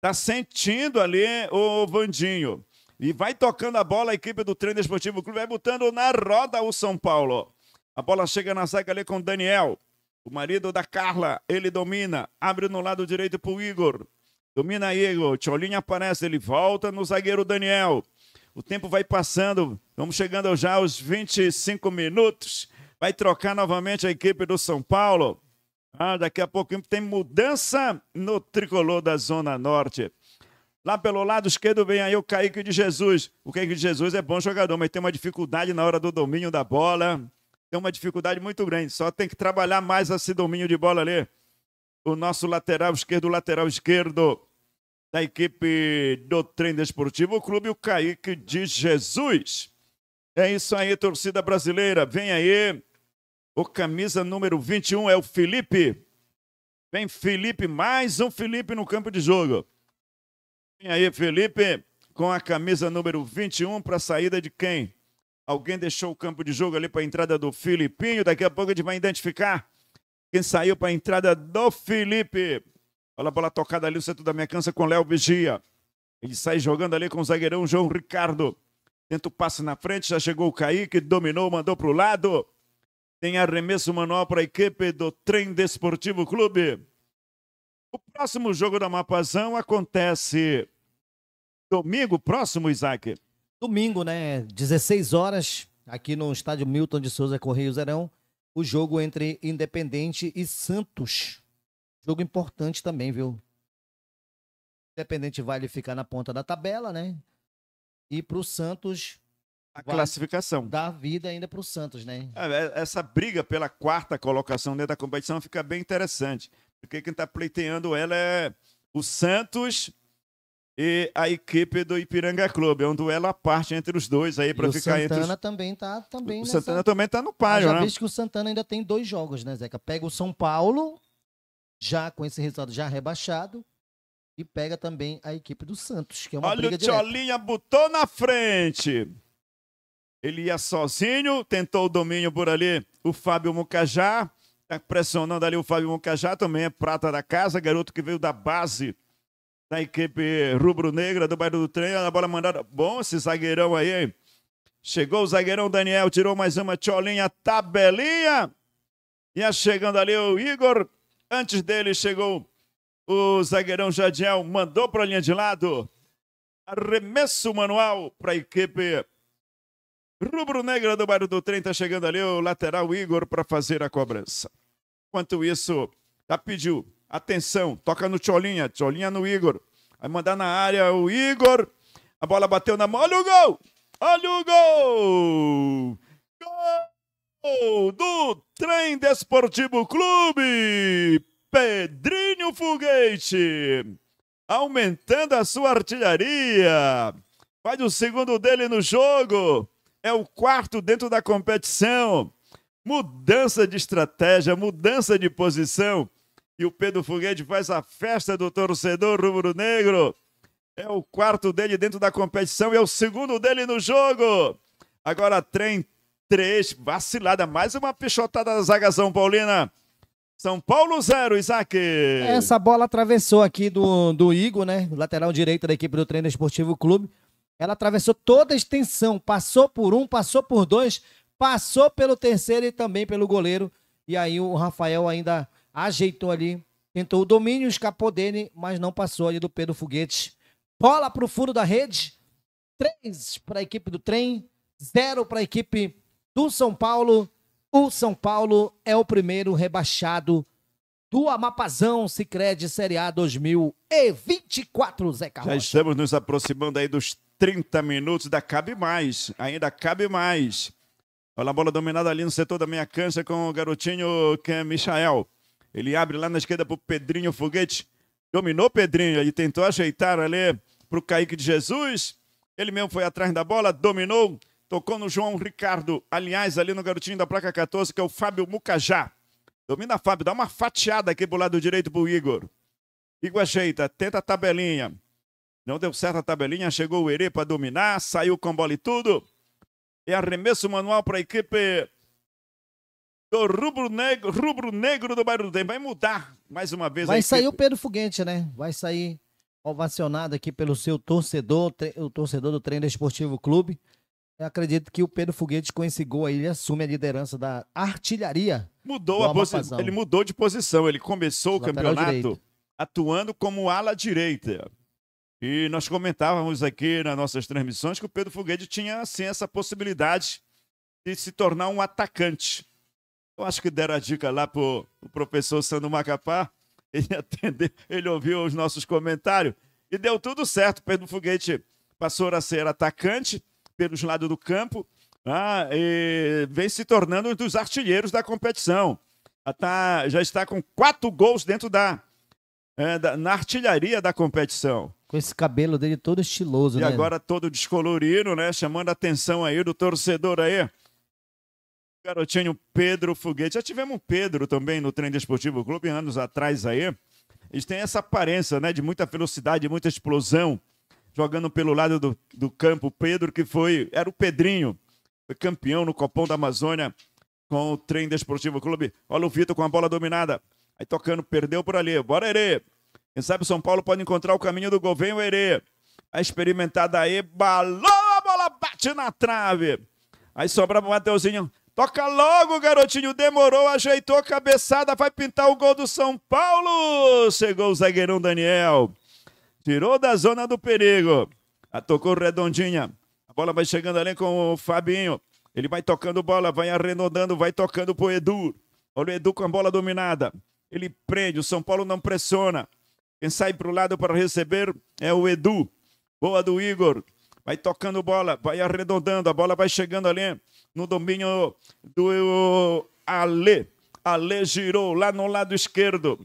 tá sentindo ali o Vandinho. E vai tocando a bola a equipe do Treino Esportivo Clube, vai botando na roda o São Paulo. A bola chega na zaga ali com o Daniel, o marido da Carla, ele domina, abre no lado direito pro Igor. Domina Igor, Tcholinho aparece, ele volta no zagueiro Daniel. O tempo vai passando, vamos chegando já aos 25 minutos. Vai trocar novamente a equipe do São Paulo. Ah, daqui a pouquinho tem mudança no tricolor da Zona Norte. Lá pelo lado esquerdo vem aí o Kaique de Jesus. O Kaique de Jesus é bom jogador, mas tem uma dificuldade na hora do domínio da bola. Tem uma dificuldade muito grande. Só tem que trabalhar mais esse domínio de bola ali. O nosso lateral esquerdo, lateral esquerdo da equipe do Trem Desportivo Clube, o Kaique de Jesus. É isso aí, torcida brasileira. Vem aí. O camisa número 21 é o Felipe. Vem Felipe, mais um Felipe no campo de jogo. Vem aí, Felipe, com a camisa número 21 para a saída de quem? Alguém deixou o campo de jogo ali para a entrada do Filipinho. Daqui a pouco a gente vai identificar quem saiu para a entrada do Felipe. Olha a bola tocada ali, no centro da minha cansa com Léo Vigia. Ele sai jogando ali com o zagueirão João Ricardo. Tenta o passe na frente, já chegou o Kaique, dominou, mandou para o lado. Tem arremesso manual para a equipe do Trem Desportivo Clube. O próximo jogo da Mapazão acontece domingo próximo, Isaac. Domingo, né? 16 horas, aqui no estádio Milton de Souza Correio Zerão. O jogo entre Independente e Santos. Jogo importante também, viu? Independente vai ele ficar na ponta da tabela, né? E pro Santos. A classificação. Dá vida ainda pro Santos, né? É, é, essa briga pela quarta colocação dentro da competição fica bem interessante. Porque quem tá pleiteando ela é o Santos e a equipe do Ipiranga Clube. É um duelo à parte entre os dois aí para ficar Santana entre. O os... Santana também tá também. O nessa... Santana também tá no páreo, né? Já visto que o Santana ainda tem dois jogos, né, Zeca? Pega o São Paulo já com esse resultado já rebaixado e pega também a equipe do Santos, que é uma Olha briga o Tiolinha botou na frente. Ele ia sozinho, tentou o domínio por ali, o Fábio Mucajá. Tá pressionando ali o Fábio Mucajá, também é prata da casa, garoto que veio da base da equipe rubro-negra do bairro do trem. A bola mandada. Bom esse zagueirão aí, hein? Chegou o zagueirão Daniel, tirou mais uma tcholinha, tabelinha. Ia chegando ali o Igor Antes dele chegou o zagueirão Jadiel, mandou para a linha de lado. Arremesso manual para a equipe rubro-negra do bairro do Trem. Está chegando ali o lateral Igor para fazer a cobrança. Enquanto isso, já tá, pediu atenção, toca no Tcholinha, Tcholinha no Igor. Vai mandar na área o Igor. A bola bateu na mão. Olha o gol! Olha o gol! Gol! do Trem Desportivo Clube, Pedrinho Foguete, aumentando a sua artilharia. Faz o segundo dele no jogo, é o quarto dentro da competição. Mudança de estratégia, mudança de posição. E o Pedro Foguete faz a festa do torcedor rubro-negro. É o quarto dele dentro da competição e é o segundo dele no jogo. Agora, trem 3, vacilada, mais uma pichotada da zaga Paulina. São Paulo 0, Isaac. Essa bola atravessou aqui do, do Igor, né? Lateral direito da equipe do Treino Esportivo Clube. Ela atravessou toda a extensão, passou por um, passou por dois, passou pelo terceiro e também pelo goleiro. E aí o Rafael ainda ajeitou ali, tentou o domínio, escapou dele, mas não passou ali do Pedro Foguete. Bola para o fundo da rede. 3 para a equipe do trem, 0 para a equipe do São Paulo. O São Paulo é o primeiro rebaixado do Amapazão Cicred Série A 2024, Zé Carlos. Já estamos nos aproximando aí dos 30 minutos, ainda cabe mais, ainda cabe mais. Olha a bola dominada ali no setor da meia cancha com o garotinho que é Michael. Ele abre lá na esquerda pro Pedrinho Foguete. Dominou Pedrinho, ele tentou ajeitar ali pro Kaique de Jesus. Ele mesmo foi atrás da bola, dominou, Tocou no João Ricardo, aliás, ali no garotinho da placa 14, que é o Fábio Mucajá. Domina, Fábio, dá uma fatiada aqui pro lado direito pro Igor. Igor ajeita, tenta a tabelinha. Não deu certo a tabelinha, chegou o Erê para dominar, saiu com bola e tudo. E arremesso manual para a equipe do Rubro Negro, Rubro Negro do Bairro do Tempo. Vai mudar mais uma vez. Vai sair o Pedro Foguete, né? Vai sair ovacionado aqui pelo seu torcedor, o torcedor do Treino Esportivo Clube. Eu acredito que o Pedro Foguetes, com esse gol aí, ele assume a liderança da artilharia. Mudou a posição. Ele mudou de posição. Ele começou o campeonato atuando como ala direita. E nós comentávamos aqui nas nossas transmissões que o Pedro Foguete tinha, assim, essa possibilidade de se tornar um atacante. Eu acho que deram a dica lá pro, pro professor Sandro Macapá. <laughs> Ele atendeu, ele ouviu os nossos comentários e deu tudo certo. Pedro Foguete passou a ser atacante pelos lados do campo, ah, vem se tornando um dos artilheiros da competição. Tá, já está com quatro gols dentro da, é, da, na artilharia da competição. Com esse cabelo dele todo estiloso, e né? agora todo descolorido, né? Chamando a atenção aí do torcedor aí. Garotinho Pedro Foguete. Já tivemos Pedro também no Trem Desportivo Clube, anos atrás aí. Eles têm essa aparência, né? De muita velocidade, muita explosão jogando pelo lado do, do campo, Pedro, que foi, era o Pedrinho, foi campeão no Copão da Amazônia com o Trem Desportivo Clube. Olha o Vitor com a bola dominada. Aí tocando, perdeu por ali. Bora, Herê! Quem sabe o São Paulo pode encontrar o caminho do gol. Vem o Herê. A experimentada aí, balou a bola, bate na trave. Aí sobra o Mateuzinho. Toca logo, garotinho. Demorou, ajeitou a cabeçada. Vai pintar o gol do São Paulo. Chegou o zagueirão Daniel. Tirou da zona do perigo. A ah, tocou redondinha. A bola vai chegando ali com o Fabinho. Ele vai tocando bola, vai arredondando, vai tocando pro Edu. Olha o Edu com a bola dominada. Ele prende, o São Paulo não pressiona. Quem sai pro lado para receber é o Edu. Boa do Igor. Vai tocando bola, vai arredondando, a bola vai chegando ali no domínio do Ale. Ale girou lá no lado esquerdo.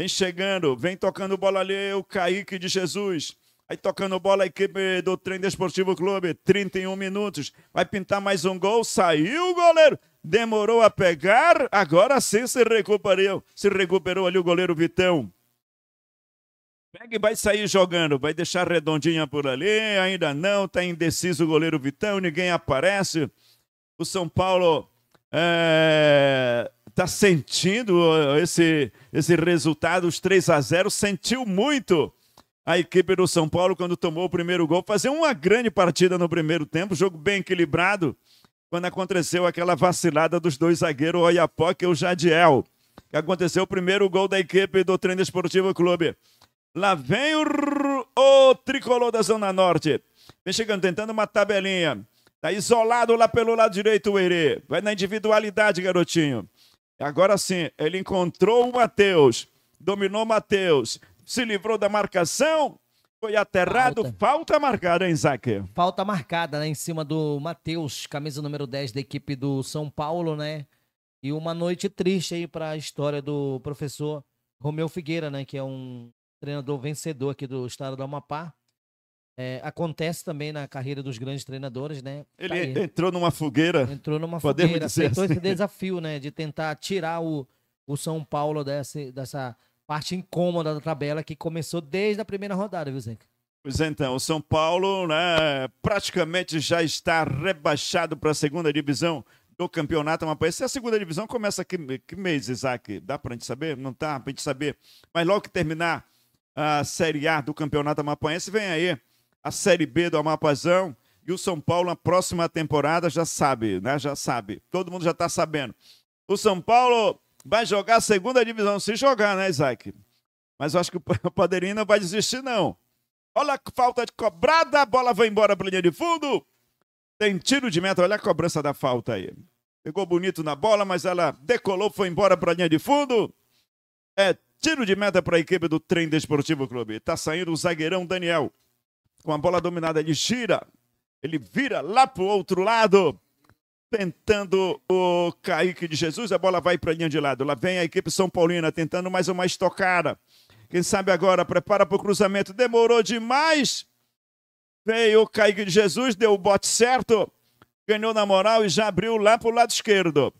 Vem chegando, vem tocando bola ali, o Kaique de Jesus. Aí tocando bola a equipe do Trem Desportivo Clube, 31 minutos. Vai pintar mais um gol, saiu o goleiro. Demorou a pegar, agora sim se recuperou. Se recuperou ali o goleiro Vitão. Pega e vai sair jogando, vai deixar redondinha por ali, ainda não, tá indeciso o goleiro Vitão, ninguém aparece. O São Paulo é, está sentindo esse, esse resultado, os 3 a 0 sentiu muito a equipe do São Paulo quando tomou o primeiro gol. Fazer uma grande partida no primeiro tempo, jogo bem equilibrado, quando aconteceu aquela vacilada dos dois zagueiros, o Oiapoque e o Jadiel. Que aconteceu o primeiro gol da equipe do Treino Esportivo Clube. Lá vem o, o tricolor da Zona Norte. Vem chegando, tentando uma tabelinha. Tá isolado lá pelo lado direito o Herê. Vai na individualidade, garotinho. Agora sim, ele encontrou o Mateus, dominou Mateus, se livrou da marcação, foi aterrado, falta, falta marcada, hein, Isaac? Falta marcada, né, em cima do Mateus, camisa número 10 da equipe do São Paulo, né? E uma noite triste aí para a história do professor Romeu Figueira, né, que é um treinador vencedor aqui do estado do Amapá. É, acontece também na carreira dos grandes treinadores, né? Ele tá entrou numa fogueira. Entrou numa fogueira. Aceitou assim. esse <laughs> desafio, né? De tentar tirar o, o São Paulo dessa, dessa parte incômoda da tabela que começou desde a primeira rodada, viu, Pois é, então, o São Paulo né, praticamente já está rebaixado para a segunda divisão do campeonato Mas Se é a segunda divisão começa que, que mês, Isaac? Dá para a gente saber? Não tá para a gente saber. Mas logo que terminar a Série A do campeonato Amapoense, vem aí a Série B do Amapazão. E o São Paulo, na próxima temporada, já sabe, né? Já sabe. Todo mundo já está sabendo. O São Paulo vai jogar a segunda divisão, se jogar, né, Isaac? Mas eu acho que o <laughs> Padeirinho não vai desistir, não. Olha a falta de cobrada, a bola vai embora para linha de fundo. Tem tiro de meta, olha a cobrança da falta aí. Pegou bonito na bola, mas ela decolou, foi embora para a linha de fundo. É tiro de meta para a equipe do Trem Desportivo Clube. Tá saindo o zagueirão Daniel com a bola dominada, ele gira, ele vira lá para o outro lado, tentando o Kaique de Jesus, a bola vai para a linha de lado. Lá vem a equipe São Paulina tentando mais uma estocada. Quem sabe agora, prepara para o cruzamento, demorou demais. Veio o Kaique de Jesus, deu o bote certo, ganhou na moral e já abriu lá para o lado esquerdo.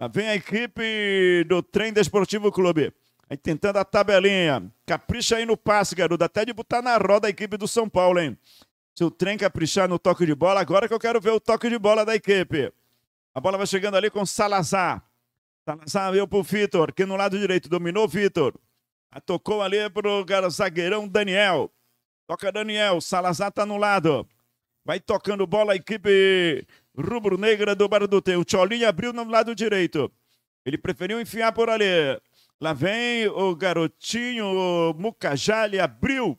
Lá vem a equipe do Trem Desportivo Clube. Aí tentando a tabelinha. Capricha aí no passe, garoto. Até de botar na roda a equipe do São Paulo, hein? Se o trem caprichar no toque de bola, agora que eu quero ver o toque de bola da equipe. A bola vai chegando ali com Salazar. Salazar veio pro Vitor, que no lado direito dominou Vitor. Tocou ali pro zagueirão Daniel. Toca Daniel, Salazar tá no lado. Vai tocando bola a equipe rubro-negra do Barudutê. O Tcholinho abriu no lado direito. Ele preferiu enfiar por ali. Lá vem o garotinho, o Mucajá, ele abriu.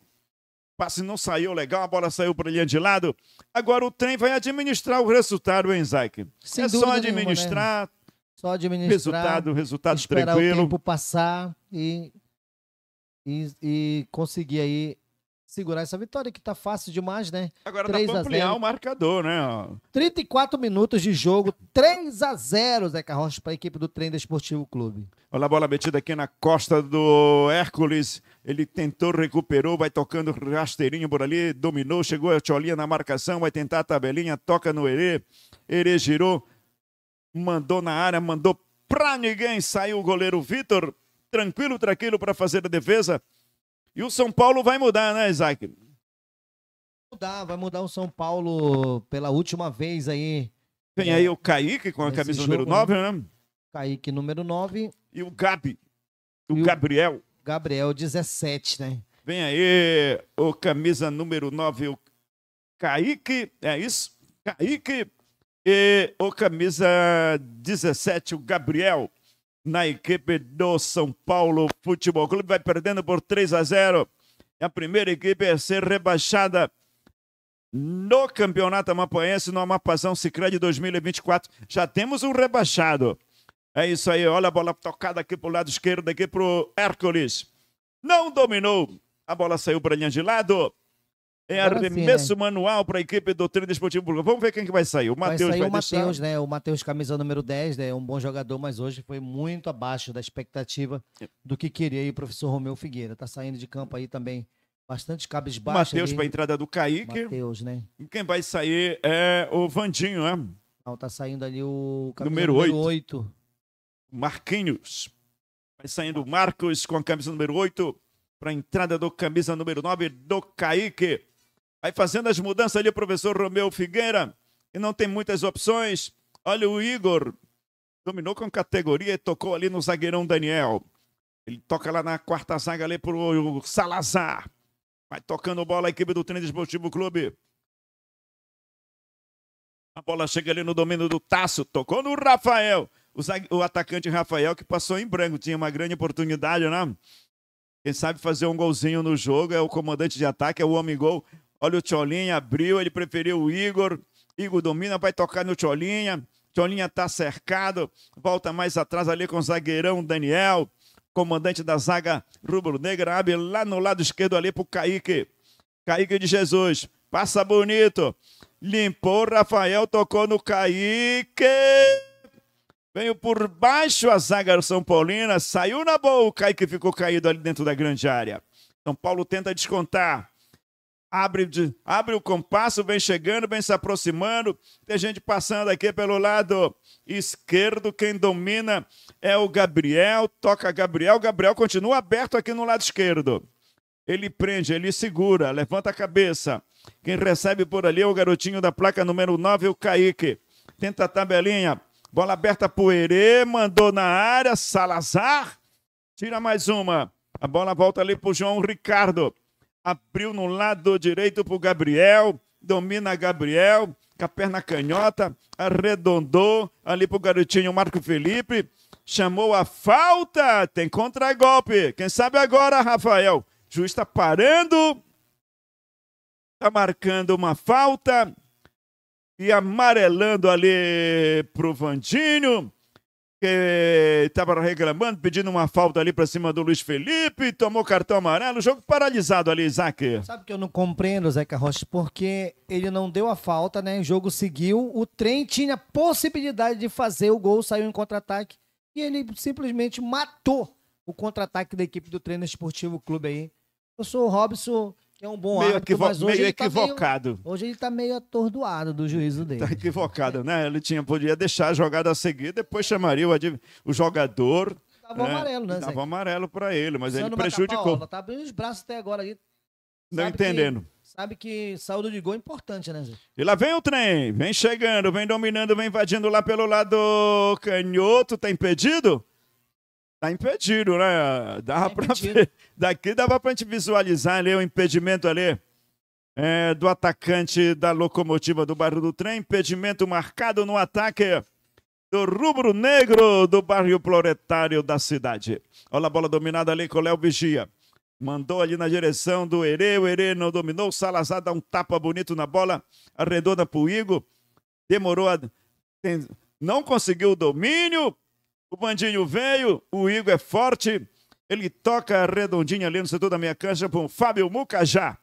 Passe não saiu legal, a bola saiu para ele de lado. Agora o trem vai administrar o resultado, hein, Zaik? é só administrar. Nenhuma, né? Só administrar. Resultado, resultado esperar tranquilo. O tempo passar e, e, e conseguir aí segurar essa vitória, que tá fácil demais, né? Agora 3 dá pra ampliar o marcador, né? 34 minutos de jogo, 3 a 0 Zeca Rocha, para a equipe do Trem Desportivo Clube. Olha a bola metida aqui na costa do Hércules. Ele tentou, recuperou, vai tocando rasteirinho por ali, dominou, chegou a Tcholinha na marcação, vai tentar a tabelinha, toca no Herê. Herê girou, mandou na área, mandou pra ninguém, saiu o goleiro Vitor. Tranquilo, tranquilo para fazer a defesa. E o São Paulo vai mudar, né, Isaac? mudar, vai mudar o São Paulo pela última vez aí. Tem é. aí o Kaique com a camisa jogo, número 9, né? Kaique número 9. E o Gabi. O e Gabriel. Gabriel 17, né? Vem aí o camisa número 9, o Kaique. É isso? Kaique. E o camisa 17, o Gabriel na equipe do São Paulo Futebol Clube. Vai perdendo por 3 a 0. É a primeira equipe a ser rebaixada no Campeonato Amapoense, no Amapazão Sicredi 2024. Já temos um rebaixado. É isso aí, olha a bola tocada aqui o lado esquerdo, aqui o Hércules. Não dominou. A bola saiu para linha de lado. É arremesso assim, né? manual para a equipe do Treino Esportivo Burgo. Vamos ver quem que vai sair. O Matheus vai, sair vai o Mateus, né? O Matheus, camisa número 10, né? Um bom jogador, mas hoje foi muito abaixo da expectativa do que queria e o professor Romeu Figueira. está saindo de campo aí também bastante cabisbaixo. Matheus para a entrada do Kaique. Matheus, né? E quem vai sair é o Vandinho, né? Não, tá saindo ali o número, número 8. 8. Marquinhos. Vai saindo o Marcos com a camisa número 8 para a entrada do camisa número 9 do Kaique. Aí fazendo as mudanças ali, o professor Romeu Figueira, e não tem muitas opções. Olha o Igor, dominou com categoria e tocou ali no zagueirão Daniel. Ele toca lá na quarta zaga ali pro Salazar. Vai tocando bola a equipe do Treino Esportivo Clube. A bola chega ali no domínio do Taço, tocou no Rafael. O, o atacante Rafael que passou em branco, tinha uma grande oportunidade, né? Quem sabe fazer um golzinho no jogo é o comandante de ataque, é o homem gol. Olha o Tcholinha, abriu, ele preferiu o Igor. Igor domina, vai tocar no Tcholinha. Tcholinha tá cercado, volta mais atrás ali com o zagueirão Daniel, comandante da zaga rubro-negra, abre lá no lado esquerdo ali pro Kaique. Kaique de Jesus, passa bonito. Limpou, Rafael tocou no Kaique. Veio por baixo a zaga São Paulina, saiu na boa, o Kaique ficou caído ali dentro da grande área. São Paulo tenta descontar. Abre, de, abre o compasso, vem chegando, vem se aproximando. Tem gente passando aqui pelo lado esquerdo. Quem domina é o Gabriel. Toca Gabriel. Gabriel continua aberto aqui no lado esquerdo. Ele prende, ele segura, levanta a cabeça. Quem recebe por ali é o garotinho da placa número 9, o Kaique. Tenta a tabelinha. Bola aberta para o Herê, mandou na área. Salazar. Tira mais uma. A bola volta ali para o João Ricardo abriu no lado direito para o Gabriel, domina Gabriel, com a perna canhota, arredondou ali para o garotinho Marco Felipe, chamou a falta, tem contra-golpe. Quem sabe agora, Rafael? Juiz está parando, está marcando uma falta e amarelando ali para o Vandinho que estava reclamando, pedindo uma falta ali para cima do Luiz Felipe, tomou cartão amarelo, jogo paralisado ali, Isaac. Sabe que eu não compreendo, Zeca Rocha, porque ele não deu a falta, né? O jogo seguiu, o trem tinha possibilidade de fazer o gol, saiu em contra-ataque e ele simplesmente matou o contra-ataque da equipe do treino esportivo clube aí. Eu sou o Robson é um bom meio árbitro, equivo mas hoje meio equivocado. Tá meio, hoje ele está meio atordoado do juízo dele. Está equivocado, né? Ele tinha, podia deixar a jogada a seguir, depois chamaria o, o jogador. Dava né? amarelo, né? Dava Zé? amarelo para ele, mas ele prejudicou. Paola, tá abrindo os braços até agora ali. Não entendendo. Que, sabe que saúde de gol é importante, né, Zé? E lá vem o trem, vem chegando, vem dominando, vem invadindo lá pelo lado canhoto, tá impedido? Tá impedido, né? Dava tá impedido. Daqui dava pra gente visualizar ali o impedimento ali é, do atacante da locomotiva do bairro do trem. Impedimento marcado no ataque do rubro negro do bairro proletário da cidade. Olha a bola dominada ali com o Léo Vigia. Mandou ali na direção do Herê, o Herê não dominou, o Salazar dá um tapa bonito na bola, arredonda pro Igor. demorou, a... não conseguiu o domínio, o Bandinho veio, o Igor é forte, ele toca a redondinha ali no setor da minha cancha com o Fábio Mucajá.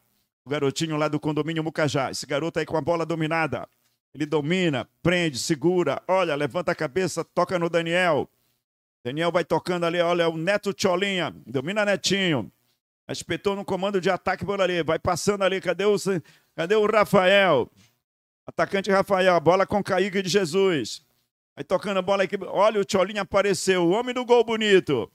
O garotinho lá do condomínio Mucajá. Esse garoto aí com a bola dominada. Ele domina, prende, segura, olha, levanta a cabeça, toca no Daniel. Daniel vai tocando ali, olha, o Neto Tcholinha, domina Netinho. Espetou no comando de ataque por ali, vai passando ali, cadê o, cadê o Rafael? Atacante Rafael, bola com Caíque de Jesus. Aí tocando a bola, aqui, olha o Tcholinho apareceu, o homem do gol bonito.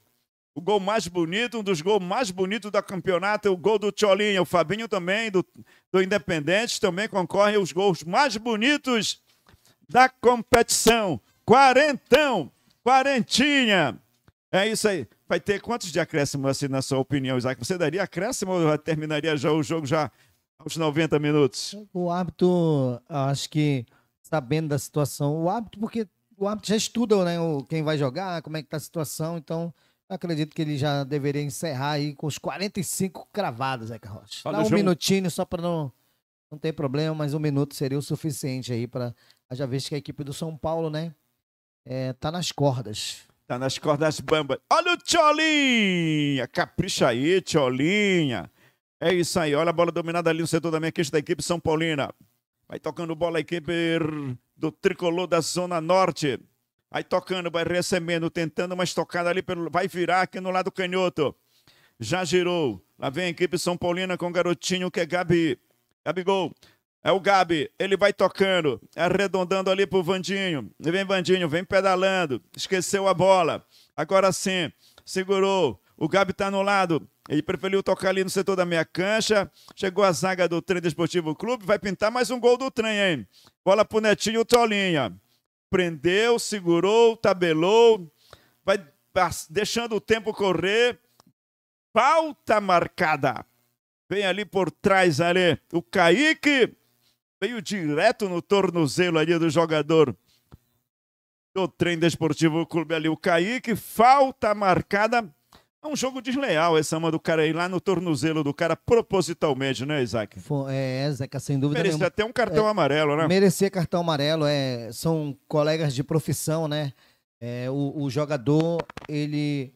O gol mais bonito, um dos gols mais bonitos da campeonato é o gol do Tcholinho. O Fabinho também, do, do Independente, também concorre aos gols mais bonitos da competição. Quarentão, quarentinha. É isso aí. Vai ter quantos de acréscimo, assim, na sua opinião, Isaac? Você daria acréscimo ou terminaria já o jogo já aos 90 minutos? O hábito, acho que sabendo da situação, o hábito, porque o árbitro já estuda né, o, quem vai jogar, como é que tá a situação, então acredito que ele já deveria encerrar aí com os 45 cravados, Zeca Rocha. Dá um João... minutinho só para não, não ter problema, mas um minuto seria o suficiente aí para já ver que a equipe do São Paulo, né, é, tá nas cordas. Tá nas cordas bamba. Olha o Tcholinha! Capricha aí, Tcholinha! É isso aí, olha a bola dominada ali no setor da minha quinta da equipe São Paulina. Vai tocando bola a equipe do tricolor da Zona Norte. Aí tocando, vai recebendo, tentando uma estocada ali, pelo, vai virar aqui no lado canhoto. Já girou. Lá vem a equipe São Paulina com o garotinho que é Gabi. Gabigol. É o Gabi, ele vai tocando, arredondando ali pro Vandinho. Vem Vandinho, vem pedalando, esqueceu a bola. Agora sim, segurou. O Gabi tá no lado, ele preferiu tocar ali no setor da meia cancha. Chegou a zaga do Trem Desportivo Clube. Vai pintar mais um gol do trem, hein? Bola pro Netinho Tolinha. Prendeu, segurou, tabelou. Vai deixando o tempo correr. Falta marcada. Vem ali por trás ali. O Kaique veio direto no tornozelo ali do jogador do Trem Desportivo Clube ali. O Kaique, falta marcada é um jogo desleal essa mão do cara aí lá no tornozelo do cara propositalmente, né, Isaac? É, Zeca, sem dúvida Merecia até um cartão é, amarelo, né? Merecer cartão amarelo, é, são colegas de profissão, né? É, o, o, jogador, ele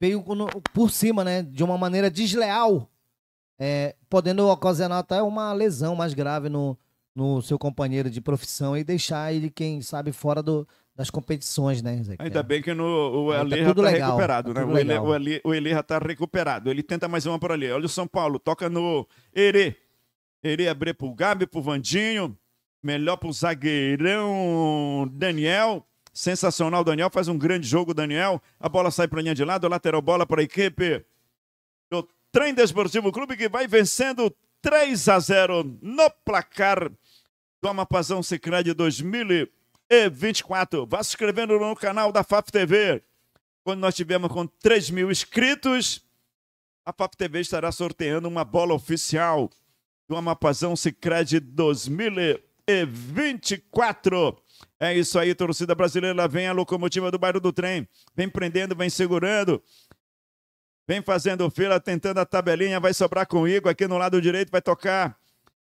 veio por cima, né? De uma maneira desleal, é, podendo ocasionar até uma lesão mais grave no, no seu companheiro de profissão e deixar ele, quem sabe, fora do, das competições, né, Zé? Ainda bem que no, o Elê tá já tá legal, recuperado, tá né? O Elê, o, Elê, o Elê já tá recuperado. Ele tenta mais uma por ali. Olha o São Paulo, toca no Erê. Erê abrir pro Gabi, pro Vandinho. Melhor pro zagueirão Daniel. Sensacional, Daniel. Faz um grande jogo, Daniel. A bola sai pra linha de lado, lateral bola para equipe do Trem Desportivo Clube, que vai vencendo 3 a 0 no placar do Amapazão Secret de 2000 e 24. Vá se inscrevendo no canal da FAP TV. Quando nós tivermos com 3 mil inscritos, a FAP TV estará sorteando uma bola oficial do Amapazão Cicred 2024. É isso aí, torcida brasileira. Vem a locomotiva do bairro do trem. Vem prendendo, vem segurando. Vem fazendo fila, tentando a tabelinha. Vai sobrar com o Igor aqui no lado direito, vai tocar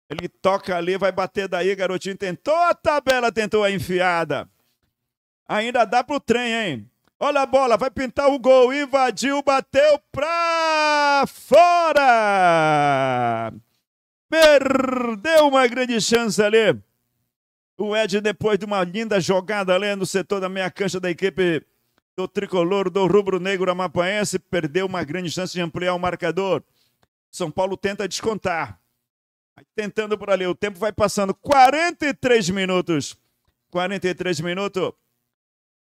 ele toca ali, vai bater daí, garotinho tentou a tabela, tentou a enfiada. Ainda dá pro trem, hein? Olha a bola, vai pintar o gol, invadiu, bateu pra fora! Perdeu uma grande chance ali. O Ed, depois de uma linda jogada ali no setor da meia cancha da equipe do tricolor do rubro-negro amapaense, perdeu uma grande chance de ampliar o marcador. São Paulo tenta descontar. Tentando por ali, o tempo vai passando. 43 minutos. 43 minutos.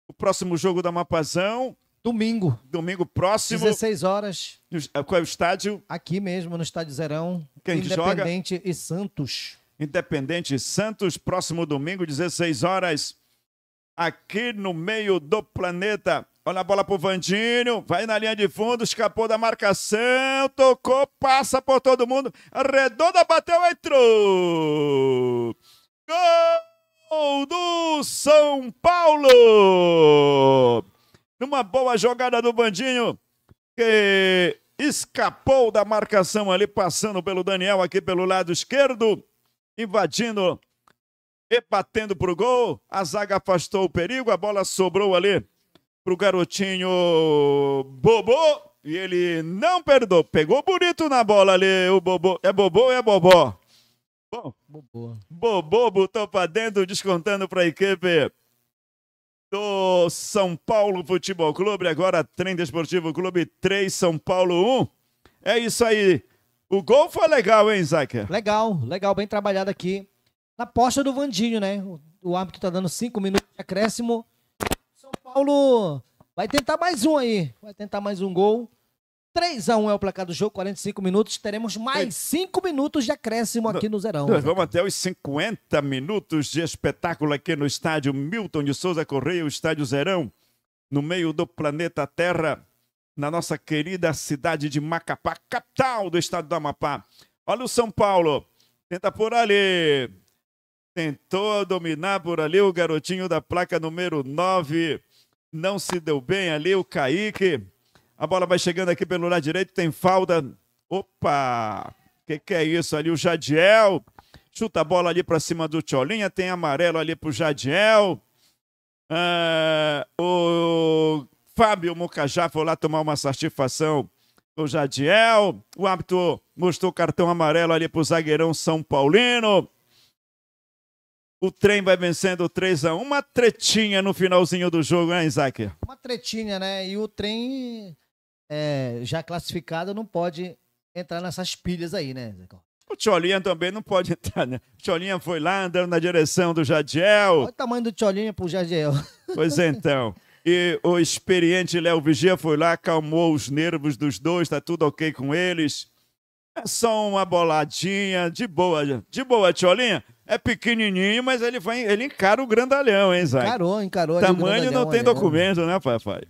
O próximo jogo da Mapazão. Domingo. Domingo próximo. 16 horas. Qual é o estádio? Aqui mesmo, no Estádio Zerão. Quem Independente joga? e Santos. Independente e Santos, próximo domingo, 16 horas. Aqui no meio do planeta. Olha a bola pro Vandinho, vai na linha de fundo, escapou da marcação, tocou, passa por todo mundo, arredonda, bateu, entrou! Gol do São Paulo! Uma boa jogada do Vandinho, que escapou da marcação ali, passando pelo Daniel aqui pelo lado esquerdo, invadindo e batendo pro gol, a zaga afastou o perigo, a bola sobrou ali pro garotinho Bobô e ele não perdoou. Pegou bonito na bola ali o Bobô. É Bobô ou é Bobó? Bom, Bobô. Bobô botou pra dentro, descontando pra equipe do São Paulo Futebol Clube. Agora, Trem Desportivo Clube 3, São Paulo 1. É isso aí. O gol foi legal, hein, Zaque Legal, legal, bem trabalhado aqui. Na posta do Vandinho, né? O, o árbitro tá dando 5 minutos de acréscimo. Paulo vai tentar mais um aí. Vai tentar mais um gol. 3 a 1 é o placar do jogo, 45 minutos. Teremos mais 5 minutos de acréscimo aqui no Zerão. Nós vamos até os 50 minutos de espetáculo aqui no estádio Milton de Souza Correia, o estádio Zerão, no meio do planeta Terra, na nossa querida cidade de Macapá, capital do estado do Amapá. Olha o São Paulo, tenta por ali tentou dominar por ali o garotinho da placa número 9. Não se deu bem ali o Kaique. A bola vai chegando aqui pelo lado direito, tem falda. Opa! O que, que é isso ali? O Jadiel chuta a bola ali para cima do Tcholinha, tem amarelo ali para o Jadiel. Ah, o Fábio Mucajá foi lá tomar uma satisfação o Jadiel. O árbitro mostrou cartão amarelo ali para o zagueirão São Paulino. O trem vai vencendo 3 a 1 Uma tretinha no finalzinho do jogo, né, Isaac? Uma tretinha, né? E o trem é, já classificado não pode entrar nessas pilhas aí, né, Isaac? O Tcholinha também não pode <laughs> entrar, né? O Tcholinha foi lá andando na direção do Jadiel. Olha o tamanho do Tcholinha pro Jadiel. <laughs> Pois é, então. E o experiente Léo Vigia foi lá, acalmou os nervos dos dois, tá tudo ok com eles. É só uma boladinha, de boa, de boa, Tcholinha. É pequenininho, mas ele vai, ele encara o grandalhão, hein, Zay? Encarou, encarou. É Tamanho não tem é documento, né, papai?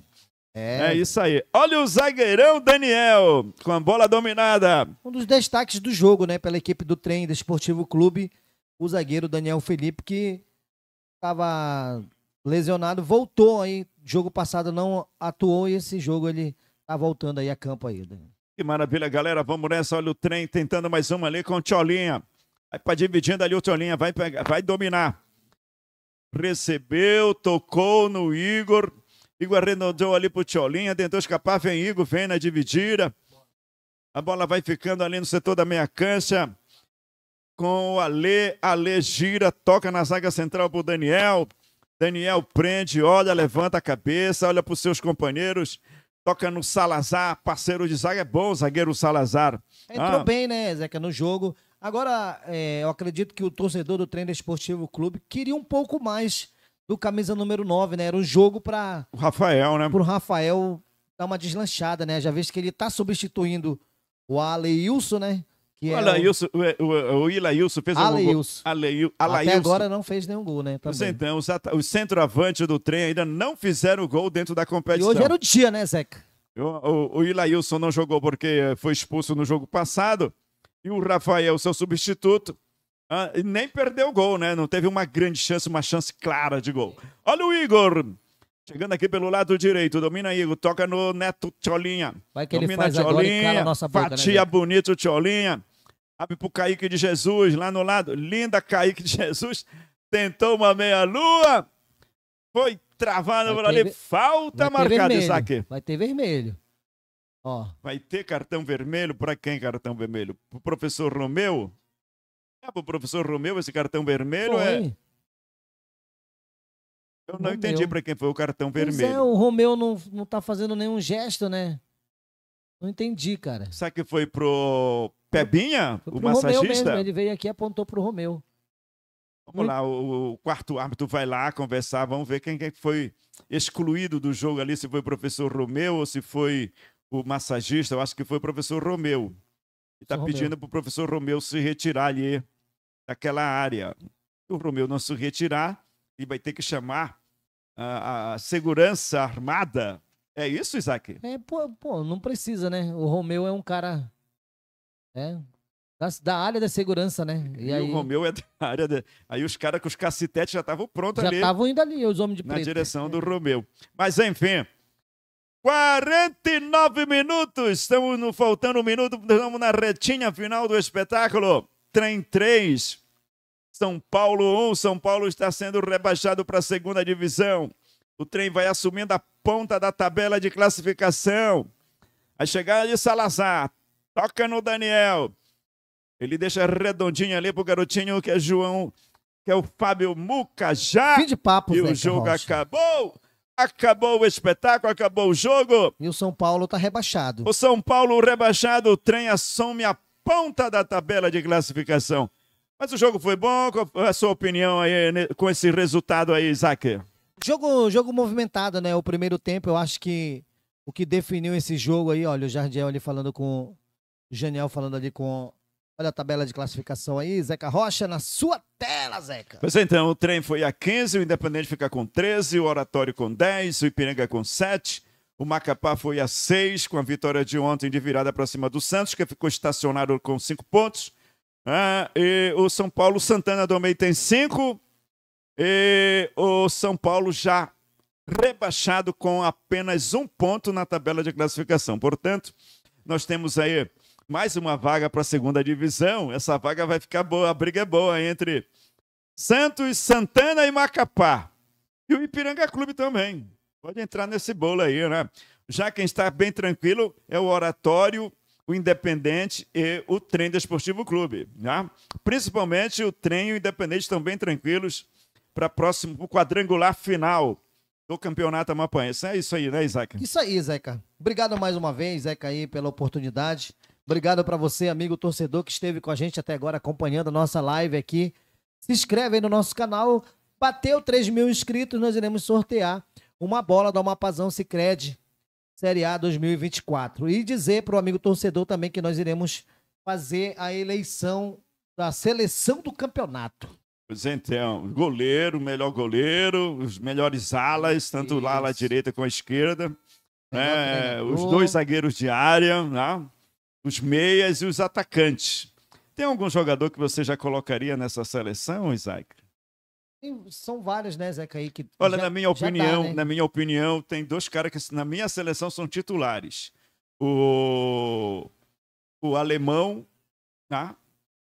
É. é isso aí. Olha o zagueirão Daniel, com a bola dominada. Um dos destaques do jogo, né, pela equipe do trem do Esportivo Clube, o zagueiro Daniel Felipe, que estava lesionado, voltou aí. Jogo passado não atuou e esse jogo ele tá voltando aí a campo aí. Né? Que maravilha, galera. Vamos nessa. Olha o trem tentando mais uma ali com o Tcholinha. Vai para dividindo ali o tiolinha vai, pegar, vai dominar. Recebeu, tocou no Igor. Igor arredondou ali pro Tiolinha, tentou escapar, vem Igor, vem na dividida. A bola vai ficando ali no setor da meia cancha. Com o Ale, Ale gira, toca na zaga central pro Daniel. Daniel prende, olha, levanta a cabeça, olha pros seus companheiros. Toca no Salazar, parceiro de zaga, é bom o zagueiro Salazar. Entrou ah. bem, né, Zeca, no jogo. Agora, é, eu acredito que o torcedor do Treino Esportivo Clube queria um pouco mais do camisa número 9, né? Era um jogo para o Rafael, né? Para o Rafael dar uma deslanchada, né? Já vez que ele está substituindo o Aleilson, né? Que o Alailson, é o... o, o Ilailson fez Alailson. um gol. Até agora não fez nenhum gol, né? Então, os, os centroavantes do trem ainda não fizeram gol dentro da competição. E hoje era o dia, né, Zeca? O, o, o Ilailson não jogou porque foi expulso no jogo passado e o Rafael, seu substituto, ah, nem perdeu o gol, né? Não teve uma grande chance, uma chance clara de gol. Olha o Igor. Chegando aqui pelo lado direito, domina Igor, toca no Neto Tcholinha. Vai que domina ele faz Tcholinha, nossa boca, né, fatia né, bonito Tcholinha. Abre pro Kaique de Jesus, lá no lado. Linda Kaique de <laughs> Jesus. Tentou uma meia-lua. Foi travado por ali. Falta marcada vermelho. Vai ter vermelho. Oh. Vai ter cartão vermelho para quem cartão vermelho? Pro o professor Romeu? É, o professor Romeu esse cartão vermelho é- foi. é... Eu não Romeu. entendi para quem foi o cartão vermelho. Pois é, o Romeu não, não tá fazendo nenhum gesto, né? Não entendi, cara. Será que foi pro Pebinha, foi pro o massagista? Ele veio aqui e apontou pro Romeu. Vamos Muito... lá, o, o, quarto árbitro vai lá conversar, vamos ver quem, é quem foi excluído do jogo ali, se foi o professor Romeu ou se foi o massagista, eu acho que foi o professor Romeu, que está pedindo para o professor Romeu se retirar ali daquela área. O Romeu não se retirar, ele vai ter que chamar a, a segurança armada. É isso, Isaac? É, pô, pô, não precisa, né? O Romeu é um cara. É, da, da, área da segurança, né? E, e aí... o Romeu é da <laughs> área. Aí os caras com os cacetetes já estavam prontos já ali. Já estavam indo ali, os homens de preto. Na direção é. do Romeu. Mas, enfim, 49 minutos, estamos no, faltando um minuto, estamos na retinha final do espetáculo. Trem 3, São Paulo 1, São Paulo está sendo rebaixado para a segunda divisão. O trem vai assumindo a ponta da tabela de classificação. A chegada de Salazar, toca no Daniel. Ele deixa redondinho ali pro garotinho que é João, que é o Fábio Mucajá. Fim de papo, E o né, jogo Rocha. acabou. Acabou o espetáculo, acabou o jogo. E o São Paulo está rebaixado. O São Paulo rebaixado, o trem assume a ponta da tabela de classificação. Mas o jogo foi bom, qual é a sua opinião aí né, com esse resultado aí, Isaac? Jogo, jogo movimentado, né? O primeiro tempo, eu acho que o que definiu esse jogo aí, olha, o Jardiel ali falando com. O Janiel falando ali com Olha a tabela de classificação aí, Zeca Rocha, na sua tela, Zeca. Pois é, então, o trem foi a 15, o Independente fica com 13, o Oratório com 10, o Ipiranga com 7, o Macapá foi a 6, com a vitória de ontem de virada para cima do Santos, que ficou estacionado com 5 pontos. Ah, e o São Paulo Santana do Meio tem 5, e o São Paulo já rebaixado com apenas um ponto na tabela de classificação. Portanto, nós temos aí mais uma vaga para a segunda divisão. Essa vaga vai ficar boa, a briga é boa entre Santos, Santana e Macapá. E o Ipiranga Clube também. Pode entrar nesse bolo aí, né? Já quem está bem tranquilo é o Oratório, o Independente e o Trem Desportivo Clube. Né? Principalmente o Trem e o Independente estão bem tranquilos para próximo o quadrangular final do Campeonato Amapanense. É isso aí, né, Isaac? Isso aí, Zeca. Obrigado mais uma vez, Zeca, aí, pela oportunidade. Obrigado para você, amigo torcedor, que esteve com a gente até agora acompanhando a nossa live aqui. Se inscreve aí no nosso canal. Bateu 3 mil inscritos, nós iremos sortear uma bola do Amapazão Cicred Série A 2024. E dizer para o amigo torcedor também que nós iremos fazer a eleição da seleção do campeonato. Pois então, goleiro, melhor goleiro, os melhores alas, tanto Isso. lá à direita como à esquerda. É, os dois zagueiros de área, né? os meias e os atacantes. Tem algum jogador que você já colocaria nessa seleção, Isaac? São vários, né, Zeca? Aí que Olha, já, na minha opinião, né? na minha opinião, tem dois caras que na minha seleção são titulares. O, o alemão, tá?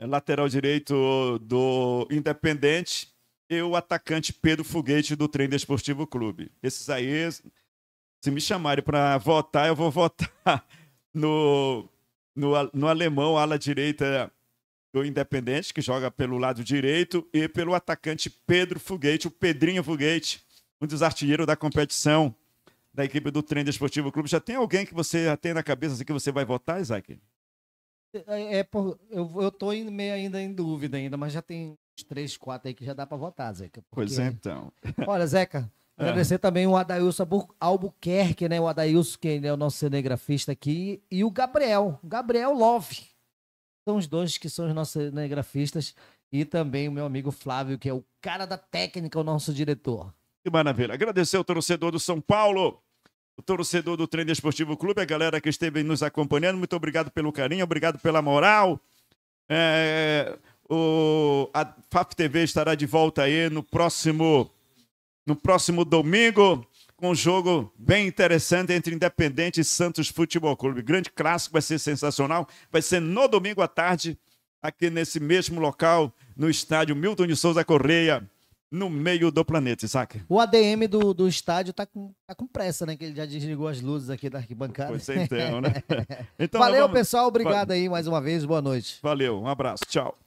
É lateral direito do Independente, e o atacante Pedro Foguete do Trem Desportivo Clube. Esses aí, se me chamarem para votar, eu vou <laughs> votar no no, no alemão, ala direita do Independente, que joga pelo lado direito, e pelo atacante Pedro Foguete, o Pedrinho Foguete, um dos artilheiros da competição da equipe do Trem Esportivo Clube. Já tem alguém que você já tem na cabeça assim, que você vai votar, Isaac? É, é por, eu, eu tô meio ainda em dúvida ainda, mas já tem uns três, quatro aí que já dá para votar, Zeca. Porque... Pois é, então. Olha, Zeca, é. Agradecer também o Adailson Albuquerque, né? O Adailson, que é o nosso cinegrafista aqui, e o Gabriel, Gabriel Love. São os dois que são os nossos cinegrafistas. E também o meu amigo Flávio, que é o cara da técnica, o nosso diretor. Que maravilha. Agradecer ao torcedor do São Paulo, o torcedor do Treino Esportivo Clube, a galera que esteve nos acompanhando. Muito obrigado pelo carinho, obrigado pela moral. É, o, a FAP TV estará de volta aí no próximo no próximo domingo, com um jogo bem interessante entre Independente e Santos Futebol Clube. Grande clássico, vai ser sensacional. Vai ser no domingo à tarde, aqui nesse mesmo local, no estádio Milton de Souza Correia, no meio do planeta, Isaac. O ADM do, do estádio está com, tá com pressa, né? Que ele já desligou as luzes aqui da arquibancada. Pois então, né? <laughs> então, Valeu, vamos... pessoal. Obrigado aí mais uma vez. Boa noite. Valeu, um abraço. Tchau.